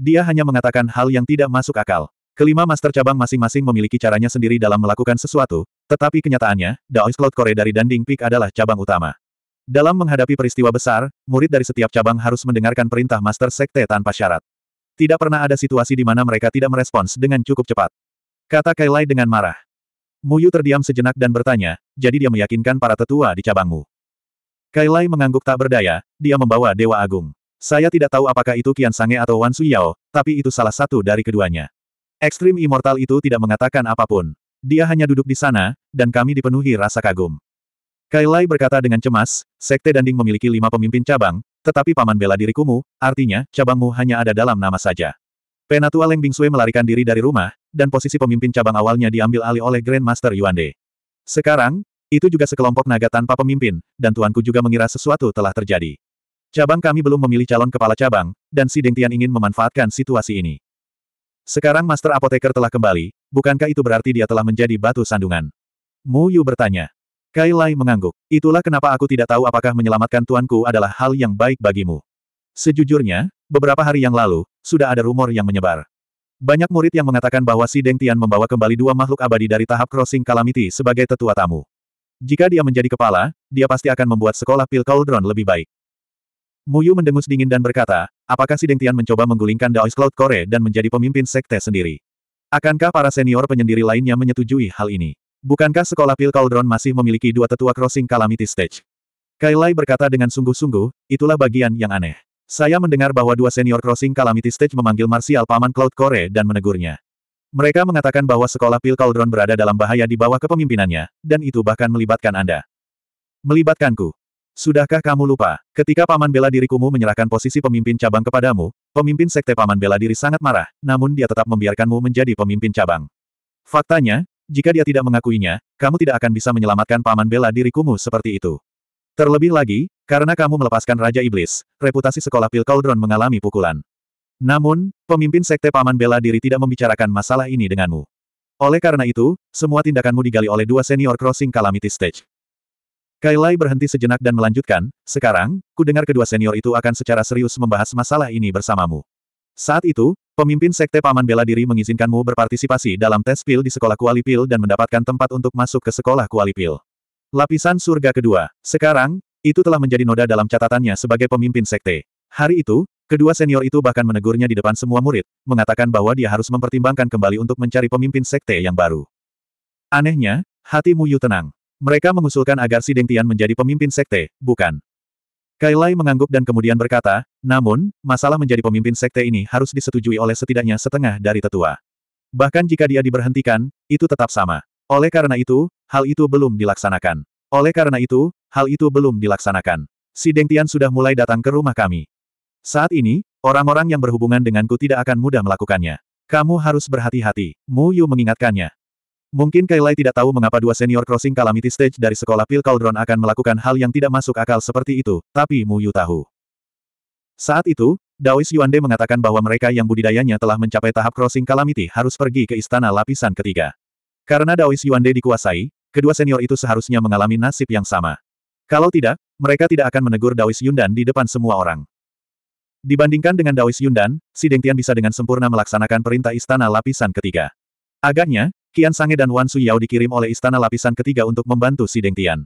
S1: Dia hanya mengatakan hal yang tidak masuk akal. Kelima master cabang masing-masing memiliki caranya sendiri dalam melakukan sesuatu, tetapi kenyataannya, Daoist Cloud Core dari Danding Peak adalah cabang utama. Dalam menghadapi peristiwa besar, murid dari setiap cabang harus mendengarkan perintah master sekte tanpa syarat. Tidak pernah ada situasi di mana mereka tidak merespons dengan cukup cepat. Kata Kailai dengan marah. Muyu terdiam sejenak dan bertanya, jadi dia meyakinkan para tetua di cabangmu. Kailai mengangguk tak berdaya, dia membawa Dewa Agung. Saya tidak tahu apakah itu Kian Sange atau Wan Suyao, tapi itu salah satu dari keduanya. Ekstrim Immortal itu tidak mengatakan apapun. Dia hanya duduk di sana, dan kami dipenuhi rasa kagum. Kailai berkata dengan cemas, Sekte Danding memiliki lima pemimpin cabang, tetapi paman bela mu, artinya, cabangmu hanya ada dalam nama saja. Penatua Leng Bingsue melarikan diri dari rumah, dan posisi pemimpin cabang awalnya diambil alih oleh Grandmaster Yuande. Sekarang, itu juga sekelompok naga tanpa pemimpin, dan tuanku juga mengira sesuatu telah terjadi. Cabang kami belum memilih calon kepala cabang, dan si Dengtian ingin memanfaatkan situasi ini. Sekarang Master Apoteker telah kembali, bukankah itu berarti dia telah menjadi batu sandungan? Mu Yu bertanya. Kai Lai mengangguk. Itulah kenapa aku tidak tahu apakah menyelamatkan tuanku adalah hal yang baik bagimu. Sejujurnya, beberapa hari yang lalu, sudah ada rumor yang menyebar. Banyak murid yang mengatakan bahwa si Deng Tian membawa kembali dua makhluk abadi dari tahap crossing calamity sebagai tetua tamu. Jika dia menjadi kepala, dia pasti akan membuat sekolah pil Cauldron lebih baik. Muyu mendengus dingin dan berkata, apakah si Deng Tian mencoba menggulingkan Daoist Cloud Core dan menjadi pemimpin sekte sendiri? Akankah para senior penyendiri lainnya menyetujui hal ini? Bukankah sekolah pil Cauldron masih memiliki dua tetua crossing calamity stage? Kailai berkata dengan sungguh-sungguh, itulah bagian yang aneh. Saya mendengar bahwa dua senior crossing Calamity Stage memanggil Marsial Paman Cloud Core dan menegurnya. Mereka mengatakan bahwa sekolah Pil Cauldron berada dalam bahaya di bawah kepemimpinannya, dan itu bahkan melibatkan Anda. Melibatkanku. Sudahkah kamu lupa, ketika Paman Bela Dirikumu menyerahkan posisi pemimpin cabang kepadamu, pemimpin sekte Paman Bela Diri sangat marah, namun dia tetap membiarkanmu menjadi pemimpin cabang. Faktanya, jika dia tidak mengakuinya, kamu tidak akan bisa menyelamatkan Paman Bela Dirikumu seperti itu. Terlebih lagi, karena kamu melepaskan Raja Iblis, reputasi sekolah Pil Cauldron mengalami pukulan. Namun, pemimpin Sekte Paman Bela Diri tidak membicarakan masalah ini denganmu. Oleh karena itu, semua tindakanmu digali oleh dua senior crossing Calamity Stage. Kailai berhenti sejenak dan melanjutkan, sekarang, ku dengar kedua senior itu akan secara serius membahas masalah ini bersamamu. Saat itu, pemimpin Sekte Paman Bela Diri mengizinkanmu berpartisipasi dalam tes pil di sekolah kuali pil dan mendapatkan tempat untuk masuk ke sekolah kuali pil. Lapisan surga kedua. Sekarang, itu telah menjadi noda dalam catatannya sebagai pemimpin sekte. Hari itu, kedua senior itu bahkan menegurnya di depan semua murid, mengatakan bahwa dia harus mempertimbangkan kembali untuk mencari pemimpin sekte yang baru. Anehnya, hati Yu tenang. Mereka mengusulkan agar si Deng Tian menjadi pemimpin sekte, bukan. Kailai mengangguk dan kemudian berkata, namun, masalah menjadi pemimpin sekte ini harus disetujui oleh setidaknya setengah dari tetua. Bahkan jika dia diberhentikan, itu tetap sama. Oleh karena itu, hal itu belum dilaksanakan. Oleh karena itu, hal itu belum dilaksanakan. Si Dengtian sudah mulai datang ke rumah kami. Saat ini, orang-orang yang berhubungan denganku tidak akan mudah melakukannya. Kamu harus berhati-hati, Mu Yu mengingatkannya. Mungkin Kailai tidak tahu mengapa dua senior crossing calamity stage dari sekolah Pil Cauldron akan melakukan hal yang tidak masuk akal seperti itu, tapi Mu Yu tahu. Saat itu, Daois Yuande mengatakan bahwa mereka yang budidayanya telah mencapai tahap crossing calamity harus pergi ke istana lapisan ketiga. Karena Daois Yuande dikuasai, kedua senior itu seharusnya mengalami nasib yang sama. Kalau tidak, mereka tidak akan menegur Daois Yundan di depan semua orang. Dibandingkan dengan Daois Yundan, si Deng Tian bisa dengan sempurna melaksanakan perintah istana lapisan ketiga. Agaknya, Kian Sange dan Wan Su Yao dikirim oleh istana lapisan ketiga untuk membantu si Deng Tian.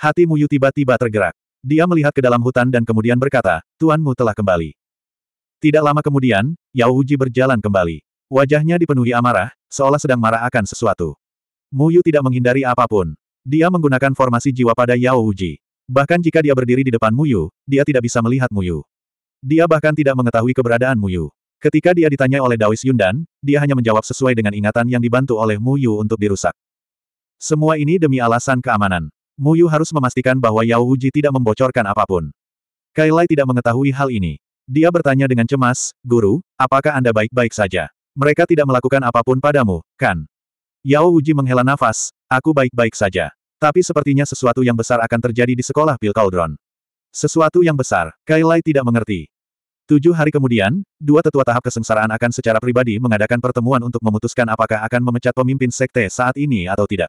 S1: Hati Muyu tiba-tiba tergerak. Dia melihat ke dalam hutan dan kemudian berkata, Tuanmu telah kembali. Tidak lama kemudian, Yao Uji berjalan kembali. Wajahnya dipenuhi amarah, seolah sedang marah akan sesuatu. Mu Yu tidak menghindari apapun. Dia menggunakan formasi jiwa pada Yao Wuji. Bahkan jika dia berdiri di depan Mu Yu, dia tidak bisa melihat Mu Yu. Dia bahkan tidak mengetahui keberadaan Mu Yu. Ketika dia ditanya oleh Daois Yundan, dia hanya menjawab sesuai dengan ingatan yang dibantu oleh Mu Yu untuk dirusak. Semua ini demi alasan keamanan. Mu Yu harus memastikan bahwa Yao Wuji tidak membocorkan apapun. Kailai tidak mengetahui hal ini. Dia bertanya dengan cemas, Guru, apakah Anda baik-baik saja? Mereka tidak melakukan apapun padamu, kan? Yao Uji menghela nafas, aku baik-baik saja. Tapi sepertinya sesuatu yang besar akan terjadi di sekolah Pil Cauldron. Sesuatu yang besar, Kailai tidak mengerti. Tujuh hari kemudian, dua tetua tahap kesengsaraan akan secara pribadi mengadakan pertemuan untuk memutuskan apakah akan memecat pemimpin sekte saat ini atau tidak.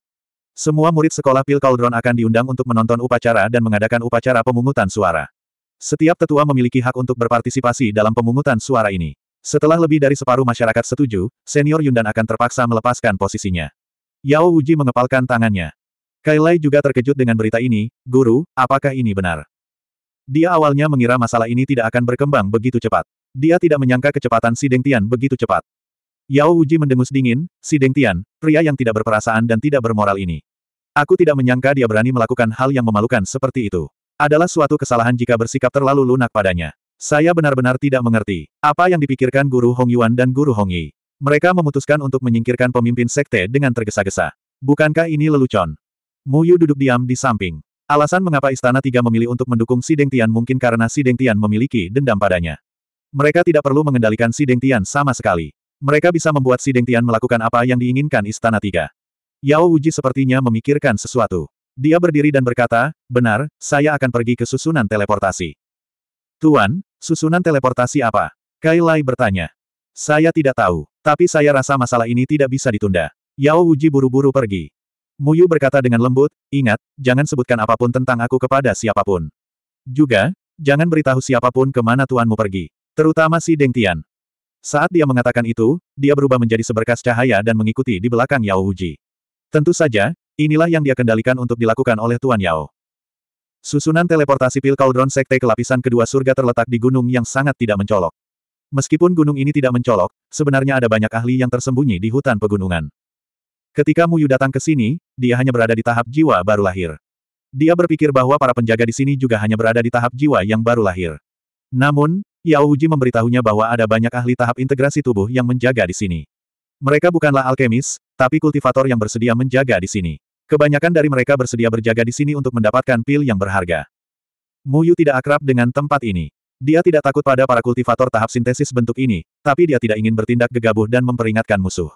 S1: Semua murid sekolah Pil Cauldron akan diundang untuk menonton upacara dan mengadakan upacara pemungutan suara. Setiap tetua memiliki hak untuk berpartisipasi dalam pemungutan suara ini. Setelah lebih dari separuh masyarakat setuju, senior Yundan akan terpaksa melepaskan posisinya. Yao Uji mengepalkan tangannya. Kailai juga terkejut dengan berita ini, Guru, apakah ini benar? Dia awalnya mengira masalah ini tidak akan berkembang begitu cepat. Dia tidak menyangka kecepatan si Deng Tian begitu cepat. Yao Uji mendengus dingin, si Deng Tian, pria yang tidak berperasaan dan tidak bermoral ini. Aku tidak menyangka dia berani melakukan hal yang memalukan seperti itu. Adalah suatu kesalahan jika bersikap terlalu lunak padanya. Saya benar-benar tidak mengerti apa yang dipikirkan Guru Hong Yuan dan Guru Hong Yi. Mereka memutuskan untuk menyingkirkan pemimpin sekte dengan tergesa-gesa. Bukankah ini lelucon? Mu Yu duduk diam di samping. Alasan mengapa Istana Tiga memilih untuk mendukung Si Deng Tian mungkin karena Si Deng Tian memiliki dendam padanya. Mereka tidak perlu mengendalikan Si Deng Tian sama sekali. Mereka bisa membuat Si Deng Tian melakukan apa yang diinginkan Istana Tiga. Yao Uji sepertinya memikirkan sesuatu. Dia berdiri dan berkata, benar, saya akan pergi ke susunan teleportasi. Tuan, susunan teleportasi apa? Kai Lai bertanya. Saya tidak tahu, tapi saya rasa masalah ini tidak bisa ditunda. Yao Wuji buru-buru pergi. Muyu berkata dengan lembut, ingat, jangan sebutkan apapun tentang aku kepada siapapun. Juga, jangan beritahu siapapun kemana tuanmu pergi, terutama si Deng Tian. Saat dia mengatakan itu, dia berubah menjadi seberkas cahaya dan mengikuti di belakang Yao Wuji. Tentu saja, inilah yang dia kendalikan untuk dilakukan oleh Tuan Yao. Susunan teleportasi pil kaldron Sekte ke lapisan kedua surga terletak di gunung yang sangat tidak mencolok. Meskipun gunung ini tidak mencolok, sebenarnya ada banyak ahli yang tersembunyi di hutan pegunungan. Ketika Muyu datang ke sini, dia hanya berada di tahap jiwa baru lahir. Dia berpikir bahwa para penjaga di sini juga hanya berada di tahap jiwa yang baru lahir. Namun, Yao Uji memberitahunya bahwa ada banyak ahli tahap integrasi tubuh yang menjaga di sini. Mereka bukanlah alkemis, tapi kultivator yang bersedia menjaga di sini. Kebanyakan dari mereka bersedia berjaga di sini untuk mendapatkan pil yang berharga. Muyu tidak akrab dengan tempat ini. Dia tidak takut pada para kultivator tahap sintesis bentuk ini, tapi dia tidak ingin bertindak gegabah dan memperingatkan musuh.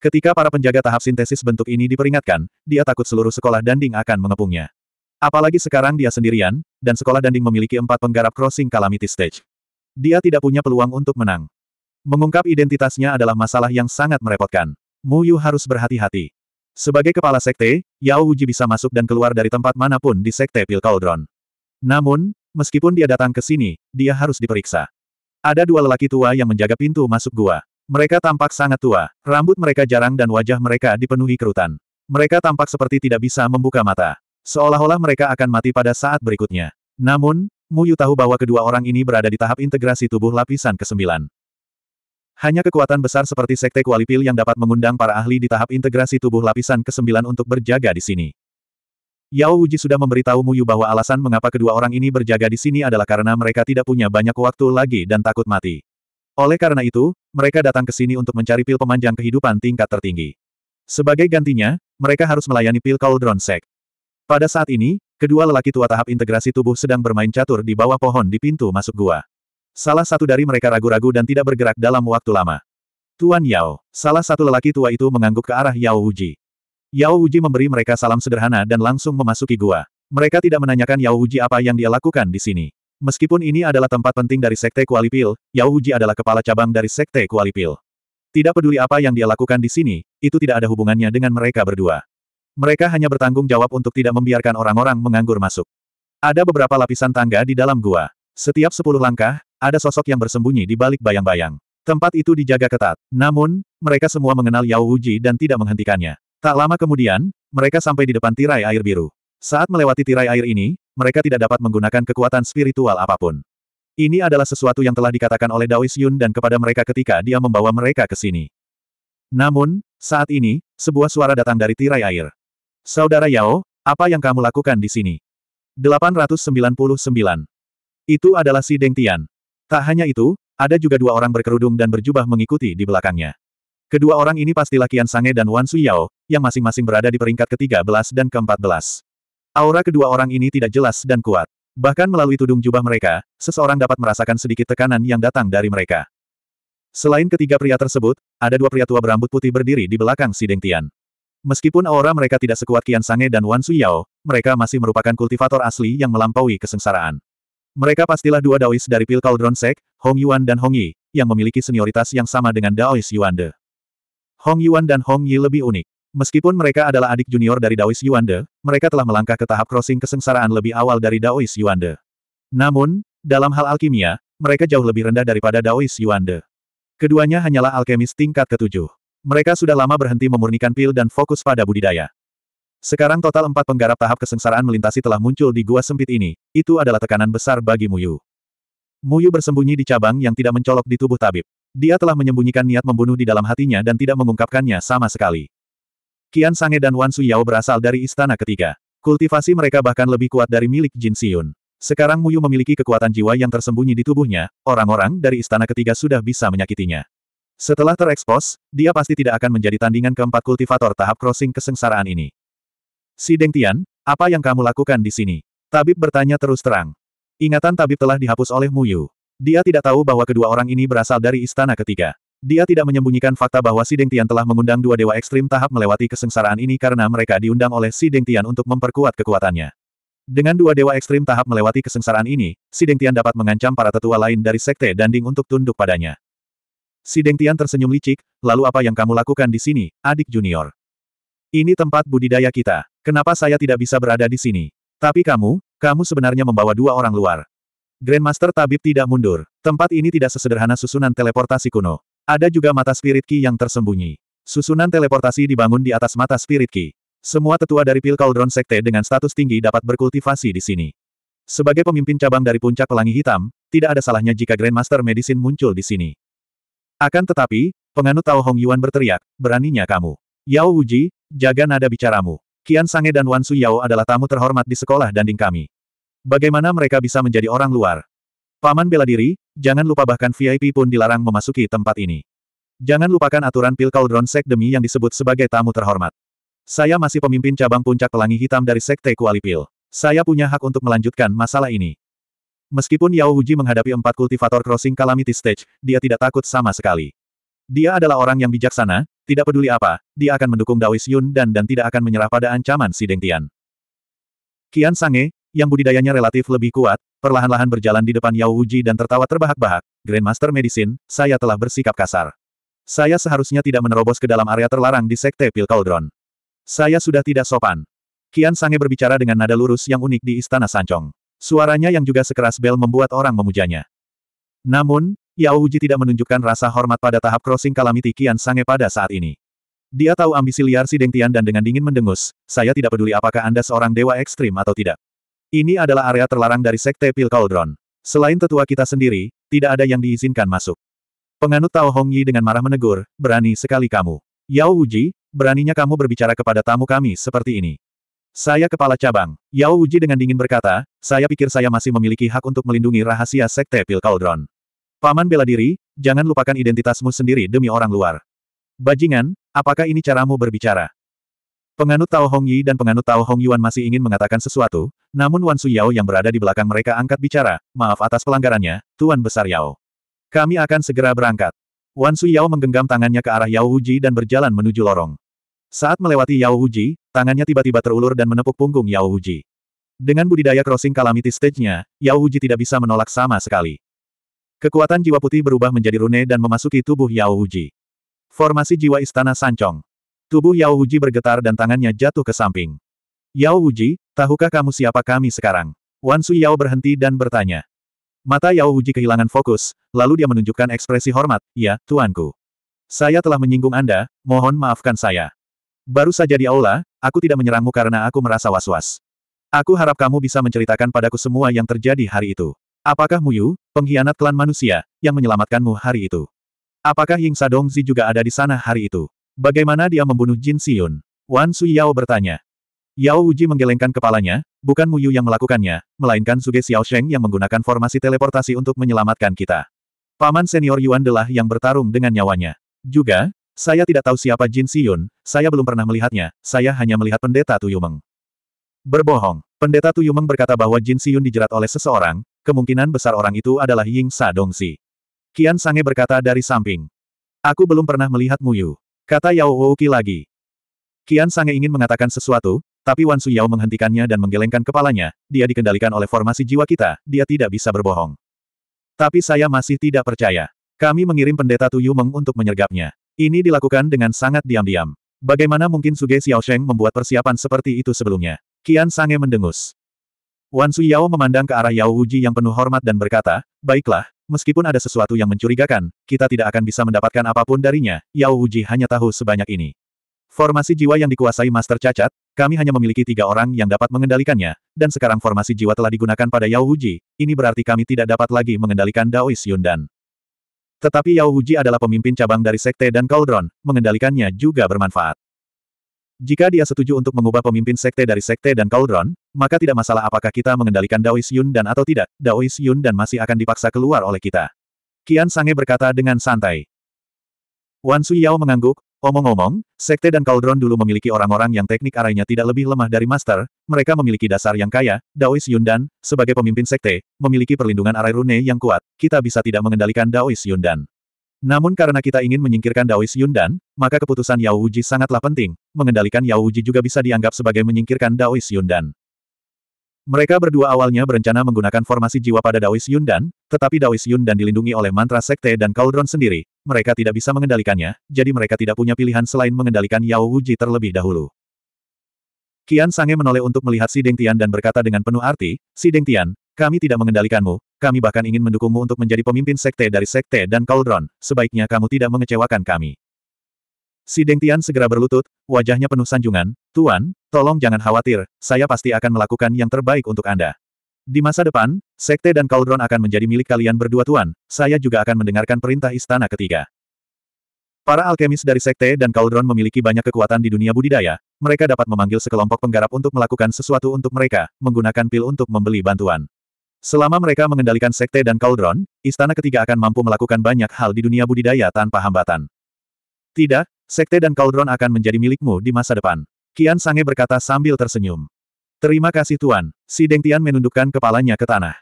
S1: Ketika para penjaga tahap sintesis bentuk ini diperingatkan, dia takut seluruh sekolah danding akan mengepungnya. Apalagi sekarang dia sendirian, dan sekolah danding memiliki empat penggarap crossing calamity stage. Dia tidak punya peluang untuk menang. Mengungkap identitasnya adalah masalah yang sangat merepotkan. Mu Yu harus berhati-hati. Sebagai kepala sekte, Yao Wuji bisa masuk dan keluar dari tempat manapun di sekte Pil Cauldron. Namun, meskipun dia datang ke sini, dia harus diperiksa. Ada dua lelaki tua yang menjaga pintu masuk gua. Mereka tampak sangat tua, rambut mereka jarang dan wajah mereka dipenuhi kerutan. Mereka tampak seperti tidak bisa membuka mata. Seolah-olah mereka akan mati pada saat berikutnya. Namun, Mu Yu tahu bahwa kedua orang ini berada di tahap integrasi tubuh lapisan ke-9. Hanya kekuatan besar seperti Sekte Kuali Pil yang dapat mengundang para ahli di tahap integrasi tubuh lapisan ke-9 untuk berjaga di sini. Yao Uji sudah memberitahu Yu bahwa alasan mengapa kedua orang ini berjaga di sini adalah karena mereka tidak punya banyak waktu lagi dan takut mati. Oleh karena itu, mereka datang ke sini untuk mencari pil pemanjang kehidupan tingkat tertinggi. Sebagai gantinya, mereka harus melayani pil Cauldron Sek. Pada saat ini, kedua lelaki tua tahap integrasi tubuh sedang bermain catur di bawah pohon di pintu masuk gua. Salah satu dari mereka ragu-ragu dan tidak bergerak dalam waktu lama. Tuan Yao, salah satu lelaki tua itu mengangguk ke arah Yao Uji. Yao Uji memberi mereka salam sederhana dan langsung memasuki gua. Mereka tidak menanyakan Yao Uji apa yang dia lakukan di sini. Meskipun ini adalah tempat penting dari Sekte Kuali Kualipil, Yao Uji adalah kepala cabang dari Sekte Kuali Kualipil. Tidak peduli apa yang dia lakukan di sini, itu tidak ada hubungannya dengan mereka berdua. Mereka hanya bertanggung jawab untuk tidak membiarkan orang-orang menganggur masuk. Ada beberapa lapisan tangga di dalam gua. Setiap sepuluh langkah, ada sosok yang bersembunyi di balik bayang-bayang. Tempat itu dijaga ketat. Namun, mereka semua mengenal Yao Wuji dan tidak menghentikannya. Tak lama kemudian, mereka sampai di depan tirai air biru. Saat melewati tirai air ini, mereka tidak dapat menggunakan kekuatan spiritual apapun. Ini adalah sesuatu yang telah dikatakan oleh Daois Yun dan kepada mereka ketika dia membawa mereka ke sini. Namun, saat ini, sebuah suara datang dari tirai air. Saudara Yao, apa yang kamu lakukan di sini? 899. Itu adalah si Deng Tian. Tak hanya itu, ada juga dua orang berkerudung dan berjubah mengikuti di belakangnya. Kedua orang ini pastilah Kian Sange dan Wan Suyao, yang masing-masing berada di peringkat ke-13 dan ke-14. Aura kedua orang ini tidak jelas dan kuat. Bahkan melalui tudung jubah mereka, seseorang dapat merasakan sedikit tekanan yang datang dari mereka. Selain ketiga pria tersebut, ada dua pria tua berambut putih berdiri di belakang si Deng Tian. Meskipun aura mereka tidak sekuat Kian Sange dan Wan Suyao, mereka masih merupakan kultivator asli yang melampaui kesengsaraan. Mereka pastilah dua Daois dari Pil Cauldron Sek, Hong Yuan dan Hong Yi, yang memiliki senioritas yang sama dengan Daois Yuande. Hong Yuan dan Hong Yi lebih unik. Meskipun mereka adalah adik junior dari Daois Yuande, mereka telah melangkah ke tahap crossing kesengsaraan lebih awal dari Daois Yuande. Namun, dalam hal alkimia, mereka jauh lebih rendah daripada Daois Yuande. Keduanya hanyalah alkemis tingkat ketujuh. Mereka sudah lama berhenti memurnikan pil dan fokus pada budidaya. Sekarang total empat penggarap tahap kesengsaraan melintasi telah muncul di gua sempit ini, itu adalah tekanan besar bagi Muyu. Muyu bersembunyi di cabang yang tidak mencolok di tubuh tabib. Dia telah menyembunyikan niat membunuh di dalam hatinya dan tidak mengungkapkannya sama sekali. Qian Sange dan Wan Suyao berasal dari istana ketiga. Kultivasi mereka bahkan lebih kuat dari milik Jin Siyun. Sekarang Muyu memiliki kekuatan jiwa yang tersembunyi di tubuhnya, orang-orang dari istana ketiga sudah bisa menyakitinya. Setelah terekspos, dia pasti tidak akan menjadi tandingan keempat kultivator tahap crossing kesengsaraan ini. Si Deng Tian, apa yang kamu lakukan di sini? Tabib bertanya terus terang. Ingatan tabib telah dihapus oleh Mu Yu. Dia tidak tahu bahwa kedua orang ini berasal dari istana ketiga. Dia tidak menyembunyikan fakta bahwa Si Deng Tian telah mengundang dua dewa ekstrim tahap melewati kesengsaraan ini karena mereka diundang oleh Si Deng Tian untuk memperkuat kekuatannya. Dengan dua dewa ekstrim tahap melewati kesengsaraan ini, Si Deng Tian dapat mengancam para tetua lain dari sekte Danding untuk tunduk padanya. Si Deng Tian tersenyum licik, lalu apa yang kamu lakukan di sini, adik junior? Ini tempat budidaya kita. Kenapa saya tidak bisa berada di sini? Tapi kamu, kamu sebenarnya membawa dua orang luar. Grandmaster Tabib tidak mundur. Tempat ini tidak sesederhana susunan teleportasi kuno. Ada juga mata spirit ki yang tersembunyi. Susunan teleportasi dibangun di atas mata spirit ki. Semua tetua dari pil Cauldron Sekte dengan status tinggi dapat berkultivasi di sini. Sebagai pemimpin cabang dari puncak pelangi hitam, tidak ada salahnya jika Grandmaster Medicine muncul di sini. Akan tetapi, penganut Tao Hong Yuan berteriak, beraninya kamu. Yao Wuji, jaga nada bicaramu. Kian Sange dan Wan Suyao adalah tamu terhormat di sekolah danding kami. Bagaimana mereka bisa menjadi orang luar? Paman bela diri, jangan lupa bahkan VIP pun dilarang memasuki tempat ini. Jangan lupakan aturan pil Cauldron Sek demi yang disebut sebagai tamu terhormat. Saya masih pemimpin cabang puncak pelangi hitam dari Sekte Kualipil. Saya punya hak untuk melanjutkan masalah ini. Meskipun Yao Huji menghadapi empat kultivator crossing calamity stage, dia tidak takut sama sekali. Dia adalah orang yang bijaksana, tidak peduli apa, dia akan mendukung Daois Yun dan dan tidak akan menyerah pada ancaman si Dengtian. Tian. Qian Sange, yang budidayanya relatif lebih kuat, perlahan-lahan berjalan di depan Yao Wuji dan tertawa terbahak-bahak, Grandmaster Medicine, saya telah bersikap kasar. Saya seharusnya tidak menerobos ke dalam area terlarang di Sekte Pil Cauldron. Saya sudah tidak sopan. Qian Sange berbicara dengan nada lurus yang unik di Istana Sancong. Suaranya yang juga sekeras bel membuat orang memujanya. Namun, Yao Uji tidak menunjukkan rasa hormat pada tahap crossing Calamity Kian Sange pada saat ini. Dia tahu ambisi liar si Deng Tian dan dengan dingin mendengus, saya tidak peduli apakah Anda seorang dewa ekstrim atau tidak. Ini adalah area terlarang dari Sekte Pil Cauldron. Selain tetua kita sendiri, tidak ada yang diizinkan masuk. Penganut Tao Yi dengan marah menegur, berani sekali kamu. Yao Uji, beraninya kamu berbicara kepada tamu kami seperti ini. Saya kepala cabang. Yao Uji dengan dingin berkata, saya pikir saya masih memiliki hak untuk melindungi rahasia Sekte Pil Cauldron. Paman bela diri, jangan lupakan identitasmu sendiri demi orang luar. Bajingan, apakah ini caramu berbicara? Penganut Tao Hong Yi dan penganut Tao Hong Yuan masih ingin mengatakan sesuatu, namun Wan Su Yao yang berada di belakang mereka angkat bicara, maaf atas pelanggarannya, Tuan Besar Yao. Kami akan segera berangkat. Wan Su Yao menggenggam tangannya ke arah Yao Uji dan berjalan menuju lorong. Saat melewati Yao Uji, tangannya tiba-tiba terulur dan menepuk punggung Yao Uji. Dengan budidaya crossing calamity stage-nya, Yao Uji tidak bisa menolak sama sekali. Kekuatan jiwa putih berubah menjadi rune dan memasuki tubuh Yao Uji. Formasi jiwa istana Sancong. Tubuh Yao Uji bergetar dan tangannya jatuh ke samping. Yao Uji, tahukah kamu siapa kami sekarang? Wan Su Yao berhenti dan bertanya. Mata Yao Uji kehilangan fokus, lalu dia menunjukkan ekspresi hormat, ya, tuanku. Saya telah menyinggung Anda, mohon maafkan saya. Baru saja di aula, aku tidak menyerangmu karena aku merasa was-was. Aku harap kamu bisa menceritakan padaku semua yang terjadi hari itu. Apakah Muyu, pengkhianat klan manusia, yang menyelamatkanmu hari itu? Apakah Ying Sadongzi juga ada di sana hari itu? Bagaimana dia membunuh Jin Siyun? Wan Sui Yao bertanya. Yao Uji menggelengkan kepalanya, bukan Muyu yang melakukannya, melainkan Suge Xiaosheng yang menggunakan formasi teleportasi untuk menyelamatkan kita. Paman senior Yuan Delah yang bertarung dengan nyawanya. Juga, saya tidak tahu siapa Jin Siyun. saya belum pernah melihatnya, saya hanya melihat pendeta Tuyumeng. Berbohong. Pendeta Tuyumeng berkata bahwa Jin Siyun dijerat oleh seseorang, kemungkinan besar orang itu adalah Ying Sa Dong Si. Kian Sange berkata dari samping. Aku belum pernah melihat Muyu. Kata Yao Wouqi lagi. Kian Sange ingin mengatakan sesuatu, tapi Wan Su Yao menghentikannya dan menggelengkan kepalanya, dia dikendalikan oleh formasi jiwa kita, dia tidak bisa berbohong. Tapi saya masih tidak percaya. Kami mengirim pendeta Tuyu Meng untuk menyergapnya. Ini dilakukan dengan sangat diam-diam. Bagaimana mungkin Suge Xiaosheng membuat persiapan seperti itu sebelumnya? Kian Sange mendengus. Wan Suyao memandang ke arah Yao Wuji yang penuh hormat dan berkata, Baiklah, meskipun ada sesuatu yang mencurigakan, kita tidak akan bisa mendapatkan apapun darinya, Yao Wuji hanya tahu sebanyak ini. Formasi jiwa yang dikuasai Master Cacat, kami hanya memiliki tiga orang yang dapat mengendalikannya, dan sekarang formasi jiwa telah digunakan pada Yao Wuji, ini berarti kami tidak dapat lagi mengendalikan Daois Yundan. Tetapi Yao Wuji adalah pemimpin cabang dari Sekte dan Cauldron, mengendalikannya juga bermanfaat. Jika dia setuju untuk mengubah pemimpin sekte dari sekte dan Cauldron, maka tidak masalah apakah kita mengendalikan Daois Yun dan atau tidak, Daois Yun dan masih akan dipaksa keluar oleh kita. Kian Sange berkata dengan santai. Wan Sui Yao mengangguk, omong-omong, sekte dan Cauldron dulu memiliki orang-orang yang teknik arahnya tidak lebih lemah dari Master, mereka memiliki dasar yang kaya, Daois Yun dan, sebagai pemimpin sekte, memiliki perlindungan arai rune yang kuat, kita bisa tidak mengendalikan Daois Yun dan. Namun karena kita ingin menyingkirkan Daois Yundan, maka keputusan Yao Wuji sangatlah penting, mengendalikan Yao Wuji juga bisa dianggap sebagai menyingkirkan Daois Yundan. Mereka berdua awalnya berencana menggunakan formasi jiwa pada Daois Yundan, tetapi Daois Yundan dilindungi oleh mantra sekte dan Cauldron sendiri, mereka tidak bisa mengendalikannya, jadi mereka tidak punya pilihan selain mengendalikan Yao Wuji terlebih dahulu. Qian Sange menoleh untuk melihat Si Deng Tian dan berkata dengan penuh arti, Si Deng Tian, kami tidak mengendalikanmu, kami bahkan ingin mendukungmu untuk menjadi pemimpin sekte dari sekte dan Cauldron, sebaiknya kamu tidak mengecewakan kami. Si Deng Tian segera berlutut, wajahnya penuh sanjungan, Tuan, tolong jangan khawatir, saya pasti akan melakukan yang terbaik untuk Anda. Di masa depan, sekte dan Cauldron akan menjadi milik kalian berdua Tuan, saya juga akan mendengarkan perintah istana ketiga. Para alkemis dari sekte dan Cauldron memiliki banyak kekuatan di dunia budidaya, mereka dapat memanggil sekelompok penggarap untuk melakukan sesuatu untuk mereka, menggunakan pil untuk membeli bantuan. Selama mereka mengendalikan sekte dan Cauldron, istana ketiga akan mampu melakukan banyak hal di dunia budidaya tanpa hambatan. Tidak, sekte dan Cauldron akan menjadi milikmu di masa depan. Kian Sange berkata sambil tersenyum. Terima kasih Tuan, si Deng Tian menundukkan kepalanya ke tanah.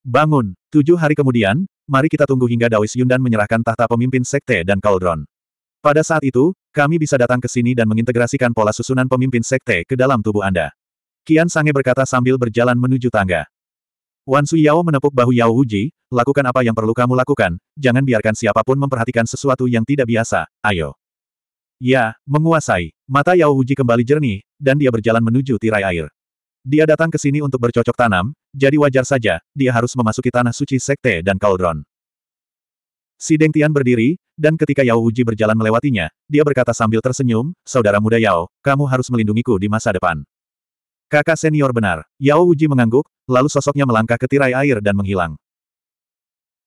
S1: Bangun, tujuh hari kemudian, mari kita tunggu hingga Daois Yundan menyerahkan tahta pemimpin sekte dan Cauldron. Pada saat itu, kami bisa datang ke sini dan mengintegrasikan pola susunan pemimpin sekte ke dalam tubuh Anda. Kian Sange berkata sambil berjalan menuju tangga. Wan Suyao menepuk bahu Yao Wuji, lakukan apa yang perlu kamu lakukan, jangan biarkan siapapun memperhatikan sesuatu yang tidak biasa, ayo. Ya, menguasai. Mata Yao Wuji kembali jernih, dan dia berjalan menuju tirai air. Dia datang ke sini untuk bercocok tanam, jadi wajar saja, dia harus memasuki tanah suci sekte dan kaldron. Si Deng Tian berdiri, dan ketika Yao Wuji berjalan melewatinya, dia berkata sambil tersenyum, Saudara muda Yao, kamu harus melindungiku di masa depan. Kakak senior benar. Yao Wuji mengangguk, lalu sosoknya melangkah ke tirai air dan menghilang.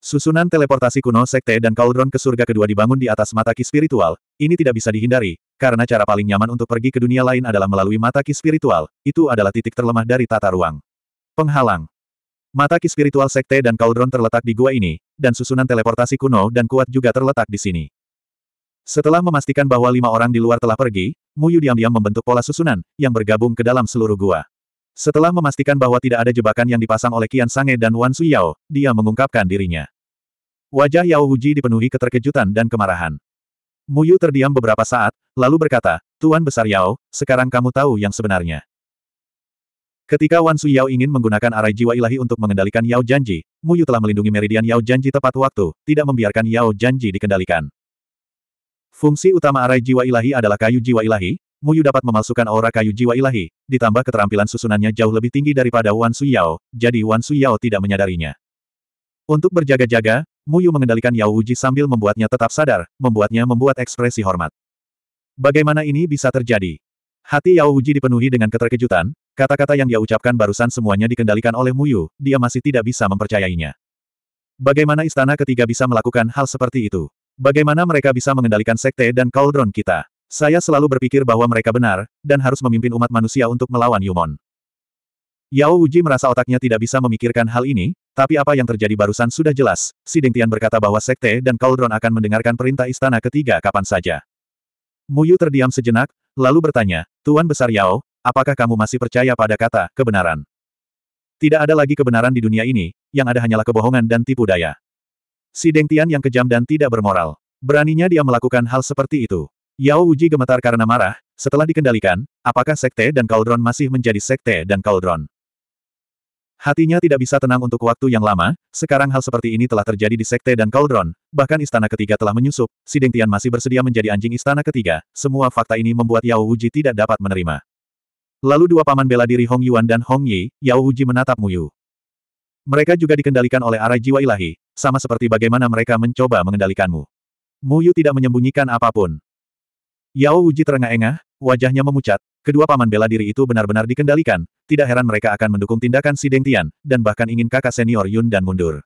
S1: Susunan teleportasi kuno sekte dan Cauldron ke surga kedua dibangun di atas mata ki spiritual, ini tidak bisa dihindari, karena cara paling nyaman untuk pergi ke dunia lain adalah melalui mata ki spiritual, itu adalah titik terlemah dari tata ruang. Penghalang Mata ki spiritual sekte dan Cauldron terletak di gua ini, dan susunan teleportasi kuno dan kuat juga terletak di sini. Setelah memastikan bahwa lima orang di luar telah pergi, Muyu diam-diam membentuk pola susunan, yang bergabung ke dalam seluruh gua. Setelah memastikan bahwa tidak ada jebakan yang dipasang oleh Qian Sange dan Wan Suyao, dia mengungkapkan dirinya. Wajah Yao Huji dipenuhi keterkejutan dan kemarahan. Muyu terdiam beberapa saat, lalu berkata, Tuan Besar Yao, sekarang kamu tahu yang sebenarnya. Ketika Wan Suyao ingin menggunakan arai jiwa ilahi untuk mengendalikan Yao Janji, Muyu telah melindungi meridian Yao Janji tepat waktu, tidak membiarkan Yao Janji dikendalikan. Fungsi utama arai jiwa ilahi adalah kayu jiwa ilahi, Muyu dapat memalsukan aura kayu jiwa ilahi, ditambah keterampilan susunannya jauh lebih tinggi daripada Wan Suyao, jadi Wan Suyao tidak menyadarinya. Untuk berjaga-jaga, Muyu mengendalikan Yao Wuji sambil membuatnya tetap sadar, membuatnya membuat ekspresi hormat. Bagaimana ini bisa terjadi? Hati Yao Wuji dipenuhi dengan keterkejutan, kata-kata yang dia ucapkan barusan semuanya dikendalikan oleh Muyu, dia masih tidak bisa mempercayainya. Bagaimana istana ketiga bisa melakukan hal seperti itu? Bagaimana mereka bisa mengendalikan sekte dan cauldron kita? Saya selalu berpikir bahwa mereka benar, dan harus memimpin umat manusia untuk melawan Yumon. Yao Uji merasa otaknya tidak bisa memikirkan hal ini, tapi apa yang terjadi barusan sudah jelas. Si Tian berkata bahwa Sekte dan Cauldron akan mendengarkan perintah istana ketiga kapan saja. Muyu terdiam sejenak, lalu bertanya, Tuan Besar Yao, apakah kamu masih percaya pada kata kebenaran? Tidak ada lagi kebenaran di dunia ini, yang ada hanyalah kebohongan dan tipu daya. Si Tian yang kejam dan tidak bermoral. Beraninya dia melakukan hal seperti itu. Yao Uji gemetar karena marah, setelah dikendalikan, apakah sekte dan kaldron masih menjadi sekte dan kaldron? Hatinya tidak bisa tenang untuk waktu yang lama, sekarang hal seperti ini telah terjadi di sekte dan kaldron, bahkan istana ketiga telah menyusup, si Tian masih bersedia menjadi anjing istana ketiga, semua fakta ini membuat Yao Uji tidak dapat menerima. Lalu dua paman bela diri Hong Yuan dan Hong Yi, Yao Uji menatap Yu. Mereka juga dikendalikan oleh arah jiwa ilahi, sama seperti bagaimana mereka mencoba mengendalikanmu. Mu Yu tidak menyembunyikan apapun. Yao Uji terengah-engah, wajahnya memucat, kedua paman bela diri itu benar-benar dikendalikan, tidak heran mereka akan mendukung tindakan si Deng Tian, dan bahkan ingin kakak senior Yun dan mundur.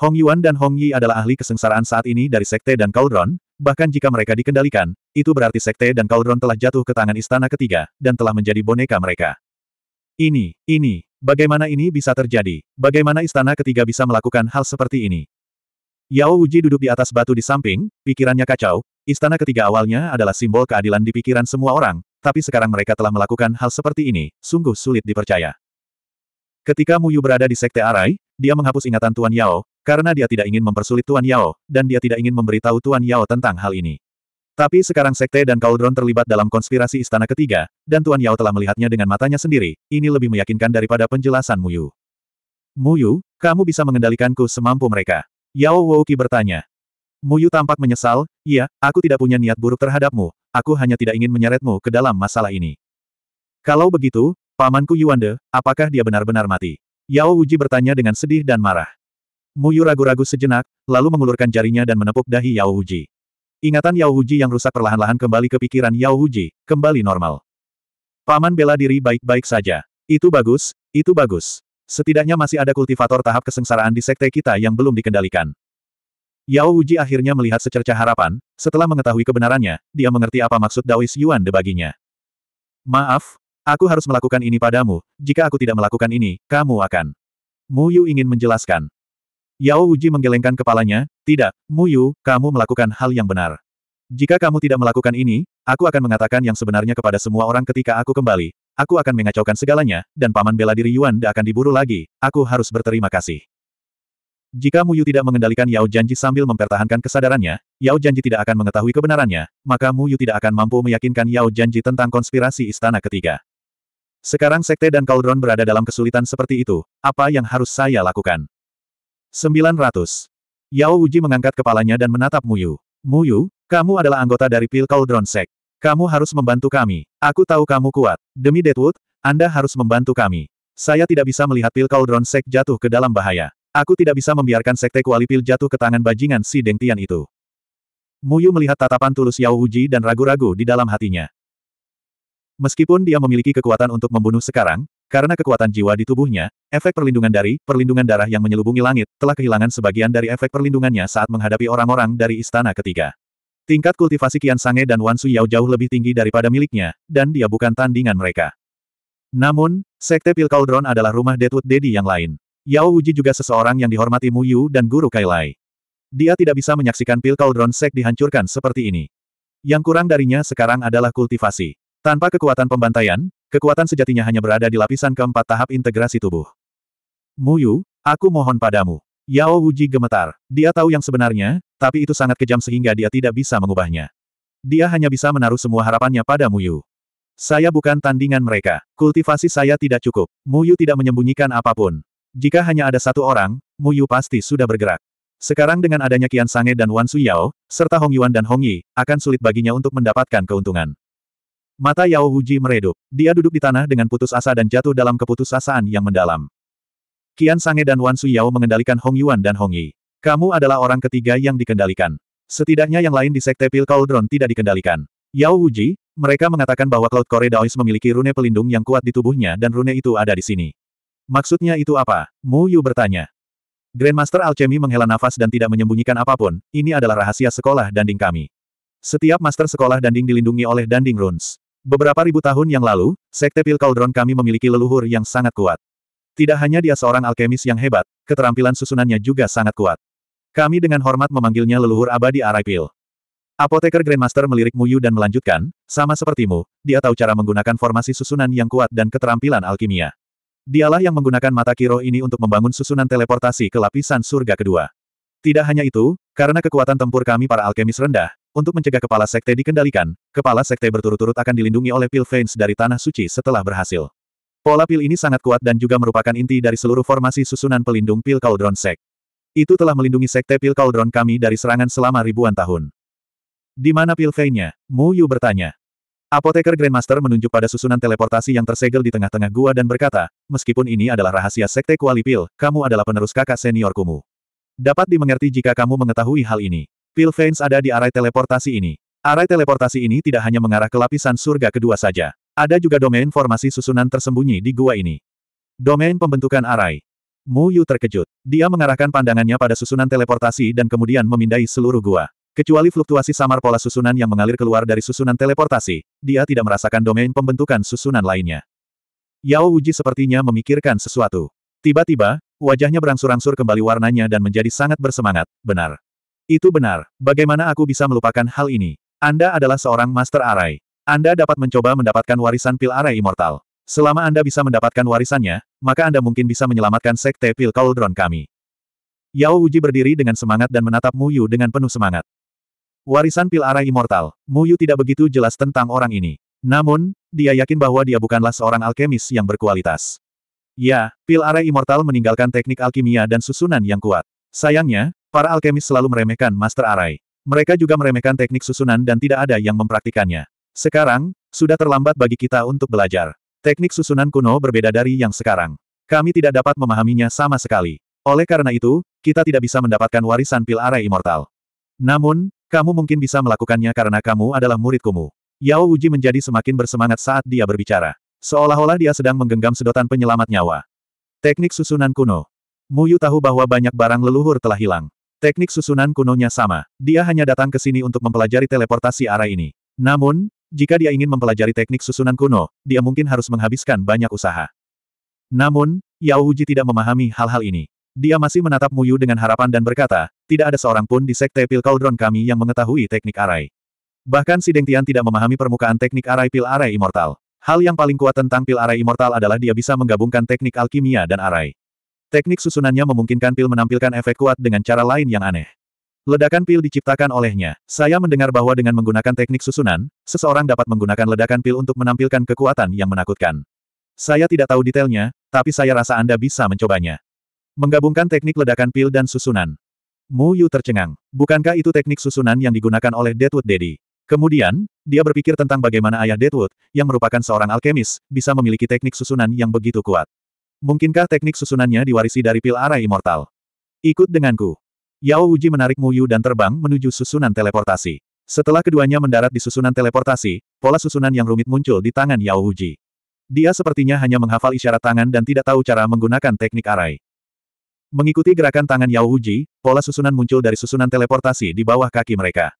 S1: Hong Yuan dan Hong Yi adalah ahli kesengsaraan saat ini dari Sekte dan Cauldron, bahkan jika mereka dikendalikan, itu berarti Sekte dan Cauldron telah jatuh ke tangan istana ketiga, dan telah menjadi boneka mereka. Ini, ini, bagaimana ini bisa terjadi? Bagaimana istana ketiga bisa melakukan hal seperti ini? Yao Uji duduk di atas batu di samping, pikirannya kacau, Istana ketiga awalnya adalah simbol keadilan di pikiran semua orang, tapi sekarang mereka telah melakukan hal seperti ini, sungguh sulit dipercaya. Ketika Muyu berada di Sekte Arai, dia menghapus ingatan Tuan Yao, karena dia tidak ingin mempersulit Tuan Yao, dan dia tidak ingin memberitahu Tuan Yao tentang hal ini. Tapi sekarang Sekte dan Cauldron terlibat dalam konspirasi Istana Ketiga, dan Tuan Yao telah melihatnya dengan matanya sendiri, ini lebih meyakinkan daripada penjelasan Muyu. Muyu, kamu bisa mengendalikanku semampu mereka. Yao Wouki bertanya, Muyu tampak menyesal, iya, aku tidak punya niat buruk terhadapmu, aku hanya tidak ingin menyeretmu ke dalam masalah ini. Kalau begitu, pamanku Yuande, apakah dia benar-benar mati? Yao Wujie bertanya dengan sedih dan marah. Muyu ragu-ragu sejenak, lalu mengulurkan jarinya dan menepuk dahi Yao Wujie. Ingatan Yao Wujie yang rusak perlahan-lahan kembali ke pikiran Yao Wujie, kembali normal. Paman bela diri baik-baik saja. Itu bagus, itu bagus. Setidaknya masih ada kultivator tahap kesengsaraan di sekte kita yang belum dikendalikan. Yao Uji akhirnya melihat secerca harapan, setelah mengetahui kebenarannya, dia mengerti apa maksud Daois Yuan de baginya. Maaf, aku harus melakukan ini padamu, jika aku tidak melakukan ini, kamu akan. Mu Yu ingin menjelaskan. Yao Uji menggelengkan kepalanya, tidak, Mu Yu, kamu melakukan hal yang benar. Jika kamu tidak melakukan ini, aku akan mengatakan yang sebenarnya kepada semua orang ketika aku kembali. Aku akan mengacaukan segalanya, dan paman bela diri Yuan tidak akan diburu lagi. Aku harus berterima kasih. Jika Muyu tidak mengendalikan Yao Janji sambil mempertahankan kesadarannya, Yao Janji tidak akan mengetahui kebenarannya, maka Muyu tidak akan mampu meyakinkan Yao Janji tentang konspirasi istana ketiga. Sekarang Sekte dan Cauldron berada dalam kesulitan seperti itu, apa yang harus saya lakukan? 900. Yao Uji mengangkat kepalanya dan menatap Muyu. Muyu, kamu adalah anggota dari Pil Cauldron Sek. Kamu harus membantu kami. Aku tahu kamu kuat. Demi Deadwood, Anda harus membantu kami. Saya tidak bisa melihat Pil Cauldron Sek jatuh ke dalam bahaya. Aku tidak bisa membiarkan sekte kualipil jatuh ke tangan bajingan si Dengtian Tian itu. Muyu melihat tatapan tulus Yao Uji dan ragu-ragu di dalam hatinya. Meskipun dia memiliki kekuatan untuk membunuh sekarang, karena kekuatan jiwa di tubuhnya, efek perlindungan dari perlindungan darah yang menyelubungi langit telah kehilangan sebagian dari efek perlindungannya saat menghadapi orang-orang dari istana ketiga. Tingkat kultivasi Kian Sange dan Wan Su Yao jauh lebih tinggi daripada miliknya, dan dia bukan tandingan mereka. Namun, Sekte Pil Cauldron adalah rumah Deadwood Dedi yang lain. Yao Wuji juga seseorang yang dihormati Mu Yu dan Guru Kailai. Dia tidak bisa menyaksikan pil Cauldron Sek dihancurkan seperti ini. Yang kurang darinya sekarang adalah kultivasi. Tanpa kekuatan pembantaian, kekuatan sejatinya hanya berada di lapisan keempat tahap integrasi tubuh. Mu Yu, aku mohon padamu. Yao Wuji gemetar. Dia tahu yang sebenarnya, tapi itu sangat kejam sehingga dia tidak bisa mengubahnya. Dia hanya bisa menaruh semua harapannya pada Mu Yu. Saya bukan tandingan mereka. Kultivasi saya tidak cukup. Mu Yu tidak menyembunyikan apapun. Jika hanya ada satu orang, Mu Yu pasti sudah bergerak. Sekarang dengan adanya Qian Sange dan Wan Su Yao, serta Hong Yuan dan Hong Yi, akan sulit baginya untuk mendapatkan keuntungan. Mata Yao Huji meredup. Dia duduk di tanah dengan putus asa dan jatuh dalam keputusasaan yang mendalam. Qian Sange dan Wan Su Yao mengendalikan Hong Yuan dan Hong Yi. Kamu adalah orang ketiga yang dikendalikan. Setidaknya yang lain di Sekte Pil Cauldron tidak dikendalikan. Yao Huji, mereka mengatakan bahwa Cloud Core Daois memiliki rune pelindung yang kuat di tubuhnya dan rune itu ada di sini. Maksudnya itu apa? Mu Yu bertanya. Grandmaster Alchemy menghela nafas dan tidak menyembunyikan apapun, ini adalah rahasia sekolah danding kami. Setiap master sekolah danding dilindungi oleh danding runes. Beberapa ribu tahun yang lalu, Sekte Pil Cauldron kami memiliki leluhur yang sangat kuat. Tidak hanya dia seorang alkemis yang hebat, keterampilan susunannya juga sangat kuat. Kami dengan hormat memanggilnya leluhur abadi Arai Pil. Apoteker Grandmaster melirik Muyu dan melanjutkan, sama sepertimu, dia tahu cara menggunakan formasi susunan yang kuat dan keterampilan alkimia. Dialah yang menggunakan mata Kiro ini untuk membangun susunan teleportasi ke lapisan surga kedua. Tidak hanya itu, karena kekuatan tempur kami para alkemis rendah, untuk mencegah kepala sekte dikendalikan, kepala sekte berturut-turut akan dilindungi oleh pil Veins dari Tanah Suci setelah berhasil. Pola pil ini sangat kuat dan juga merupakan inti dari seluruh formasi susunan pelindung pil Cauldron Sek. Itu telah melindungi sekte pil Cauldron kami dari serangan selama ribuan tahun. Di mana pil Veinnya? Mu Yu bertanya. Apoteker Grandmaster menunjuk pada susunan teleportasi yang tersegel di tengah-tengah gua dan berkata, meskipun ini adalah rahasia Sekte Kuali Pil, kamu adalah penerus kakak senior kumu. Dapat dimengerti jika kamu mengetahui hal ini. Pil Veins ada di arai teleportasi ini. Arai teleportasi ini tidak hanya mengarah ke lapisan surga kedua saja. Ada juga domain formasi susunan tersembunyi di gua ini. Domain pembentukan arai. Mu Yu terkejut. Dia mengarahkan pandangannya pada susunan teleportasi dan kemudian memindai seluruh gua. Kecuali fluktuasi samar pola susunan yang mengalir keluar dari susunan teleportasi, dia tidak merasakan domain pembentukan susunan lainnya. Yao Uji sepertinya memikirkan sesuatu. Tiba-tiba, wajahnya berangsur-angsur kembali warnanya dan menjadi sangat bersemangat, benar. Itu benar, bagaimana aku bisa melupakan hal ini? Anda adalah seorang Master Arai. Anda dapat mencoba mendapatkan warisan pil Arai Immortal. Selama Anda bisa mendapatkan warisannya, maka Anda mungkin bisa menyelamatkan sekte pil Cauldron kami. Yao Uji berdiri dengan semangat dan menatap Mu Yu dengan penuh semangat. Warisan pil Arai immortal, Muyu tidak begitu jelas tentang orang ini. Namun, dia yakin bahwa dia bukanlah seorang alkemis yang berkualitas. Ya, pil Arai immortal meninggalkan teknik alkimia dan susunan yang kuat. Sayangnya, para alkemis selalu meremehkan Master Arai. Mereka juga meremehkan teknik susunan dan tidak ada yang mempraktikannya. Sekarang, sudah terlambat bagi kita untuk belajar. Teknik susunan kuno berbeda dari yang sekarang. Kami tidak dapat memahaminya sama sekali. Oleh karena itu, kita tidak bisa mendapatkan warisan pil Arai immortal. Namun, kamu mungkin bisa melakukannya karena kamu adalah muridkumu. Yao Uji menjadi semakin bersemangat saat dia berbicara. Seolah-olah dia sedang menggenggam sedotan penyelamat nyawa. Teknik susunan kuno. Mu Yu tahu bahwa banyak barang leluhur telah hilang. Teknik susunan kunonya sama. Dia hanya datang ke sini untuk mempelajari teleportasi arah ini. Namun, jika dia ingin mempelajari teknik susunan kuno, dia mungkin harus menghabiskan banyak usaha. Namun, Yao Uji tidak memahami hal-hal ini. Dia masih menatap Muyu dengan harapan dan berkata, tidak ada seorang pun di Sekte Pil Cauldron kami yang mengetahui teknik arai. Bahkan si Deng Tian tidak memahami permukaan teknik arai pil arai immortal. Hal yang paling kuat tentang pil arai immortal adalah dia bisa menggabungkan teknik alkimia dan arai. Teknik susunannya memungkinkan pil menampilkan efek kuat dengan cara lain yang aneh. Ledakan pil diciptakan olehnya. Saya mendengar bahwa dengan menggunakan teknik susunan, seseorang dapat menggunakan ledakan pil untuk menampilkan kekuatan yang menakutkan. Saya tidak tahu detailnya, tapi saya rasa Anda bisa mencobanya. Menggabungkan teknik ledakan pil dan susunan. Mu Yu tercengang. Bukankah itu teknik susunan yang digunakan oleh Deadwood Daddy? Kemudian, dia berpikir tentang bagaimana ayah Deadwood, yang merupakan seorang alkemis, bisa memiliki teknik susunan yang begitu kuat. Mungkinkah teknik susunannya diwarisi dari pil arah immortal? Ikut denganku. Yao Uji menarik Mu Yu dan terbang menuju susunan teleportasi. Setelah keduanya mendarat di susunan teleportasi, pola susunan yang rumit muncul di tangan Yao Uji. Dia sepertinya hanya menghafal isyarat tangan dan tidak tahu cara menggunakan teknik arai. Mengikuti gerakan tangan Yao Wuji, pola susunan muncul dari susunan teleportasi di bawah kaki mereka.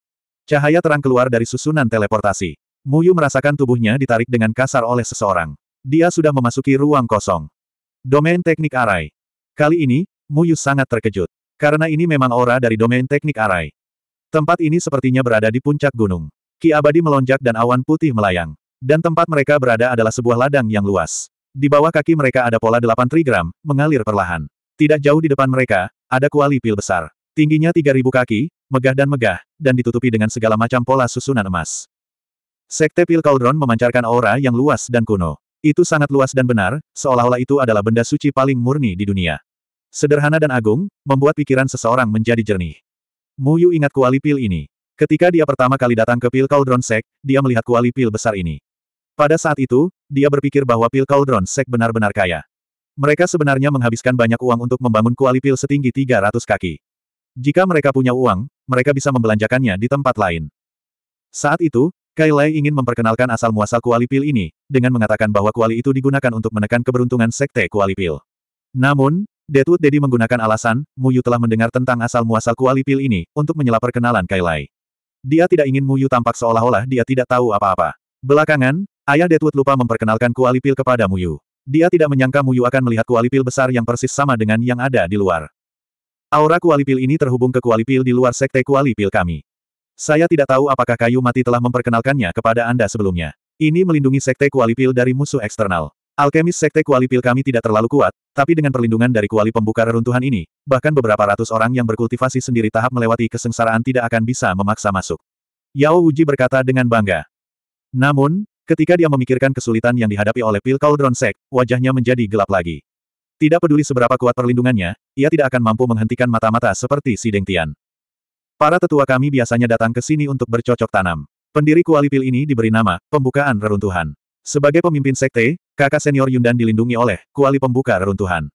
S1: Cahaya terang keluar dari susunan teleportasi. Mu Yu merasakan tubuhnya ditarik dengan kasar oleh seseorang. Dia sudah memasuki ruang kosong. Domain teknik arai. Kali ini, Mu Yu sangat terkejut. Karena ini memang aura dari domain teknik arai. Tempat ini sepertinya berada di puncak gunung. Ki abadi melonjak dan awan putih melayang. Dan tempat mereka berada adalah sebuah ladang yang luas. Di bawah kaki mereka ada pola delapan trigram, mengalir perlahan. Tidak jauh di depan mereka, ada kuali pil besar. Tingginya 3.000 kaki, megah dan megah, dan ditutupi dengan segala macam pola susunan emas. Sekte pil Cauldron memancarkan aura yang luas dan kuno. Itu sangat luas dan benar, seolah-olah itu adalah benda suci paling murni di dunia. Sederhana dan agung, membuat pikiran seseorang menjadi jernih. Muyu ingat kuali pil ini. Ketika dia pertama kali datang ke pil Cauldron Sek, dia melihat kuali pil besar ini. Pada saat itu, dia berpikir bahwa pil Cauldron Sek benar-benar kaya. Mereka sebenarnya menghabiskan banyak uang untuk membangun kuali pil setinggi 300 kaki. Jika mereka punya uang, mereka bisa membelanjakannya di tempat lain. Saat itu, Kai Lai ingin memperkenalkan asal-muasal kuali pil ini, dengan mengatakan bahwa kuali itu digunakan untuk menekan keberuntungan sekte Kuali Pil. Namun, Deadwood Dedi menggunakan alasan, Muyu telah mendengar tentang asal-muasal kuali pil ini, untuk menyela perkenalan Kai Lai. Dia tidak ingin Muyu tampak seolah-olah dia tidak tahu apa-apa. Belakangan, ayah Deadwood lupa memperkenalkan kuali pil kepada Muyu. Dia tidak menyangka Muyu akan melihat kuali pil besar yang persis sama dengan yang ada di luar. Aura kuali pil ini terhubung ke kuali pil di luar sekte Kuali Pil kami. Saya tidak tahu apakah kayu mati telah memperkenalkannya kepada Anda sebelumnya. Ini melindungi sekte Kuali Pil dari musuh eksternal. Alkemis sekte Kuali Pil kami tidak terlalu kuat, tapi dengan perlindungan dari kuali pembuka reruntuhan ini, bahkan beberapa ratus orang yang berkultivasi sendiri tahap melewati kesengsaraan tidak akan bisa memaksa masuk. Yao Uji berkata dengan bangga. Namun, Ketika dia memikirkan kesulitan yang dihadapi oleh pil Cauldron Sek, wajahnya menjadi gelap lagi. Tidak peduli seberapa kuat perlindungannya, ia tidak akan mampu menghentikan mata-mata seperti si Deng Tian. Para tetua kami biasanya datang ke sini untuk bercocok tanam. Pendiri kuali pil ini diberi nama, Pembukaan Reruntuhan. Sebagai pemimpin sekte, kakak senior Yundan dilindungi oleh, kuali pembuka reruntuhan.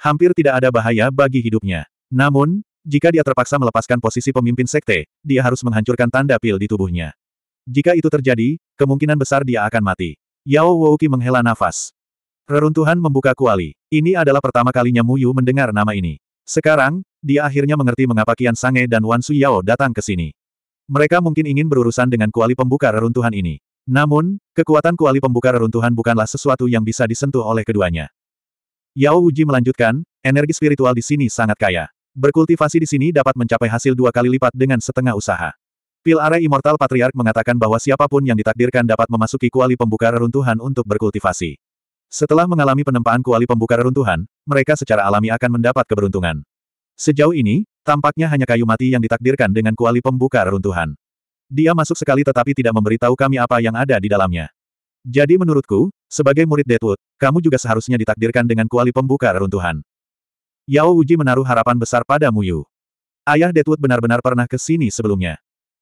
S1: Hampir tidak ada bahaya bagi hidupnya. Namun, jika dia terpaksa melepaskan posisi pemimpin sekte, dia harus menghancurkan tanda pil di tubuhnya. Jika itu terjadi, kemungkinan besar dia akan mati. Yao Wouki menghela nafas. Reruntuhan membuka kuali. Ini adalah pertama kalinya Mu Yu mendengar nama ini. Sekarang, dia akhirnya mengerti mengapa Kian Sange dan Wan Su Yao datang ke sini. Mereka mungkin ingin berurusan dengan kuali pembuka reruntuhan ini. Namun, kekuatan kuali pembuka reruntuhan bukanlah sesuatu yang bisa disentuh oleh keduanya. Yao Uji melanjutkan, energi spiritual di sini sangat kaya. Berkultivasi di sini dapat mencapai hasil dua kali lipat dengan setengah usaha. Pil Immortal Patriark mengatakan bahwa siapapun yang ditakdirkan dapat memasuki kuali pembuka reruntuhan untuk berkultivasi. Setelah mengalami penempaan kuali pembuka reruntuhan, mereka secara alami akan mendapat keberuntungan. Sejauh ini, tampaknya hanya kayu mati yang ditakdirkan dengan kuali pembuka reruntuhan. Dia masuk sekali tetapi tidak memberitahu kami apa yang ada di dalamnya. Jadi menurutku, sebagai murid Deadwood, kamu juga seharusnya ditakdirkan dengan kuali pembuka reruntuhan. Yao Uji menaruh harapan besar pada Muyu. Ayah Deadwood benar-benar pernah ke sini sebelumnya.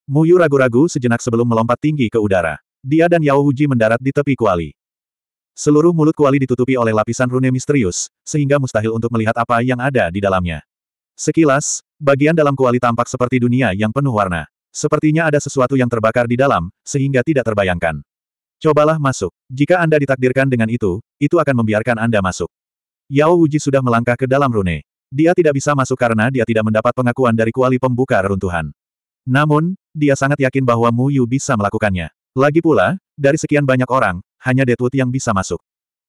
S1: Muyu ragu-ragu sejenak sebelum melompat tinggi ke udara. Dia dan Yao Huji mendarat di tepi kuali. Seluruh mulut kuali ditutupi oleh lapisan rune misterius, sehingga mustahil untuk melihat apa yang ada di dalamnya. Sekilas, bagian dalam kuali tampak seperti dunia yang penuh warna. Sepertinya ada sesuatu yang terbakar di dalam, sehingga tidak terbayangkan. Cobalah masuk. Jika Anda ditakdirkan dengan itu, itu akan membiarkan Anda masuk. Yao Wuji sudah melangkah ke dalam rune. Dia tidak bisa masuk karena dia tidak mendapat pengakuan dari kuali pembuka reruntuhan. Namun, dia sangat yakin bahwa Mu Yu bisa melakukannya. Lagi pula, dari sekian banyak orang, hanya Deadwood yang bisa masuk.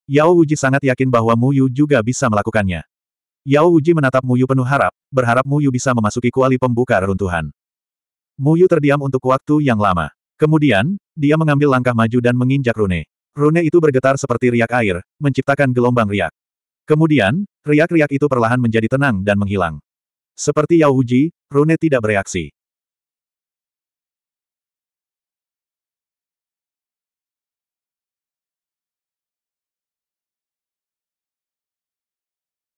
S1: Yao Uji sangat yakin bahwa Mu Yu juga bisa melakukannya. Yao Uji menatap Mu Yu penuh harap, berharap Mu Yu bisa memasuki kuali pembuka reruntuhan. Mu Yu terdiam untuk waktu yang lama. Kemudian, dia mengambil langkah maju dan menginjak Rune. Rune itu bergetar seperti riak air, menciptakan gelombang riak. Kemudian, riak-riak itu perlahan menjadi tenang dan menghilang. Seperti Yao Uji, Rune tidak bereaksi.